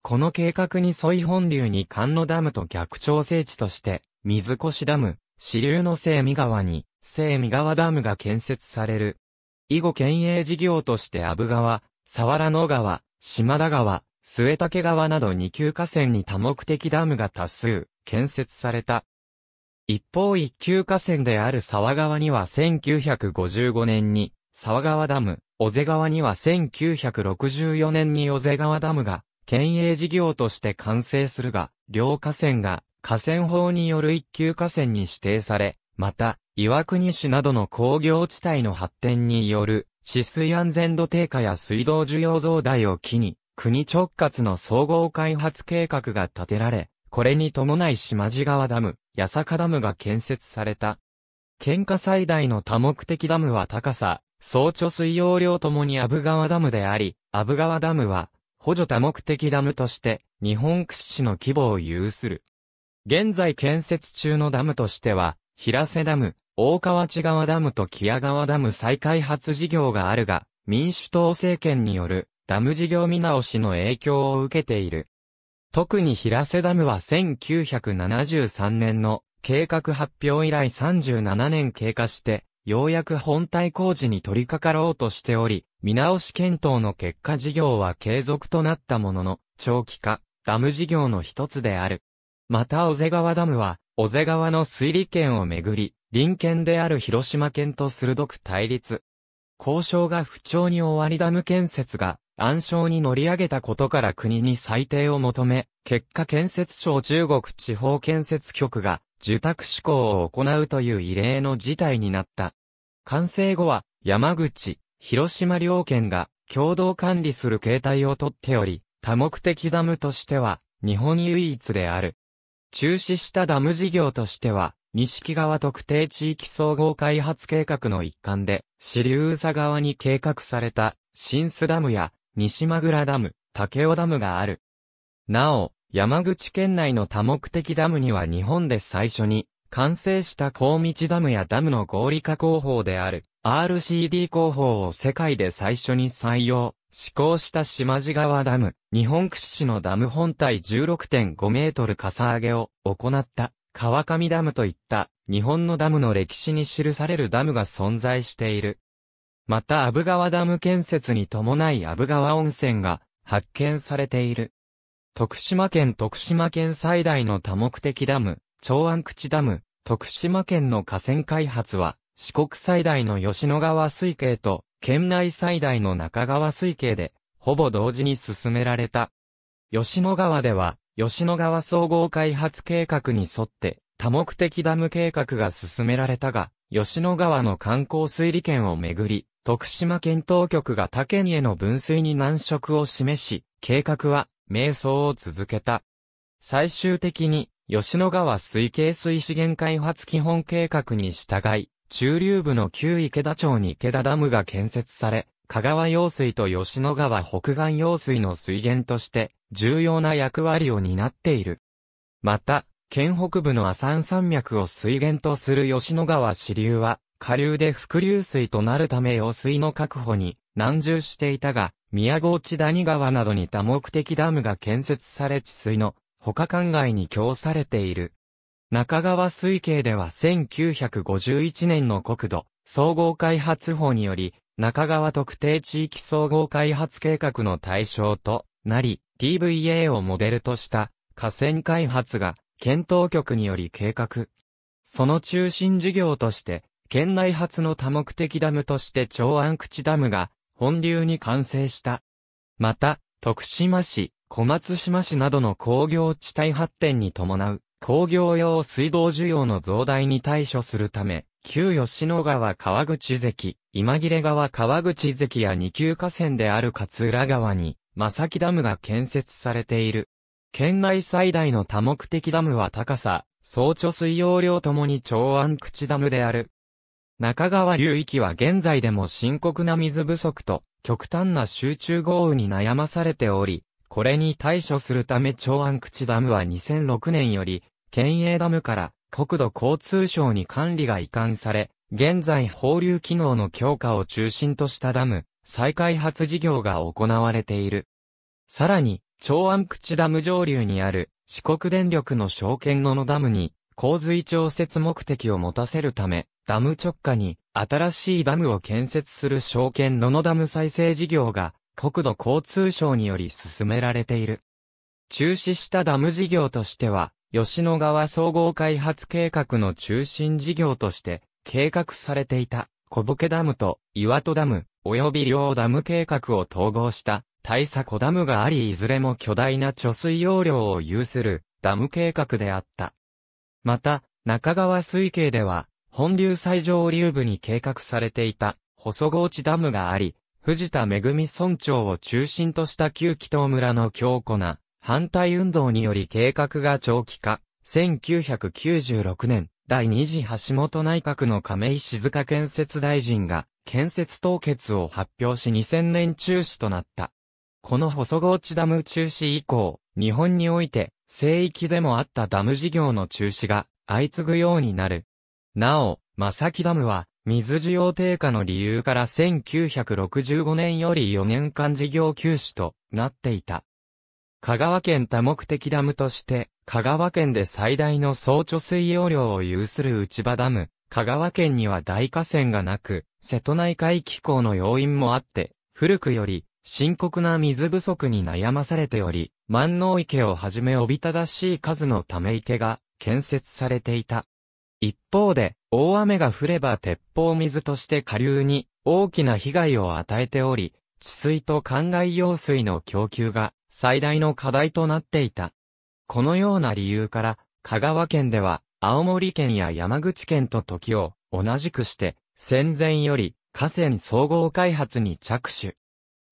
この計画に沿い本流に関野ダムと逆調整地として、水越ダム、支流の聖見川に、聖見川ダムが建設される。以後県営事業として阿武川、佐原野川、島田川、末竹川など2級河川に多目的ダムが多数建設された。一方一級河川である沢川には1955年に沢川ダム、小瀬川には1964年に小瀬川ダムが県営事業として完成するが、両河川が河川法による一級河川に指定され、また、岩国市などの工業地帯の発展による治水安全度低下や水道需要増大を機に、国直轄の総合開発計画が立てられ、これに伴い島地川ダム、八坂ダムが建設された。県下最大の多目的ダムは高さ、総貯水容量ともに阿武川ダムであり、阿武川ダムは、補助多目的ダムとして、日本屈指の規模を有する。現在建設中のダムとしては、平瀬ダム、大川内川ダムと木屋川ダム再開発事業があるが、民主党政権によるダム事業見直しの影響を受けている。特に平瀬ダムは1973年の計画発表以来37年経過して、ようやく本体工事に取り掛かろうとしており、見直し検討の結果事業は継続となったものの、長期化、ダム事業の一つである。また、小瀬川ダムは、小瀬川の水利権をめぐり、臨県である広島県と鋭く対立。交渉が不調に終わりダム建設が暗礁に乗り上げたことから国に裁定を求め、結果建設省中国地方建設局が受託施行を行うという異例の事態になった。完成後は山口、広島両県が共同管理する形態をとっており、多目的ダムとしては日本唯一である。中止したダム事業としては、錦川特定地域総合開発計画の一環で、支流宇佐川に計画された、新須ダムや、西間倉ダム、竹尾ダムがある。なお、山口県内の多目的ダムには日本で最初に、完成した高道ダムやダムの合理化工法である、RCD 工法を世界で最初に採用、施行した島地川ダム、日本屈指のダム本体16.5メートルかさ上げを行った、川上ダムといった、日本のダムの歴史に記されるダムが存在している。また阿武川ダム建設に伴い阿武川温泉が発見されている。徳島県徳島県最大の多目的ダム、長安口ダム、徳島県の河川開発は、四国最大の吉野川水系と、県内最大の中川水系で、ほぼ同時に進められた。吉野川では、吉野川総合開発計画に沿って、多目的ダム計画が進められたが、吉野川の観光水利権をめぐり、徳島県当局が他県への分水に難色を示し、計画は、瞑想を続けた。最終的に、吉野川水系水資源開発基本計画に従い、中流部の旧池田町に池田ダムが建設され、香川用水と吉野川北岸用水の水源として重要な役割を担っている。また、県北部の阿山山脈を水源とする吉野川支流は、下流で伏流水となるため用水の確保に難重していたが、宮河内谷川などに多目的ダムが建設され治水の他灌漑に供されている。中川水系では1951年の国土総合開発法により、中川特定地域総合開発計画の対象となり、TVA をモデルとした河川開発が検討局により計画。その中心事業として、県内初の多目的ダムとして長安口ダムが本流に完成した。また、徳島市、小松島市などの工業地帯発展に伴う工業用水道需要の増大に対処するため、旧吉野川川口関、今切川川口関や二級河川である勝浦川に、正木ダムが建設されている。県内最大の多目的ダムは高さ、総貯水容量ともに長安口ダムである。中川流域は現在でも深刻な水不足と極端な集中豪雨に悩まされており、これに対処するため長安口ダムは2006年より、県営ダムから国土交通省に管理が移管され、現在放流機能の強化を中心としたダム、再開発事業が行われている。さらに、長安口ダム上流にある四国電力の証券野のダムに洪水調節目的を持たせるため、ダム直下に新しいダムを建設する証券野のダム再生事業が国土交通省により進められている。中止したダム事業としては、吉野川総合開発計画の中心事業として計画されていた小ボダムと岩戸ダム及び両ダム計画を統合した大佐小ダムがありいずれも巨大な貯水容量を有するダム計画であった。また、中川水系では本流最上流部に計画されていた、細河内ダムがあり、藤田恵村長を中心とした旧紀東村の強固な反対運動により計画が長期化。1996年、第2次橋本内閣の亀井静香建設大臣が建設凍結を発表し2000年中止となった。この細河内ダム中止以降、日本において、聖域でもあったダム事業の中止が相次ぐようになる。なお、正木ダムは、水需要低下の理由から1965年より4年間事業休止となっていた。香川県多目的ダムとして、香川県で最大の総貯水容量を有する内場ダム、香川県には大河川がなく、瀬戸内海気候の要因もあって、古くより深刻な水不足に悩まされており、万能池をはじめおびただしい数のため池が建設されていた。一方で、大雨が降れば鉄砲水として下流に大きな被害を与えており、治水と灌漑用水の供給が最大の課題となっていた。このような理由から、香川県では、青森県や山口県と時を同じくして、戦前より河川総合開発に着手。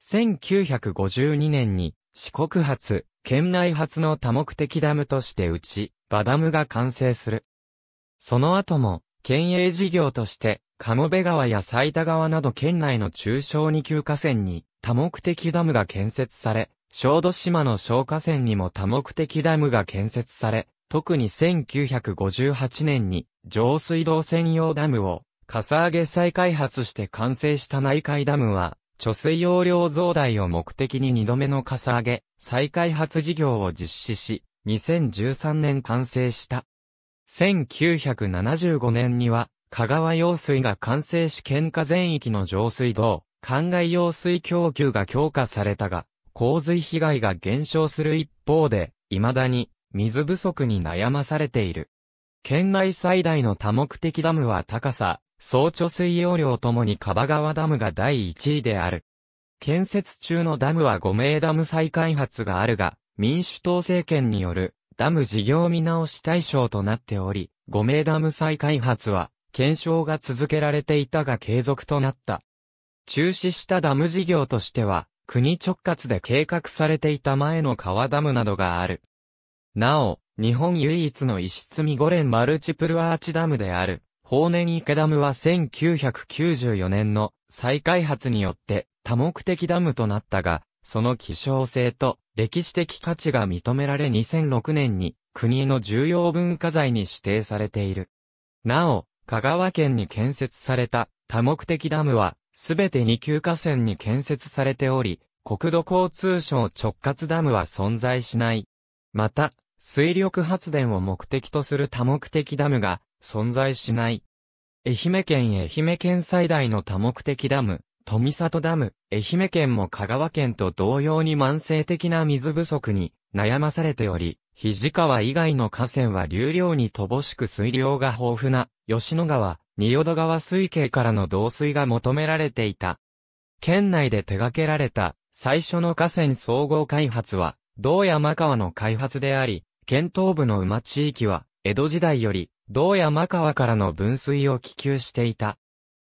1952年に四国発、県内発の多目的ダムとしてうち、バダムが完成する。その後も、県営事業として、鴨部川や埼田川など県内の中小2級河川に多目的ダムが建設され、小豆島の小河川にも多目的ダムが建設され、特に1958年に上水道専用ダムをかさ上げ再開発して完成した内海ダムは、貯水容量増大を目的に2度目のかさ上げ再開発事業を実施し、2013年完成した。1975年には、香川用水が完成し県下全域の上水道、灌漑用水供給が強化されたが、洪水被害が減少する一方で、未だに水不足に悩まされている。県内最大の多目的ダムは高さ、総貯水容量ともに川川ダムが第1位である。建設中のダムは5名ダム再開発があるが、民主党政権によるダム事業見直し対象となっており、5名ダム再開発は、検証が続けられていたが継続となった。中止したダム事業としては、国直轄で計画されていた前の川ダムなどがある。なお、日本唯一の石積見五連マルチプルアーチダムである、法年池ダムは1994年の再開発によって多目的ダムとなったが、その希少性と歴史的価値が認められ2006年に国の重要文化財に指定されている。なお、香川県に建設された多目的ダムは、すべて二級河川に建設されており、国土交通省直轄ダムは存在しない。また、水力発電を目的とする多目的ダムが存在しない。愛媛県愛媛県最大の多目的ダム、富里ダム、愛媛県も香川県と同様に慢性的な水不足に悩まされており、肘川以外の河川は流量に乏しく水量が豊富な吉野川、仁淀川水系からの導水が求められていた。県内で手掛けられた最初の河川総合開発は、道山川の開発であり、県東部の馬地域は、江戸時代より、道山川からの分水を希求していた。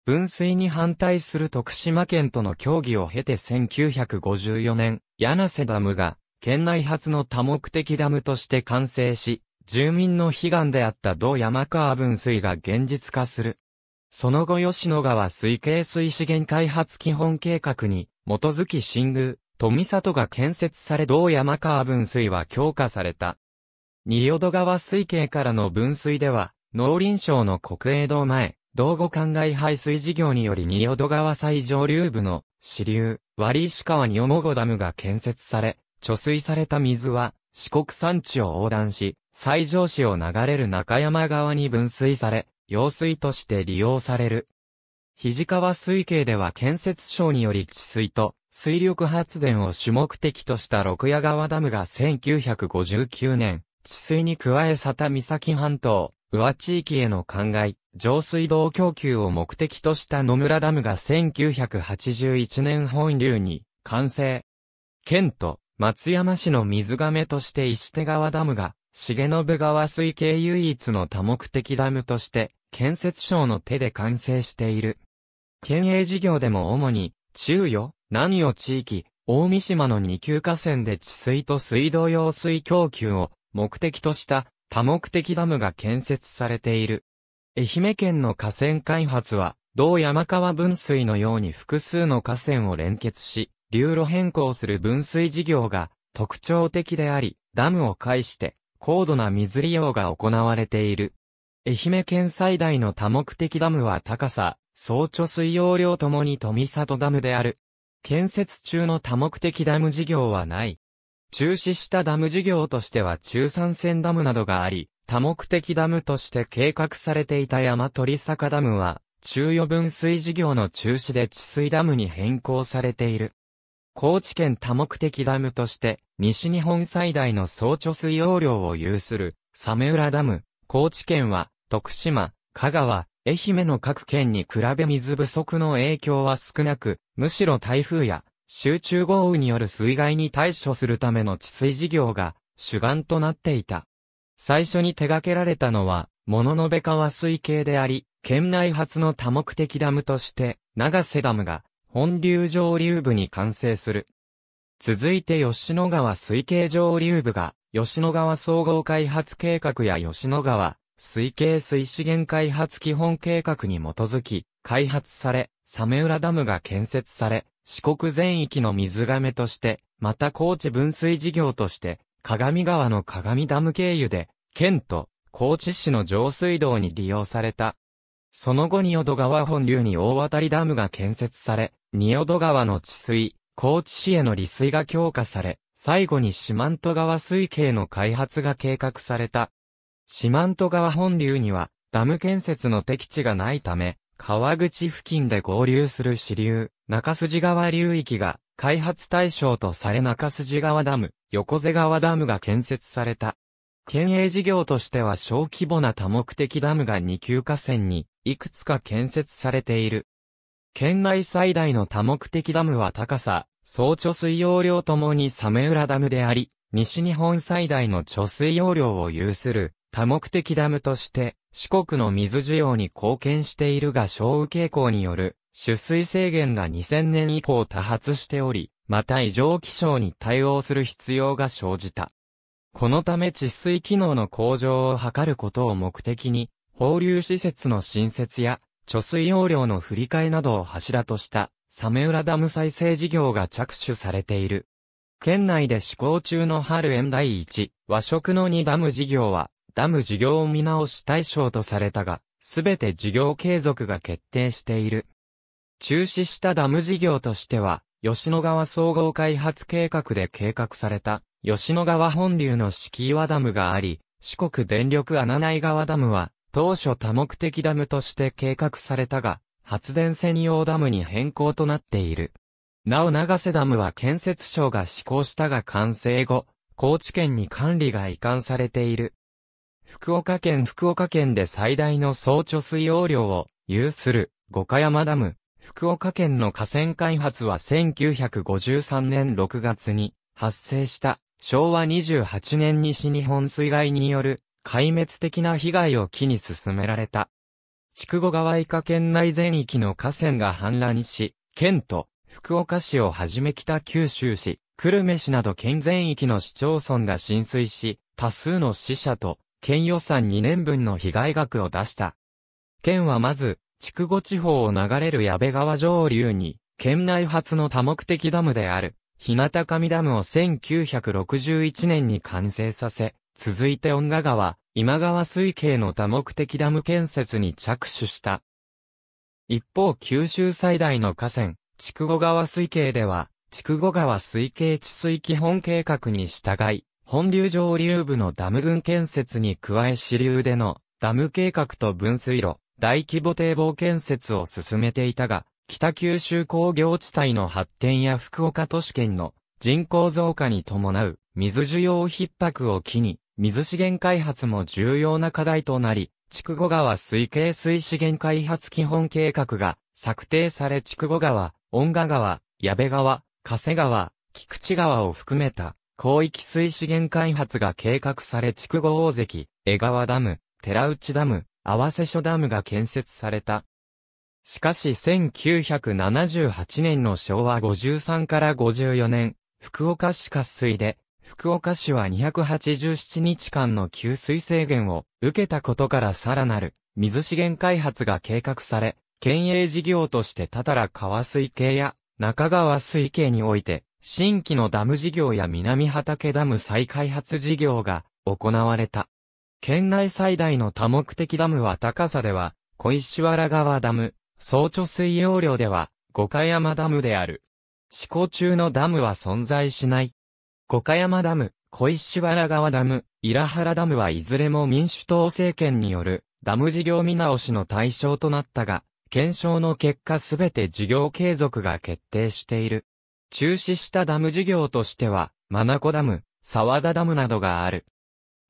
分水に反対する徳島県との協議を経て1954年、柳瀬ダムが、県内初の多目的ダムとして完成し、住民の悲願であった同山川分水が現実化する。その後吉野川水系水資源開発基本計画に、基づき新宮、富里が建設され同山川分水は強化された。仁淀川水系からの分水では、農林省の国営堂前、道後灌漑排水事業により仁淀川最上流部の支流、割石川にも子ダムが建設され、貯水された水は四国山地を横断し、西上市を流れる中山川に分水され、用水として利用される。肘川水系では建設省により治水と水力発電を主目的とした六谷川ダムが1959年、治水に加え佐田岬半島、上地域への灌漑、上水道供給を目的とした野村ダムが1981年本流に完成。県と松山市の水亀として石手川ダムが、重信川水系唯一の多目的ダムとして、建設省の手で完成している。県営事業でも主に、中予、南予地域、大三島の二級河川で治水と水道用水供給を目的とした多目的ダムが建設されている。愛媛県の河川開発は、同山川分水のように複数の河川を連結し、流路変更する分水事業が特徴的であり、ダムを介して高度な水利用が行われている。愛媛県最大の多目的ダムは高さ、総貯水容量ともに富里ダムである。建設中の多目的ダム事業はない。中止したダム事業としては中山線ダムなどがあり、多目的ダムとして計画されていた山鳥坂ダムは、中予分水事業の中止で治水ダムに変更されている。高知県多目的ダムとして、西日本最大の総貯水容量を有する、サメ浦ダム、高知県は、徳島、香川、愛媛の各県に比べ水不足の影響は少なく、むしろ台風や集中豪雨による水害に対処するための治水事業が主眼となっていた。最初に手掛けられたのは、物のべ川水系であり、県内初の多目的ダムとして、長瀬ダムが、本流上流部に完成する。続いて吉野川水系上流部が、吉野川総合開発計画や吉野川、水系水資源開発基本計画に基づき、開発され、サメ浦ダムが建設され、四国全域の水亀として、また高知分水事業として、鏡川の鏡ダム経由で、県と高知市の上水道に利用された。その後に淀川本流に大渡りダムが建設され、仁淀川の治水、高知市への利水が強化され、最後に四万十川水系の開発が計画された。四万十川本流には、ダム建設の適地がないため、川口付近で合流する支流、中筋川流域が開発対象とされ中筋川ダム、横瀬川ダムが建設された。県営事業としては小規模な多目的ダムが2級河川にいくつか建設されている。県内最大の多目的ダムは高さ、総貯水容量ともにサメ浦ダムであり、西日本最大の貯水容量を有する多目的ダムとして四国の水需要に貢献しているが小雨傾向による取水制限が2000年以降多発しており、また異常気象に対応する必要が生じた。このため治水機能の向上を図ることを目的に、放流施設の新設や、貯水容量の振り替えなどを柱とした、サメウラダム再生事業が着手されている。県内で施行中の春園第1、和食の2ダム事業は、ダム事業を見直し対象とされたが、すべて事業継続が決定している。中止したダム事業としては、吉野川総合開発計画で計画された、吉野川本流の敷岩ダムがあり、四国電力穴内川ダムは、当初多目的ダムとして計画されたが、発電専用ダムに変更となっている。なお長瀬ダムは建設省が施行したが完成後、高知県に管理が移管されている。福岡県福岡県で最大の総貯水容量を有する五箇山ダム、福岡県の河川開発は1953年6月に発生した昭和28年西日本水害による壊滅的な被害を機に進められた。筑後川以下県内全域の河川が氾濫し、県と福岡市をはじめ北九州市、久留米市など県全域の市町村が浸水し、多数の死者と県予算2年分の被害額を出した。県はまず、筑後地方を流れる矢部川上流に、県内初の多目的ダムである、日向上ダムを1961年に完成させ、続いて恩賀川、今川水系の多目的ダム建設に着手した。一方九州最大の河川、筑後川水系では、筑後川水系治水基本計画に従い、本流上流部のダム群建設に加え支流でのダム計画と分水路、大規模堤防建設を進めていたが、北九州工業地帯の発展や福岡都市圏の人口増加に伴う水需要逼迫を機に、水資源開発も重要な課題となり、筑後川水系水資源開発基本計画が策定され筑後川、恩賀川、矢部川、加瀬川、菊池川を含めた広域水資源開発が計画され筑後大関、江川ダム、寺内ダム、合わせ所ダムが建設された。しかし1978年の昭和53から54年、福岡市渇水で、福岡市は287日間の給水制限を受けたことからさらなる水資源開発が計画され、県営事業として多々良川水系や中川水系において、新規のダム事業や南畑ダム再開発事業が行われた。県内最大の多目的ダムは高さでは、小石原川ダム、総貯水容量では、五箇山ダムである。施行中のダムは存在しない。五箇山ダム、小石原川ダム、イ原ダムはいずれも民主党政権によるダム事業見直しの対象となったが、検証の結果すべて事業継続が決定している。中止したダム事業としては、マナコダム、沢田ダムなどがある。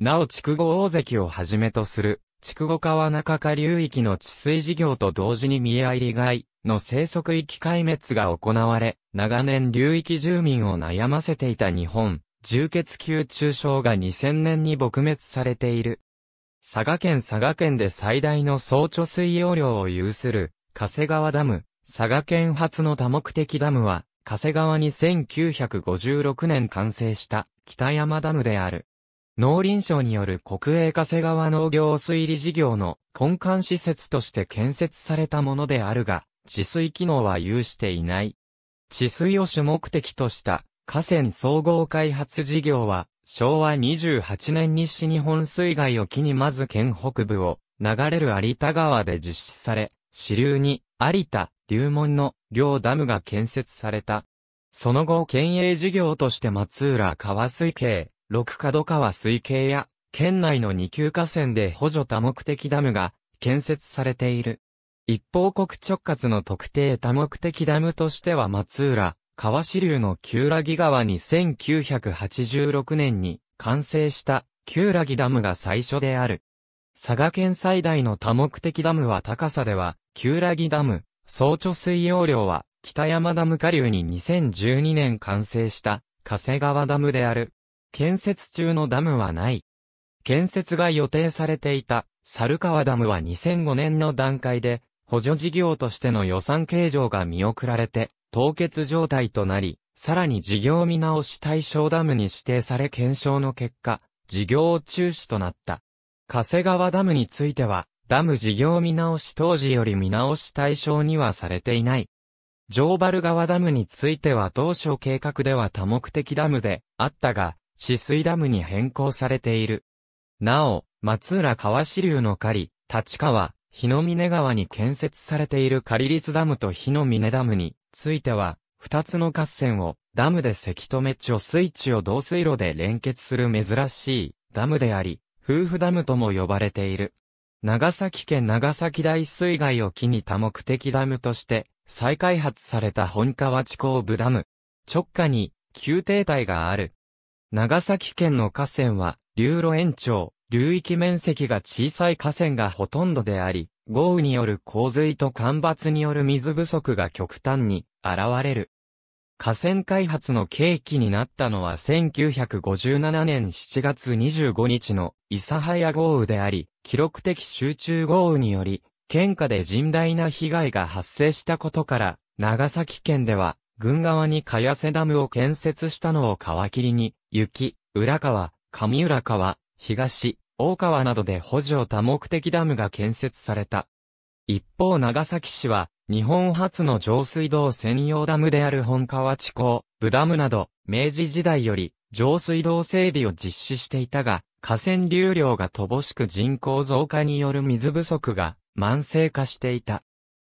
なお筑後大関をはじめとする、筑後川中下流域の治水事業と同時に見合い利害の生息域壊滅が行われ、長年流域住民を悩ませていた日本、重血級中傷が2000年に撲滅されている。佐賀県佐賀県で最大の総貯水容量を有する、加瀬川ダム、佐賀県初の多目的ダムは、加瀬川に1956年完成した北山ダムである。農林省による国営加瀬川農業水利事業の根幹施設として建設されたものであるが、治水機能は有していない。治水を主目的とした河川総合開発事業は、昭和28年西日本水害を機にまず県北部を流れる有田川で実施され、支流に有田、流門の両ダムが建設された。その後県営事業として松浦川水系、六角川水系や、県内の二級河川で補助多目的ダムが建設されている。一方国直轄の特定多目的ダムとしては松浦、川支流の旧ラ木川に1986年に完成した旧ラ木ダムが最初である。佐賀県最大の多目的ダムは高さでは、旧ラ木ダム、総貯水容量は北山ダム下流に2012年完成した、加瀬川ダムである。建設中のダムはない。建設が予定されていた、猿川ダムは2005年の段階で、補助事業としての予算計上が見送られて、凍結状態となり、さらに事業見直し対象ダムに指定され検証の結果、事業中止となった。加瀬川ダムについては、ダム事業見直し当時より見直し対象にはされていない。城原川ダムについては当初計画では多目的ダムであったが、止水ダムに変更されている。なお、松浦川支流の狩り、立川、日の峰川に建設されている狩立ダムと日の峰ダムについては、二つの合戦をダムでせき止め貯水池を導水路で連結する珍しいダムであり、夫婦ダムとも呼ばれている。長崎県長崎大水害を機に多目的ダムとして再開発された本川地工部ダム。直下に宮停滞がある。長崎県の河川は、流路延長、流域面積が小さい河川がほとんどであり、豪雨による洪水と干ばつによる水不足が極端に現れる。河川開発の契機になったのは1957年7月25日の諫早豪雨であり、記録的集中豪雨により、県下で甚大な被害が発生したことから、長崎県では軍側に茅瀬ダムを建設したのを皮切りに、雪、浦川、上浦川、東、大川などで補助多目的ダムが建設された。一方長崎市は、日本初の上水道専用ダムである本川地港、ブダムなど、明治時代より、上水道整備を実施していたが、河川流量が乏しく人口増加による水不足が慢性化していた。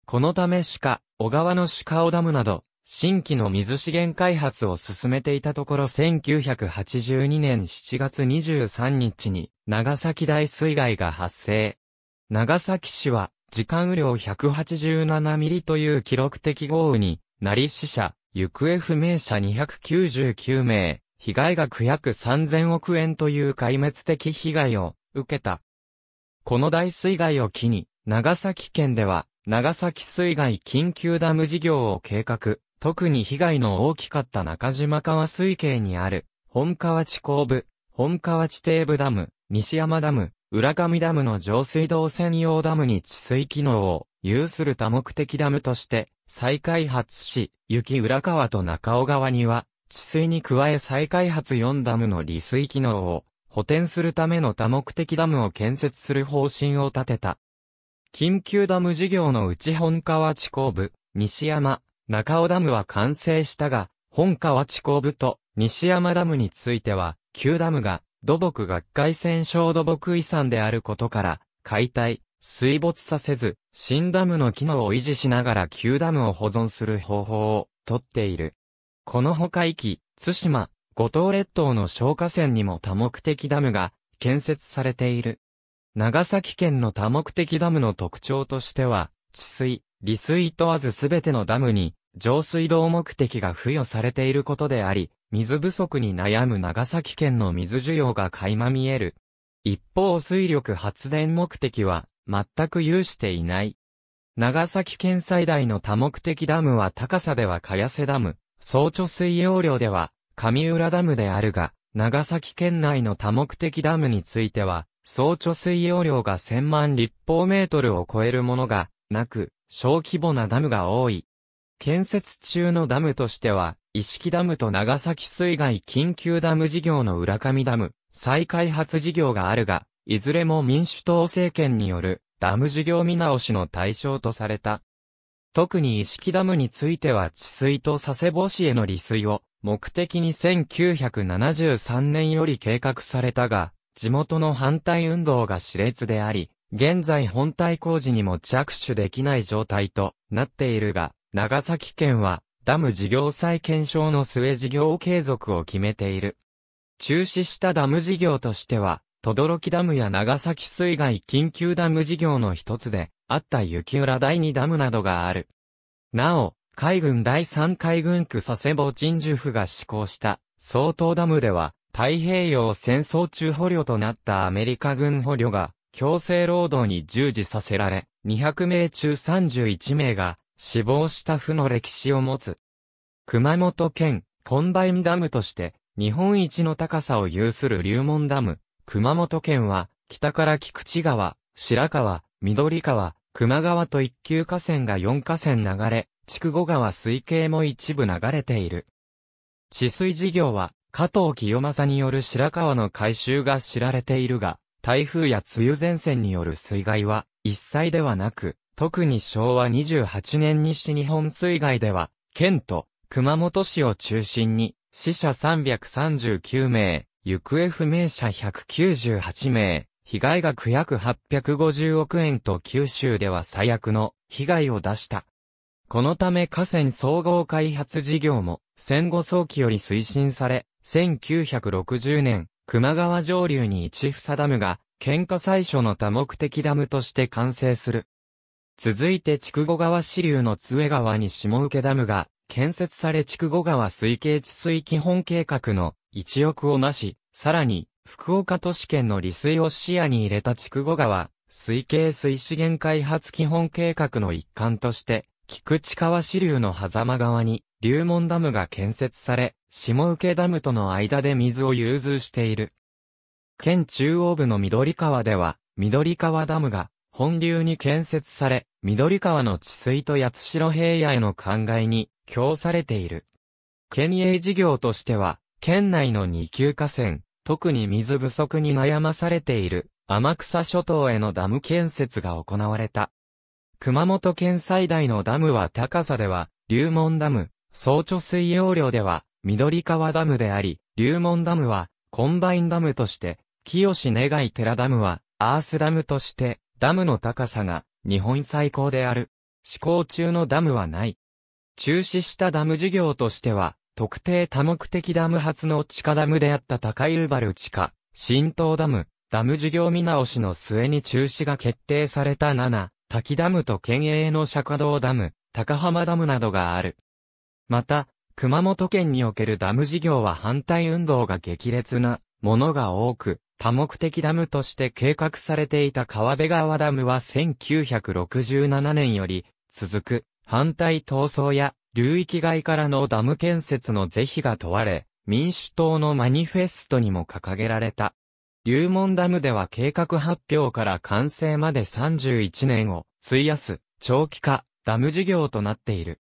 このため鹿、小川の鹿尾ダムなど、新規の水資源開発を進めていたところ1982年7月23日に長崎大水害が発生。長崎市は時間雨量187ミリという記録的豪雨になり死者、行方不明者299名、被害額約3000億円という壊滅的被害を受けた。この大水害を機に長崎県では長崎水害緊急ダム事業を計画。特に被害の大きかった中島川水系にある、本川地工部、本川地底部ダム、西山ダム、浦上ダムの上水道専用ダムに治水機能を有する多目的ダムとして再開発し、雪浦川と中尾川には治水に加え再開発4ダムの利水機能を補填するための多目的ダムを建設する方針を立てた。緊急ダム事業の内本川地工部、西山、中尾ダムは完成したが、本川地工部と西山ダムについては、旧ダムが土木学会戦勝土木遺産であることから、解体、水没させず、新ダムの機能を維持しながら旧ダムを保存する方法をとっている。このほか域、津島、五島列島の消火栓にも多目的ダムが建設されている。長崎県の多目的ダムの特徴としては、治水、利水問わずすべてのダムに、上水道目的が付与されていることであり、水不足に悩む長崎県の水需要が垣間見える。一方水力発電目的は、全く有していない。長崎県最大の多目的ダムは高さでは茅瀬ダム、総貯水容量では上浦ダムであるが、長崎県内の多目的ダムについては、総貯水容量が1000万立方メートルを超えるものが、なく、小規模なダムが多い。建設中のダムとしては、意識ダムと長崎水害緊急ダム事業の浦上ダム、再開発事業があるが、いずれも民主党政権によるダム事業見直しの対象とされた。特に意識ダムについては治水と佐世保市への利水を目的に1973年より計画されたが、地元の反対運動が熾烈であり、現在本体工事にも着手できない状態となっているが、長崎県はダム事業再検証の末事業継続を決めている。中止したダム事業としては、轟ダムや長崎水害緊急ダム事業の一つで、あった雪浦第二ダムなどがある。なお、海軍第三海軍区佐世保鎮守府が施行した、総統ダムでは、太平洋戦争中捕虜となったアメリカ軍捕虜が、強制労働に従事させられ、200名中31名が死亡した負の歴史を持つ。熊本県コンバインダムとして日本一の高さを有する龍門ダム。熊本県は北から菊池川、白川、緑川、熊川と一級河川が4河川流れ、筑後川水系も一部流れている。治水事業は加藤清正による白川の改修が知られているが、台風や梅雨前線による水害は一切ではなく、特に昭和28年西日本水害では、県と熊本市を中心に死者339名、行方不明者198名、被害額約850億円と九州では最悪の被害を出した。このため河川総合開発事業も戦後早期より推進され、1960年熊川上流に一房ダムが、県下最初の多目的ダムとして完成する。続いて筑後川支流の津江川に下請ダムが建設され筑後川水系治水基本計画の一翼をなし、さらに福岡都市圏の利水を視野に入れた筑後川水系水資源開発基本計画の一環として、菊池川支流の狭間川に龍門ダムが建設され、下請ダムとの間で水を融通している。県中央部の緑川では、緑川ダムが本流に建設され、緑川の治水と八代平野への灌漑に供されている。県営事業としては、県内の二級河川、特に水不足に悩まされている天草諸島へのダム建設が行われた。熊本県最大のダムは高さでは、龍門ダム、総貯水容量では、緑川ダムであり、龍門ダムは、コンバインダムとして、清願い寺ダムは、アースダムとして、ダムの高さが、日本最高である。施行中のダムはない。中止したダム事業としては、特定多目的ダム発の地下ダムであった高湯原地下、新東ダム、ダム事業見直しの末に中止が決定された7、滝ダムと県営の釈迦堂ダム、高浜ダムなどがある。また、熊本県におけるダム事業は反対運動が激烈なものが多く、多目的ダムとして計画されていた川辺川ダムは1967年より続く反対闘争や流域外からのダム建設の是非が問われ、民主党のマニフェストにも掲げられた。龍門ダムでは計画発表から完成まで31年を費やす長期化ダム事業となっている。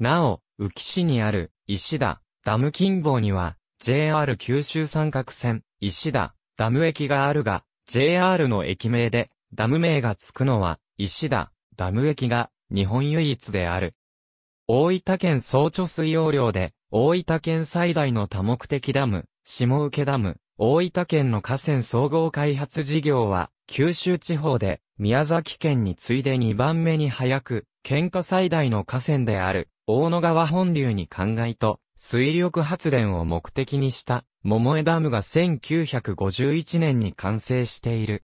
なお、宇城市にある、石田、ダム近傍には、JR 九州三角線、石田、ダム駅があるが、JR の駅名で、ダム名がつくのは、石田、ダム駅が、日本唯一である。大分県総貯水容量で、大分県最大の多目的ダム、下請ダム、大分県の河川総合開発事業は、九州地方で、宮崎県に次いで2番目に早く、県下最大の河川である。大野川本流に灌漑と水力発電を目的にした桃江ダムが1951年に完成している。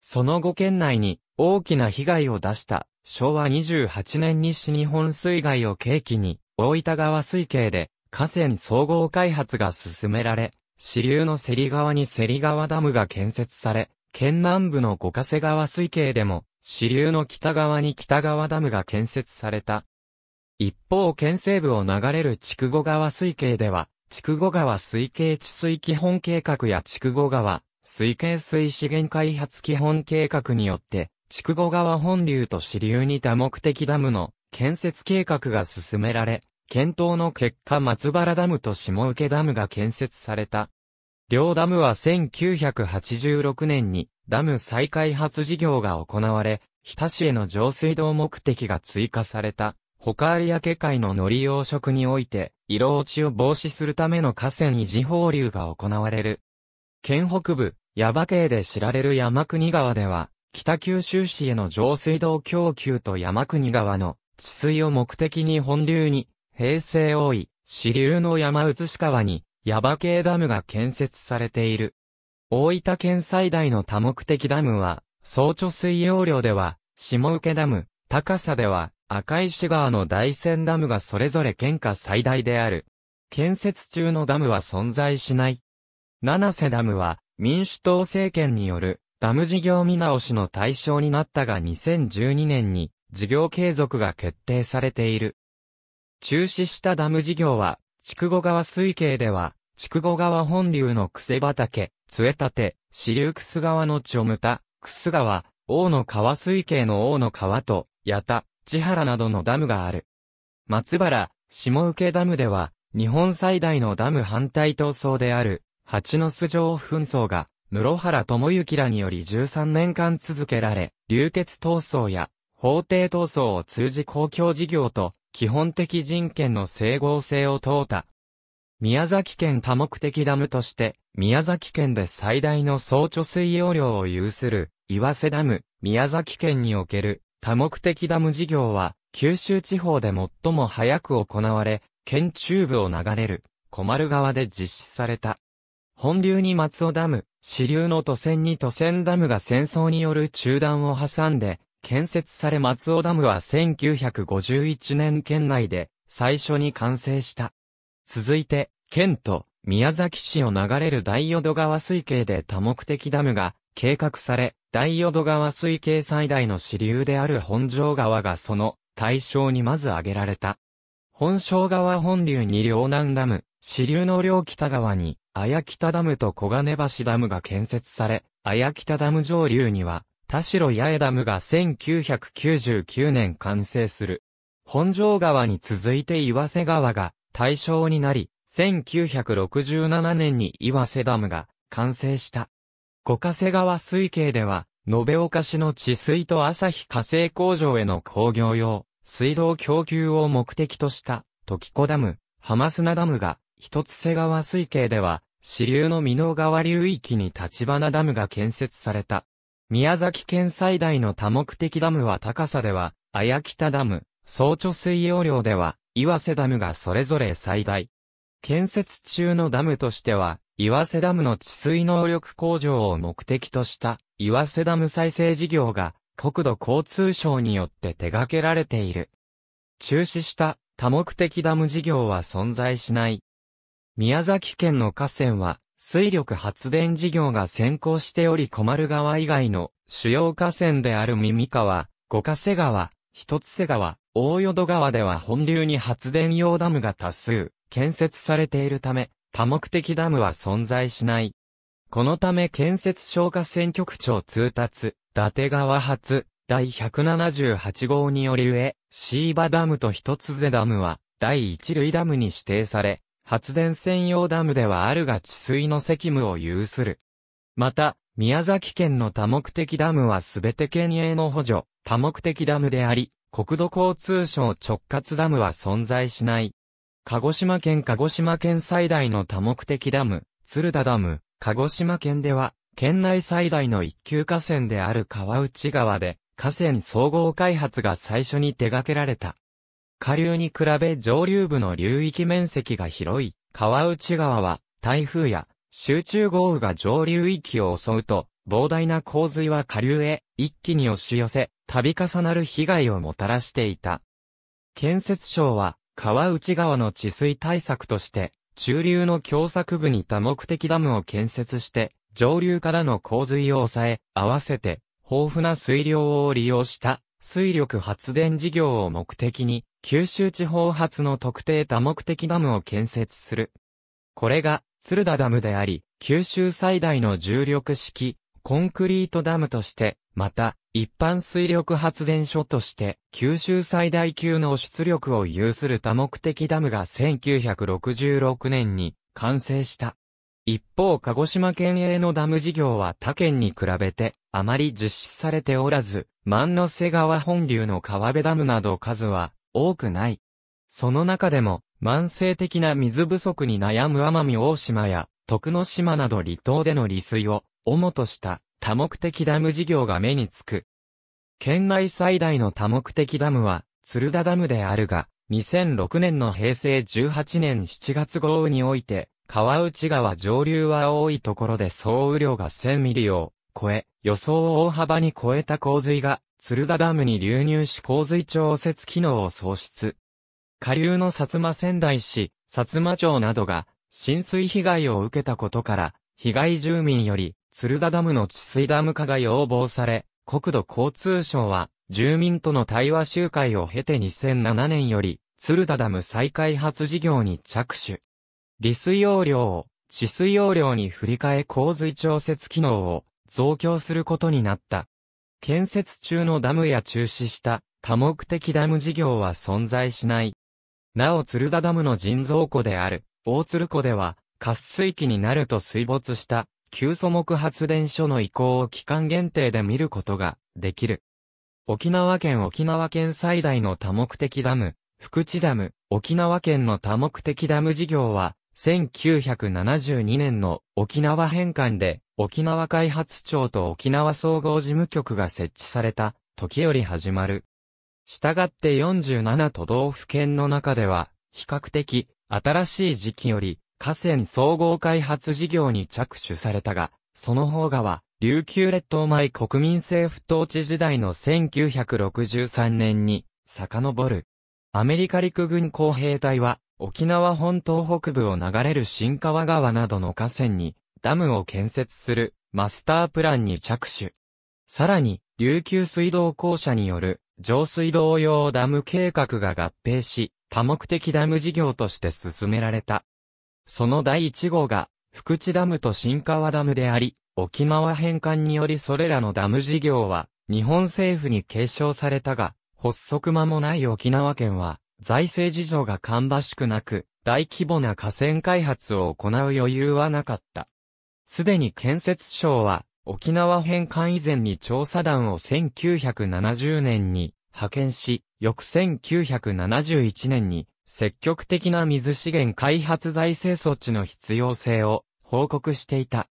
その後県内に大きな被害を出した昭和28年西日本水害を契機に大分川水系で河川総合開発が進められ、支流の競り川に競り川ダムが建設され、県南部の五ヶ瀬川水系でも支流の北側に北川ダムが建設された一方県西部を流れる筑後川水系では、筑後川水系治水基本計画や筑後川水系水資源開発基本計画によって、筑後川本流と支流に多目的ダムの建設計画が進められ、検討の結果松原ダムと下請ダムが建設された。両ダムは1986年にダム再開発事業が行われ、日田市への上水道目的が追加された。他有明海の海苔養殖において、色落ちを防止するための河川維持放流が行われる。県北部、耶馬渓で知られる山国川では、北九州市への上水道供給と山国川の治水を目的に本流に、平成多い、支流の山移し川に、耶馬渓ダムが建設されている。大分県最大の多目的ダムは、総貯水容量では、下請ダム、高さでは、赤石川の大山ダムがそれぞれ県下最大である。建設中のダムは存在しない。七瀬ダムは民主党政権によるダム事業見直しの対象になったが2012年に事業継続が決定されている。中止したダム事業は、筑後川水系では、筑後川本流の癖畑、杖立、支流楠川のチョムタ、楠川、大野川水系の大野川と、八田、千原などのダムがある。松原、下請ダムでは、日本最大のダム反対闘争である、八の巣城紛争が、室原智之らにより13年間続けられ、流血闘争や、法廷闘争を通じ公共事業と、基本的人権の整合性を問うた。宮崎県多目的ダムとして、宮崎県で最大の総貯水容量を有する、岩瀬ダム、宮崎県における多目的ダム事業は、九州地方で最も早く行われ、県中部を流れる、小丸川で実施された。本流に松尾ダム、支流の都線に都線ダムが戦争による中断を挟んで、建設され松尾ダムは1951年県内で最初に完成した。続いて、県と宮崎市を流れる大淀川水系で多目的ダムが計画され、大淀川水系最大の支流である本庄川がその対象にまず挙げられた。本庄川本流に両南ダム、支流の両北側に、綾北ダムと小金橋ダムが建設され、綾北ダム上流には、田代八重ダムが1999年完成する。本庄川に続いて岩瀬川が対象になり、1967年に岩瀬ダムが完成した。五ヶ瀬川水系では、延岡市の治水と日火成工場への工業用、水道供給を目的とした、時子ダム、浜砂ダムが、一つ瀬川水系では、支流の美濃川流域に立花ダムが建設された。宮崎県最大の多目的ダムは高さでは、綾北ダム、総貯水容量では、岩瀬ダムがそれぞれ最大。建設中のダムとしては、岩瀬ダムの治水能力向上を目的とした岩瀬ダム再生事業が国土交通省によって手掛けられている。中止した多目的ダム事業は存在しない。宮崎県の河川は水力発電事業が先行しており小丸川以外の主要河川である耳川、五ヶ瀬川、一瀬川、大淀川では本流に発電用ダムが多数建設されているため、多目的ダムは存在しない。このため建設消火選挙区長通達、伊達川発、第178号により上、シーバダムと一つ瀬ダムは、第一類ダムに指定され、発電専用ダムではあるが治水の責務を有する。また、宮崎県の多目的ダムはすべて県営の補助、多目的ダムであり、国土交通省直轄ダムは存在しない。鹿児島県鹿児島県最大の多目的ダム、鶴田ダム、鹿児島県では、県内最大の一級河川である川内川で、河川総合開発が最初に手掛けられた。下流に比べ上流部の流域面積が広い、川内川は、台風や集中豪雨が上流域を襲うと、膨大な洪水は下流へ一気に押し寄せ、度重なる被害をもたらしていた。建設省は、川内川の治水対策として、中流の狭窄部に多目的ダムを建設して、上流からの洪水を抑え、合わせて、豊富な水量を利用した、水力発電事業を目的に、九州地方発の特定多目的ダムを建設する。これが、鶴田ダムであり、九州最大の重力式、コンクリートダムとして、また、一般水力発電所として、九州最大級の出力を有する多目的ダムが1966年に完成した。一方、鹿児島県営のダム事業は他県に比べて、あまり実施されておらず、万の瀬川本流の川辺ダムなど数は多くない。その中でも、慢性的な水不足に悩む奄美大島や、徳之島など離島での利水を、主とした多目的ダム事業が目につく。県内最大の多目的ダムは、鶴田ダムであるが、2006年の平成18年7月豪雨において、川内川上流は多いところで総雨量が1000ミリを超え、予想を大幅に超えた洪水が、鶴田ダムに流入し洪水調節機能を喪失。下流の薩摩仙台市、薩摩町などが、浸水被害を受けたことから、被害住民より、鶴田ダムの治水ダム化が要望され、国土交通省は、住民との対話集会を経て2007年より、鶴田ダム再開発事業に着手。利水容量を、治水容量に振り替え洪水調節機能を増強することになった。建設中のダムや中止した多目的ダム事業は存在しない。なお鶴田ダムの人造湖である大鶴湖では、渇水期になると水没した旧素木発電所の移行を期間限定で見ることができる。沖縄県沖縄県最大の多目的ダム、福地ダム、沖縄県の多目的ダム事業は、1972年の沖縄返還で、沖縄開発庁と沖縄総合事務局が設置された時より始まる。したがって47都道府県の中では、比較的新しい時期より河川総合開発事業に着手されたが、その方がは、琉球列島前国民政府統治時代の1963年に、遡る。アメリカ陸軍工兵隊は、沖縄本島北部を流れる新川川などの河川に、ダムを建設する、マスタープランに着手。さらに、琉球水道公社による、上水道用ダム計画が合併し、多目的ダム事業として進められた。その第1号が、福地ダムと新川ダムであり、沖縄返還によりそれらのダム事業は、日本政府に継承されたが、発足間もない沖縄県は、財政事情が芳しくなく、大規模な河川開発を行う余裕はなかった。すでに建設省は、沖縄返還以前に調査団を1970年に派遣し、翌1971年に積極的な水資源開発財政措置の必要性を報告していた。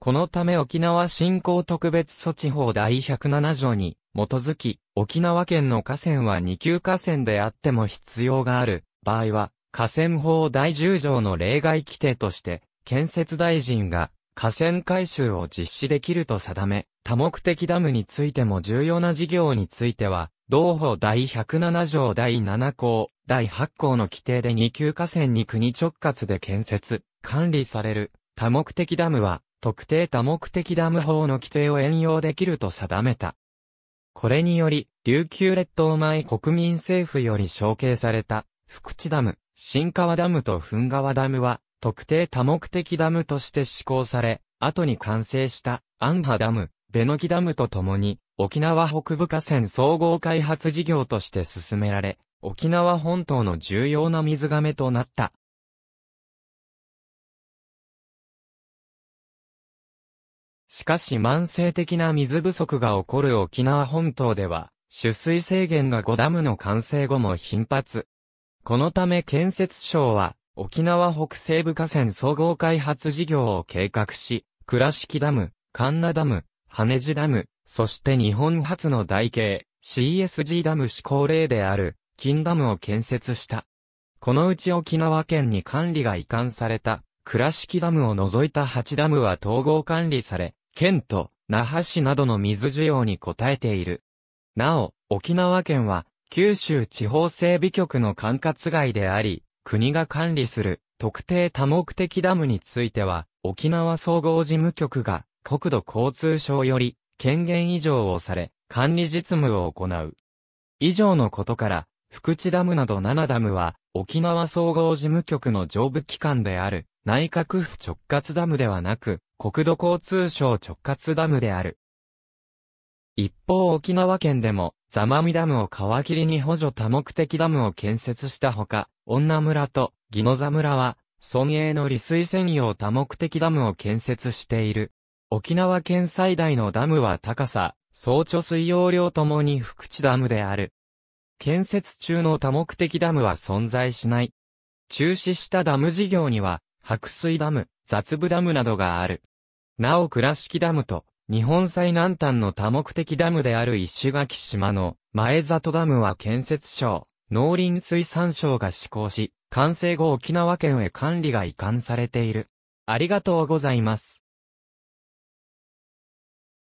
このため沖縄振興特別措置法第107条に基づき、沖縄県の河川は2級河川であっても必要がある場合は、河川法第10条の例外規定として、建設大臣が河川改修を実施できると定め、多目的ダムについても重要な事業については、同法第107条第7項、第8項の規定で2級河川に国直轄で建設、管理される多目的ダムは、特定多目的ダム法の規定を援用できると定めた。これにより、琉球列島前国民政府より承継された、福地ダム、新川ダムと噴川ダムは、特定多目的ダムとして施行され、後に完成した安波ダム、ベノキダムとともに、沖縄北部河川総合開発事業として進められ、沖縄本島の重要な水がめとなった。しかし慢性的な水不足が起こる沖縄本島では、取水制限が5ダムの完成後も頻発。このため建設省は、沖縄北西部河川総合開発事業を計画し、倉敷ダム、神奈ダム、羽地ダム、そして日本初の台形、CSG ダム施行例である、金ダムを建設した。このうち沖縄県に管理が移管された、倉敷ダムを除いた8ダムは統合管理され、県と那覇市などの水需要に応えている。なお、沖縄県は、九州地方整備局の管轄外であり、国が管理する特定多目的ダムについては、沖縄総合事務局が国土交通省より権限以上をされ、管理実務を行う。以上のことから、福知ダムなど7ダムは、沖縄総合事務局の上部機関である、内閣府直轄ダムではなく、国土交通省直轄ダムである。一方沖縄県でも、ザマミダムを皮切りに補助多目的ダムを建設したほか、女村とギノザ村は、村営の利水専用多目的ダムを建設している。沖縄県最大のダムは高さ、総貯水容量ともに福地ダムである。建設中の多目的ダムは存在しない。中止したダム事業には、白水ダム、雑部ダムなどがある。なお倉敷ダムと、日本最南端の多目的ダムである石垣島の前里ダムは建設省、農林水産省が施行し、完成後沖縄県へ管理が移管されている。ありがとうございます。